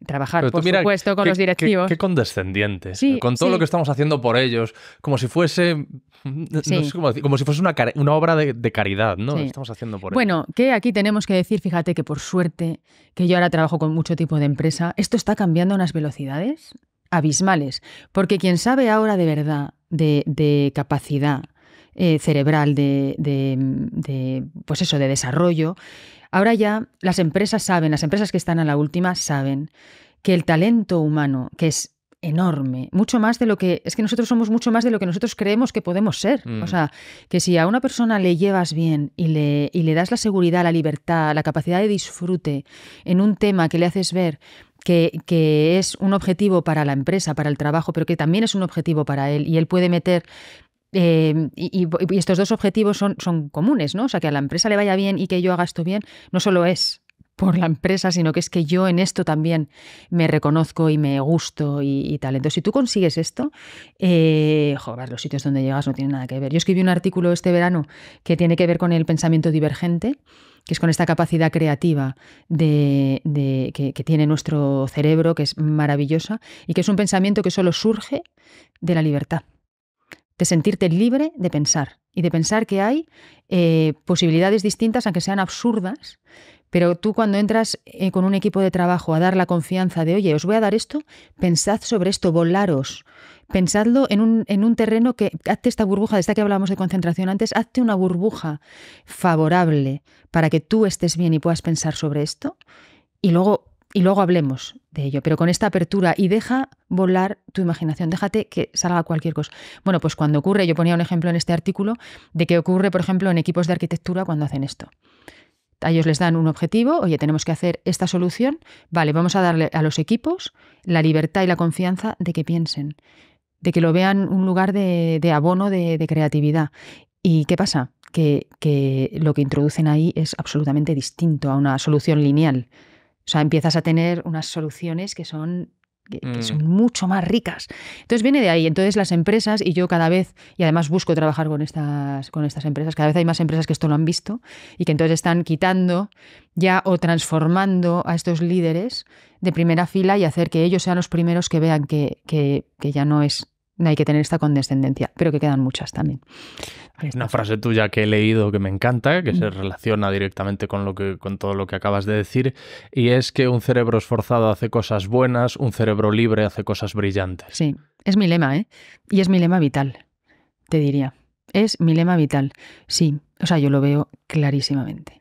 trabajar, por supuesto, con los directivos. Qué, condescendientes? con todo lo que estamos haciendo por ellos, como si fuese. como si fuese una, obra de, caridad, ¿no? Estamos haciendo por ellos. Bueno, que aquí tenemos que decir, fíjate que por suerte, que yo ahora trabajo con mucho tipo de empresa, esto está cambiando a unas velocidades abismales. Porque quien sabe ahora de verdad de, capacidad eh, cerebral, de, de, pues eso, de desarrollo, Ahora ya las empresas saben, las empresas que están a la última saben que el talento humano, que es enorme, mucho más de lo que es que nosotros somos mucho más de lo que nosotros creemos que podemos ser. O mm. sea, que si a una persona le llevas bien y le, le das la seguridad, la libertad, la capacidad de disfrute en un tema que le haces ver que, que, es un objetivo para la empresa, para el trabajo, pero que también es un objetivo para él. Y él puede meter Em, y, estos dos objetivos son, son comunes, ¿no? O sea, que a la empresa le vaya bien y que yo haga esto bien, no solo es por la empresa, sino que es que yo en esto también me reconozco y me gusto y, talento. Entonces, si tú consigues esto, eh, joder, los sitios donde llegas no tienen nada que ver. Yo escribí un artículo este verano que tiene que ver con el pensamiento divergente, que es con esta capacidad creativa de, que tiene nuestro cerebro, que es maravillosa, y que es un pensamiento que solo surge de la libertad de sentirte libre de pensar y de pensar que hay eh, posibilidades distintas, aunque sean absurdas, pero tú cuando entras eh, con un equipo de trabajo a dar la confianza de, oye, os voy a dar esto, pensad sobre esto, volaros, pensadlo en un, en un terreno que, hazte esta burbuja, de que hablábamos de concentración antes, hazte una burbuja favorable para que tú estés bien y puedas pensar sobre esto. Y luego y luego hablemos de ello, pero con esta apertura y deja volar tu imaginación, déjate que salga cualquier cosa. Bueno, pues cuando ocurre, yo ponía un ejemplo en este artículo de que ocurre, por ejemplo, en equipos de arquitectura cuando hacen esto. A ellos les dan un objetivo, oye, tenemos que hacer esta solución, vale, vamos a darle a los equipos la libertad y la confianza de que piensen, de que lo vean un lugar de, abono de, creatividad. ¿Y qué pasa? que, lo que introducen ahí es absolutamente distinto a una solución lineal. O sea, empiezas a tener unas soluciones que son mm. son mucho más ricas. Entonces viene de ahí. Entonces las empresas, y yo cada vez, y además busco trabajar con estas, con estas empresas, cada vez hay más empresas que esto lo han visto y que entonces están quitando ya o transformando a estos líderes de primera fila y hacer que ellos sean los primeros que vean que, que ya no es hay que tener esta condescendencia, pero que quedan muchas también. Una frase tuya que he leído que me encanta, que se mm. relaciona directamente con, lo que, con todo lo que acabas de decir, y es que un cerebro esforzado hace cosas buenas, un cerebro libre hace cosas brillantes. Sí, es mi lema, ¿eh? Y es mi lema vital, te diría. Es mi lema vital. Sí, o sea, yo lo veo clarísimamente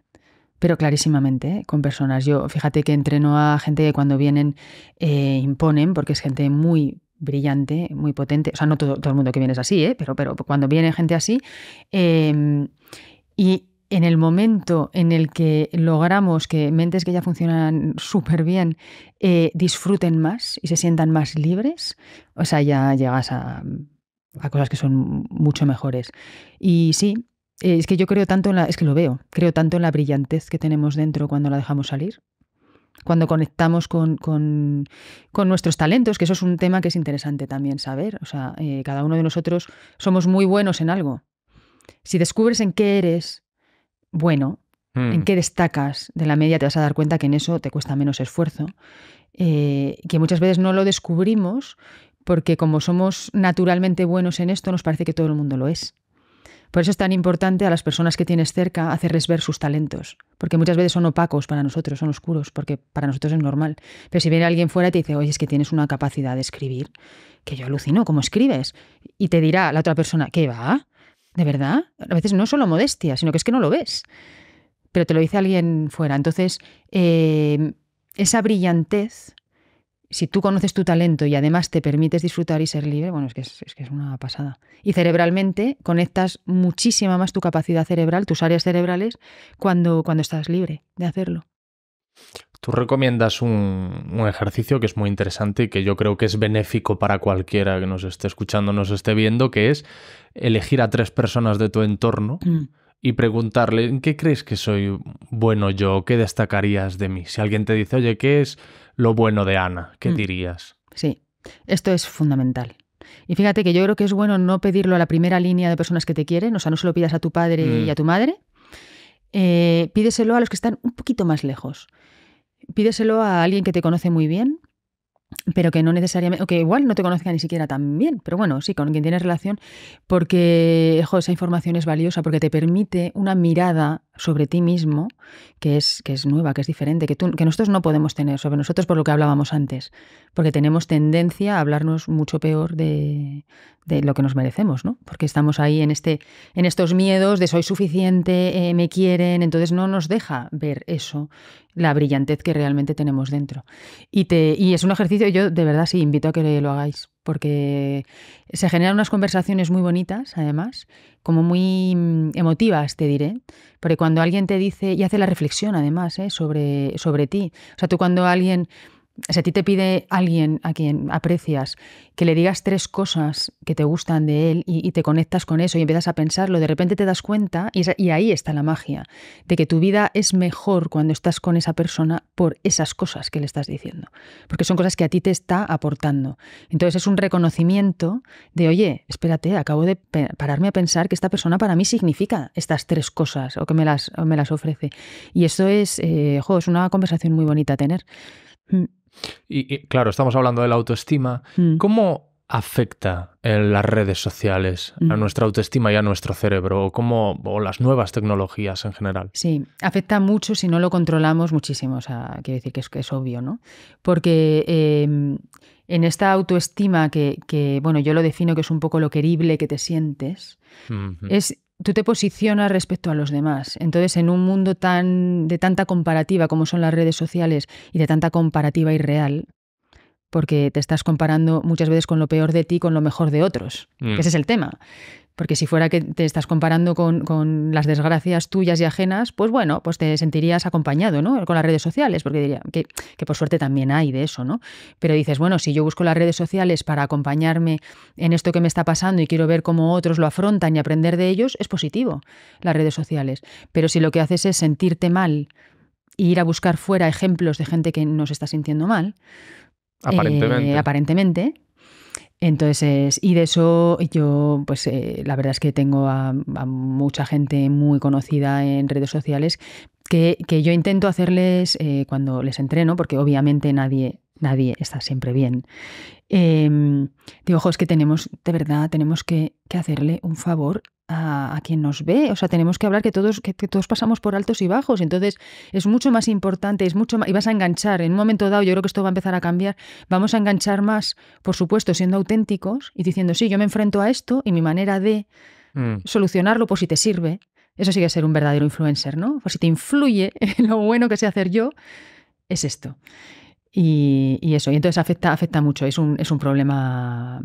pero clarísimamente, ¿eh? con personas. Yo, fíjate que entreno a gente que cuando vienen eh, imponen, porque es gente muy brillante, muy potente. O sea, no todo, el mundo que viene es así, ¿eh? pero, pero cuando viene gente así. Em, y en el momento en el que logramos que mentes que ya funcionan súper bien eh, disfruten más y se sientan más libres, o sea, ya llegas a, a cosas que son mucho mejores. Y sí, es que yo creo tanto en la, es que lo veo, creo tanto en la brillantez que tenemos dentro cuando la dejamos salir, cuando conectamos con, con, nuestros talentos, que eso es un tema que es interesante también saber. O sea, eh, cada uno de nosotros somos muy buenos en algo. Si descubres en qué eres bueno, en hmm. qué destacas de la media, te vas a dar cuenta que en eso te cuesta menos esfuerzo. Eh, que muchas veces no lo descubrimos porque como somos naturalmente buenos en esto, nos parece que todo el mundo lo es. Por eso es tan importante a las personas que tienes cerca hacerles ver sus talentos, porque muchas veces son opacos para nosotros, son oscuros, porque para nosotros es normal. Pero si viene alguien fuera y te dice, oye, es que tienes una capacidad de escribir, que yo alucino, ¿cómo escribes? Y te dirá la otra persona, ¿qué va? ¿De verdad? A veces no solo modestia, sino que es que no lo ves. Pero te lo dice alguien fuera. Entonces, eh, esa brillantez si tú conoces tu talento y además te permites disfrutar y ser libre, bueno, es que es, que es, una pasada. Y cerebralmente conectas muchísima más tu capacidad cerebral, tus áreas cerebrales, cuando, cuando estás libre de hacerlo. Tú recomiendas un, ejercicio que es muy interesante y que yo creo que es benéfico para cualquiera que nos esté escuchando, nos esté viendo, que es elegir a tres personas de tu entorno. Mm y preguntarle, ¿en qué crees que soy bueno yo? ¿Qué destacarías de mí? Si alguien te dice, oye, ¿qué es lo bueno de Ana? ¿Qué mm. dirías? Sí, esto es fundamental. Y fíjate que yo creo que es bueno no pedirlo a la primera línea de personas que te quieren, o sea, no se lo pidas a tu padre y mm. a tu madre, eh, pídeselo a los que están un poquito más lejos. Pídeselo a alguien que te conoce muy bien, pero que no necesariamente, o que igual no te conozca ni siquiera tan bien, pero bueno, sí, con quien tienes relación, porque esa información es valiosa, porque te permite una mirada sobre ti mismo que es, que es nueva, que es diferente, que, tú, que nosotros no podemos tener sobre nosotros por lo que hablábamos antes, porque tenemos tendencia a hablarnos mucho peor de, lo que nos merecemos, ¿no? Porque estamos ahí en, este, en estos miedos de soy suficiente, eh, me quieren, entonces no nos deja ver eso, la brillantez que realmente tenemos dentro. Y, te, y es un ejercicio, yo de verdad sí invito a que lo hagáis, porque se generan unas conversaciones muy bonitas, además, como muy mm, emotivas, te diré, porque cuando alguien te dice, y hace la reflexión además, ¿eh? sobre, sobre ti, o sea, tú cuando alguien si a ti te pide alguien a quien aprecias que le digas tres cosas que te gustan de él y, te conectas con eso y empiezas a pensarlo, de repente te das cuenta, y, ahí está la magia, de que tu vida es mejor cuando estás con esa persona por esas cosas que le estás diciendo, porque son cosas que a ti te está aportando. Entonces es un reconocimiento de, oye, espérate, acabo de pararme a pensar que esta persona para mí significa estas tres cosas o que me las, me las ofrece. Y eso es, eh, es una conversación muy bonita tener. Mm. Y, claro, estamos hablando de la autoestima. Mm. ¿Cómo afecta en eh, las redes sociales a mm. nuestra autoestima y a nuestro cerebro o, cómo, las nuevas tecnologías en general? Sí, afecta mucho si no lo controlamos muchísimo. O sea, quiero decir que es, que es obvio, ¿no? Porque... Em, en esta autoestima que, bueno, yo lo defino que es un poco lo querible que te sientes, es tú te posicionas respecto a los demás. Entonces, en un mundo tan, de tanta comparativa como son las redes sociales y de tanta comparativa irreal, porque te estás comparando muchas veces con lo peor de ti, con lo mejor de otros. Mm. ese es el tema. Porque si fuera que te estás comparando con, las desgracias tuyas y ajenas, pues bueno, pues te sentirías acompañado, ¿no? Con las redes sociales, porque diría que, que, por suerte también hay de eso, ¿no? Pero dices, bueno, si yo busco las redes sociales para acompañarme en esto que me está pasando y quiero ver cómo otros lo afrontan y aprender de ellos, es positivo las redes sociales. Pero si lo que haces es sentirte mal e ir a buscar fuera ejemplos de gente que no se está sintiendo mal, Aparentemente. Eh, aparentemente. Entonces, y de eso yo, pues eh, la verdad es que tengo a, mucha gente muy conocida en redes sociales que, yo intento hacerles eh, cuando les entreno, porque obviamente nadie nadie está siempre bien. Em, digo, ojo, es que tenemos, de verdad, tenemos que, hacerle un favor a, quien nos ve. O sea, tenemos que hablar que todos, que, todos pasamos por altos y bajos. Entonces, es mucho más importante, es mucho más, y vas a enganchar. En un momento dado, yo creo que esto va a empezar a cambiar. Vamos a enganchar más, por supuesto, siendo auténticos y diciendo, sí, yo me enfrento a esto y mi manera de mm. solucionarlo, pues si te sirve. Eso sigue que ser un verdadero influencer, ¿no? Pues si te influye en lo bueno que sé hacer yo, es esto. Y, eso, y entonces afecta, afecta mucho, es un, es un problema.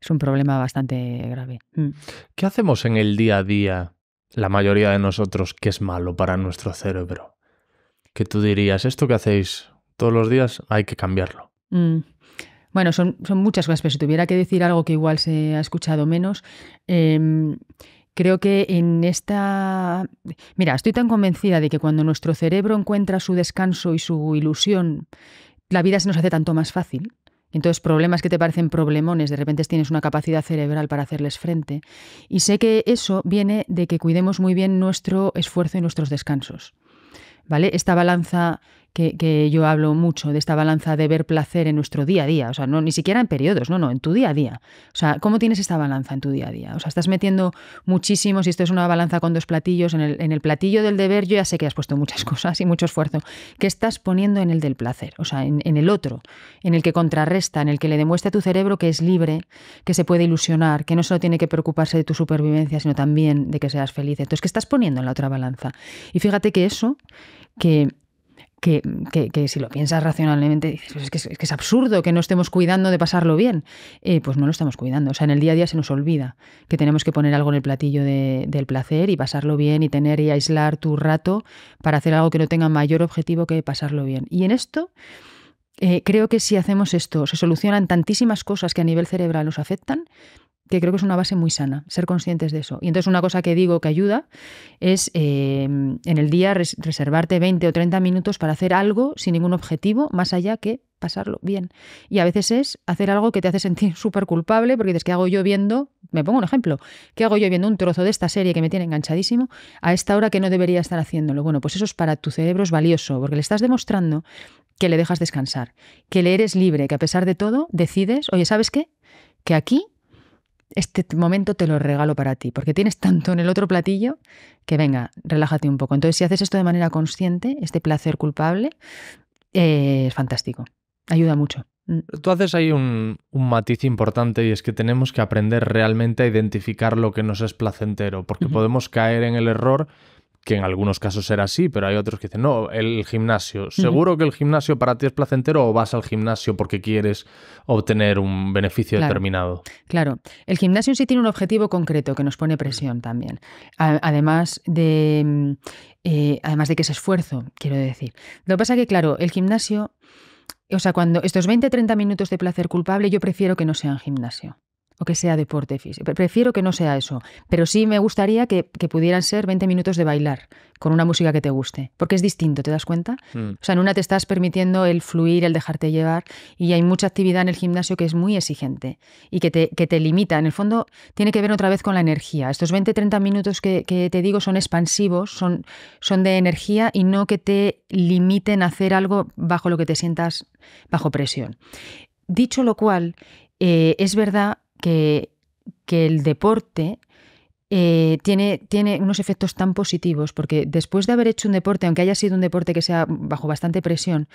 Es un problema bastante grave. Mm. ¿Qué hacemos en el día a día, la mayoría de nosotros, que es malo para nuestro cerebro? Que tú dirías, esto que hacéis todos los días hay que cambiarlo. Mm. Bueno, son, muchas cosas, pero si tuviera que decir algo que igual se ha escuchado menos, em, Creo que en esta... Mira, estoy tan convencida de que cuando nuestro cerebro encuentra su descanso y su ilusión, la vida se nos hace tanto más fácil. Entonces, problemas que te parecen problemones, de repente tienes una capacidad cerebral para hacerles frente. Y sé que eso viene de que cuidemos muy bien nuestro esfuerzo y nuestros descansos. ¿Vale? Esta balanza que, yo hablo mucho de esta balanza de ver placer en nuestro día a día, o sea, no, ni siquiera en periodos, no, no, en tu día a día. O sea, ¿cómo tienes esta balanza en tu día a día? O sea, estás metiendo muchísimo, si esto es una balanza con dos platillos, en el, en el platillo del deber yo ya sé que has puesto muchas cosas y mucho esfuerzo, ¿Qué estás poniendo en el del placer, o sea, en, en el otro, en el que contrarresta, en el que le demuestra a tu cerebro que es libre, que se puede ilusionar, que no solo tiene que preocuparse de tu supervivencia, sino también de que seas feliz. Entonces, ¿qué estás poniendo en la otra balanza? Y fíjate que eso, que que, si lo piensas racionalmente dices, pues es que, es absurdo que no estemos cuidando de pasarlo bien. Eh, pues no lo estamos cuidando. O sea, en el día a día se nos olvida que tenemos que poner algo en el platillo del placer y pasarlo bien y tener y aislar tu rato para hacer algo que no tenga mayor objetivo que pasarlo bien. Y en esto... Eh, creo que si hacemos esto, se solucionan tantísimas cosas que a nivel cerebral nos afectan, que creo que es una base muy sana, ser conscientes de eso. Y entonces una cosa que digo que ayuda es eh, en el día reservarte 20 o 30 minutos para hacer algo sin ningún objetivo más allá que pasarlo bien. Y a veces es hacer algo que te hace sentir súper culpable porque dices, ¿qué hago yo viendo? Me pongo un ejemplo. ¿Qué hago yo viendo un trozo de esta serie que me tiene enganchadísimo a esta hora que no debería estar haciéndolo? Bueno, pues eso es para tu cerebro es valioso porque le estás demostrando que le dejas descansar, que le eres libre, que a pesar de todo decides, oye, ¿sabes qué? Que aquí este momento te lo regalo para ti, porque tienes tanto en el otro platillo que venga, relájate un poco. Entonces, si haces esto de manera consciente, este placer culpable, eh, es fantástico, ayuda mucho. Mm. Tú haces ahí un, matiz importante y es que tenemos que aprender realmente a identificar lo que nos es placentero, porque podemos caer en el error que en algunos casos era así, pero hay otros que dicen, no, el gimnasio. ¿Seguro que el gimnasio para ti es placentero o vas al gimnasio porque quieres obtener un beneficio determinado? Claro, el gimnasio sí tiene un objetivo concreto que nos pone presión también. además de, mm, eh, además de que es esfuerzo, quiero decir. Lo que pasa que, claro, el gimnasio, o sea, cuando estos 20-30 minutos de placer culpable, yo prefiero que no sean gimnasio o que sea deporte físico. Prefiero que no sea eso, pero sí me gustaría que, pudieran ser 20 minutos de bailar con una música que te guste, porque es distinto, ¿te das cuenta? Mm. O sea, en una te estás permitiendo el fluir, el dejarte llevar, y hay mucha actividad en el gimnasio que es muy exigente y que te, que te limita. En el fondo, tiene que ver otra vez con la energía. Estos 20-30 minutos que, te digo son expansivos, son, son de energía y no que te limiten a hacer algo bajo lo que te sientas bajo presión. Dicho lo cual, eh, es verdad que, el deporte eh, tiene, tiene, unos efectos tan positivos, porque después de haber hecho un deporte, aunque haya sido un deporte que sea bajo bastante presión,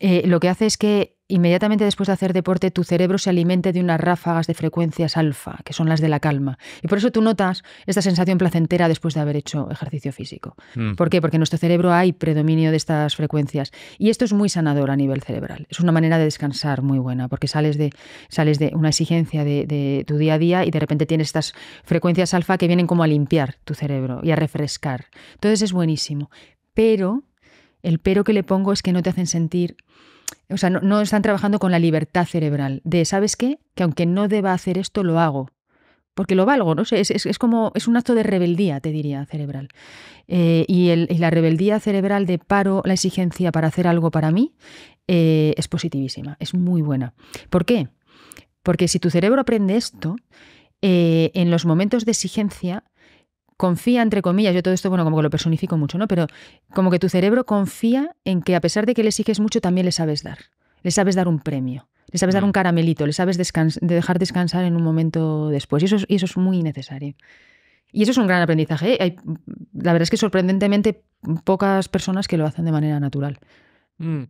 eh, lo que hace es que inmediatamente después de hacer deporte tu cerebro se alimente de unas ráfagas de frecuencias alfa, que son las de la calma. Y por eso tú notas esta sensación placentera después de haber hecho ejercicio físico. Mm. ¿Por qué? Porque en nuestro cerebro hay predominio de estas frecuencias. Y esto es muy sanador a nivel cerebral. Es una manera de descansar muy buena, porque sales de, sales de una exigencia de, de tu día a día y de repente tienes estas frecuencias alfa que vienen como a limpiar tu cerebro y a refrescar. Entonces es buenísimo. Pero, el pero que le pongo es que no te hacen sentir o sea, no, están trabajando con la libertad cerebral de, ¿sabes qué? Que aunque no deba hacer esto, lo hago. Porque lo valgo, no es, como, es un acto de rebeldía, te diría, cerebral. Eh, y, la rebeldía cerebral de paro la exigencia para hacer algo para mí eh, es positivísima, es muy buena. ¿Por qué? Porque si tu cerebro aprende esto, eh, en los momentos de exigencia confía, entre comillas, yo todo esto, bueno, como que lo personifico mucho, ¿no? Pero como que tu cerebro confía en que a pesar de que le exiges mucho, también le sabes dar. Le sabes dar un premio, le sabes dar un mm. caramelito, le sabes dejar descansar en un momento después. Y eso, es, eso es muy necesario. Y eso es un gran aprendizaje. ¿eh? la verdad es que sorprendentemente pocas personas que lo hacen de manera natural. Mm.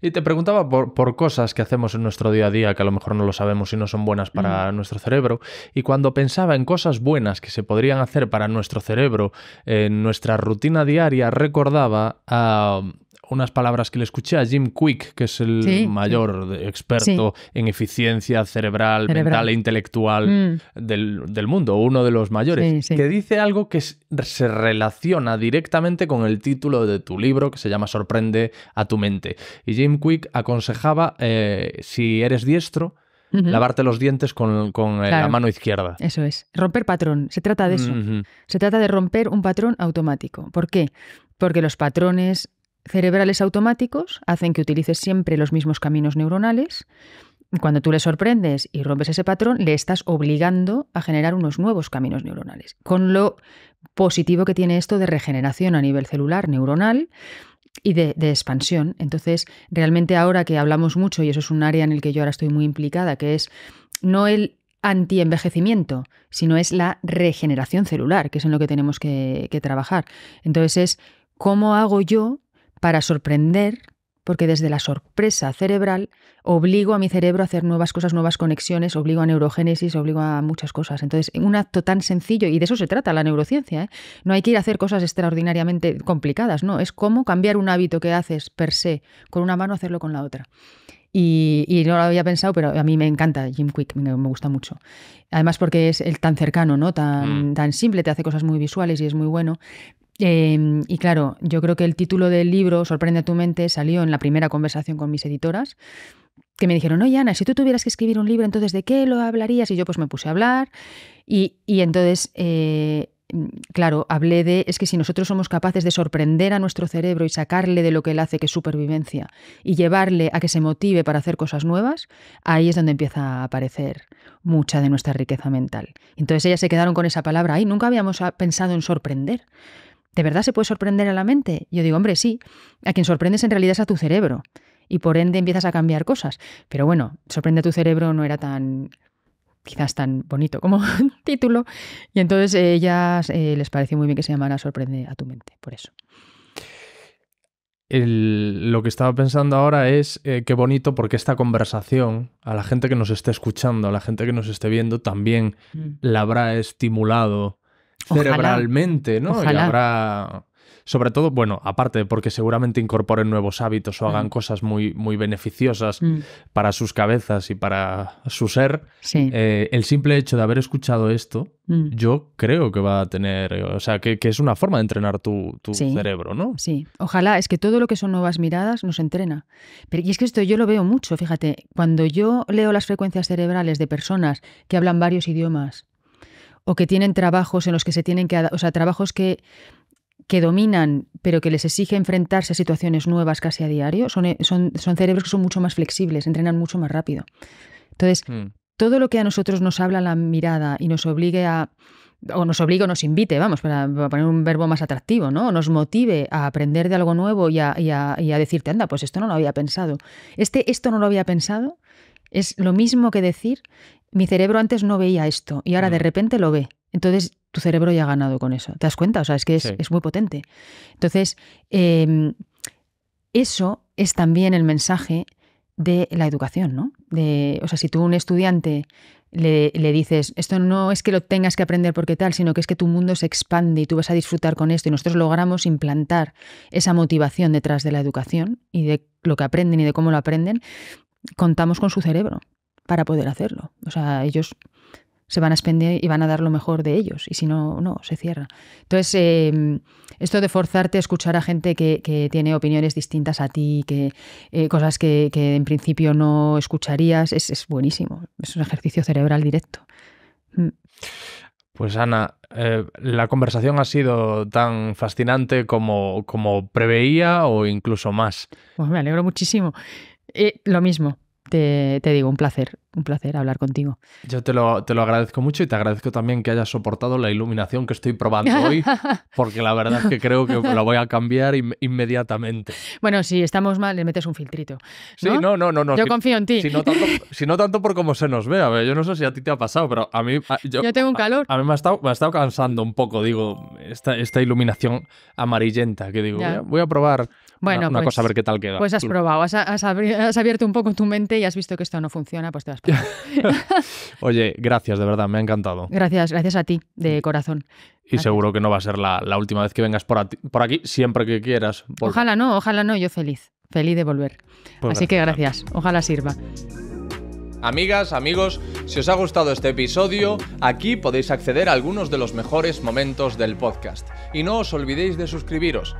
Y te preguntaba por, cosas que hacemos en nuestro día a día que a lo mejor no lo sabemos y no son buenas para mm. nuestro cerebro. Y cuando pensaba en cosas buenas que se podrían hacer para nuestro cerebro en nuestra rutina diaria, recordaba a unas palabras que le escuché a Jim Quick, que es el mayor experto en eficiencia cerebral, mental e intelectual mm. del, mundo, uno de los mayores, que dice algo que se relaciona directamente con el título de tu libro, que se llama Sorprende a tu mente. Y Jim Quick aconsejaba, eh, si eres diestro, lavarte los dientes con, eh, la mano izquierda. Eso es. Romper patrón. Se trata de eso. Se trata de romper un patrón automático. ¿Por qué? Porque los patrones cerebrales automáticos hacen que utilices siempre los mismos caminos neuronales. Cuando tú le sorprendes y rompes ese patrón, le estás obligando a generar unos nuevos caminos neuronales. Con lo positivo que tiene esto de regeneración a nivel celular, neuronal, y de, expansión. Entonces, realmente ahora que hablamos mucho, y eso es un área en el que yo ahora estoy muy implicada, que es no el antienvejecimiento, sino es la regeneración celular, que es en lo que tenemos que, que trabajar. Entonces es, ¿cómo hago yo para sorprender, porque desde la sorpresa cerebral obligo a mi cerebro a hacer nuevas cosas, nuevas conexiones, obligo a neurogénesis, obligo a muchas cosas. Entonces, un acto tan sencillo, y de eso se trata la neurociencia, ¿eh? no hay que ir a hacer cosas extraordinariamente complicadas, no, es como cambiar un hábito que haces per se con una mano, hacerlo con la otra. Y, no lo había pensado, pero a mí me encanta Jim Quick, me, gusta mucho. Además porque es el tan cercano, ¿no? Tan, mm. tan simple, te hace cosas muy visuales y es muy bueno. Em, y claro, yo creo que el título del libro, Sorprende a tu mente, salió en la primera conversación con mis editoras, que me dijeron, oye Ana, si tú tuvieras que escribir un libro, entonces ¿de qué lo hablarías? Y yo pues me puse a hablar y, entonces... Eh, claro, hablé de, es que si nosotros somos capaces de sorprender a nuestro cerebro y sacarle de lo que él hace, que es supervivencia, y llevarle a que se motive para hacer cosas nuevas, ahí es donde empieza a aparecer mucha de nuestra riqueza mental. Entonces ellas se quedaron con esa palabra, ahí nunca habíamos pensado en sorprender. ¿de verdad se puede sorprender a la mente? Yo digo, hombre, sí, a quien sorprendes en realidad es a tu cerebro y por ende empiezas a cambiar cosas. Pero bueno, sorprende a tu cerebro no era tan quizás tan bonito como título y entonces ellas eh, eh, les pareció muy bien que se llamara Sorprende a tu mente, por eso. lo que estaba pensando ahora es eh, qué bonito porque esta conversación a la gente que nos esté escuchando, a la gente que nos esté viendo, también mm. la habrá estimulado cerebralmente, ¿no? Y habrá. Sobre todo, bueno, aparte porque seguramente incorporen nuevos hábitos o hagan cosas muy, muy beneficiosas mm. para sus cabezas y para su ser, eh, el simple hecho de haber escuchado esto, mm. yo creo que va a tener, eh, o sea, que, es una forma de entrenar tu, cerebro, ¿no? Sí, ojalá, es que todo lo que son nuevas miradas nos entrena. Pero, y es que esto yo lo veo mucho, fíjate, cuando yo leo las frecuencias cerebrales de personas que hablan varios idiomas, o que tienen trabajos en los que se tienen que, o sea, trabajos que, que dominan, pero que les exige enfrentarse a situaciones nuevas casi a diario, son, eh, son, son cerebros que son mucho más flexibles, entrenan mucho más rápido. Entonces, hmm. todo lo que a nosotros nos habla la mirada y nos obligue a o nos obligue o nos invite, vamos, para, poner un verbo más atractivo, ¿no? Nos motive a aprender de algo nuevo y a, y a, decirte, anda, pues esto no lo había pensado. Este esto no lo había pensado es lo mismo que decir mi cerebro antes no veía esto y ahora de repente lo ve. Entonces tu cerebro ya ha ganado con eso. ¿Te das cuenta? O sea, es que es, muy potente. Entonces, em, eso es también el mensaje de la educación, ¿no? De, o sea, si tú un estudiante le, le, dices, esto no es que lo tengas que aprender porque tal, sino que es que tu mundo se expande y tú vas a disfrutar con esto y nosotros logramos implantar esa motivación detrás de la educación y de lo que aprenden y de cómo lo aprenden, contamos con su cerebro para poder hacerlo. O sea, ellos se van a expender y van a dar lo mejor de ellos, y si no, no, se cierra. Entonces, em, esto de forzarte a escuchar a gente que, tiene opiniones distintas a ti, que eh, cosas que, en principio no escucharías, es, buenísimo, es un ejercicio cerebral directo. Mm. Pues Ana, eh, la conversación ha sido tan fascinante como, como preveía o incluso más. Pues me alegro muchísimo. Eh, lo mismo. Te, digo, un placer un placer hablar contigo. Yo te lo, te lo agradezco mucho y te agradezco también que hayas soportado la iluminación que estoy probando hoy, porque la verdad es que creo que la voy a cambiar inmediatamente. Bueno, si estamos mal, le metes un filtrito. Sí, no, no, no. yo confío en ti. Si no, tanto, por cómo se nos ve, ver, yo no sé si a ti te ha pasado, pero a mí... yo, tengo un calor. A, mí me ha, estado, cansando un poco, digo, esta, esta iluminación amarillenta que digo, voy a, probar bueno, una, cosa pues a ver qué tal queda. Pues has mm. probado, has, abierto un poco tu mente y has visto que esto no funciona, pues te has Oye, gracias, de verdad, me ha encantado. Gracias, gracias a ti, de corazón. Y seguro que no va a ser la, última vez que vengas por, aquí, siempre que quieras. Ojalá no, ojalá no, yo feliz, feliz de volver. Pues Así que gracias, ojalá sirva. Amigas, amigos, si os ha gustado este episodio, aquí podéis acceder a algunos de los mejores momentos del podcast. Y no os olvidéis de suscribiros.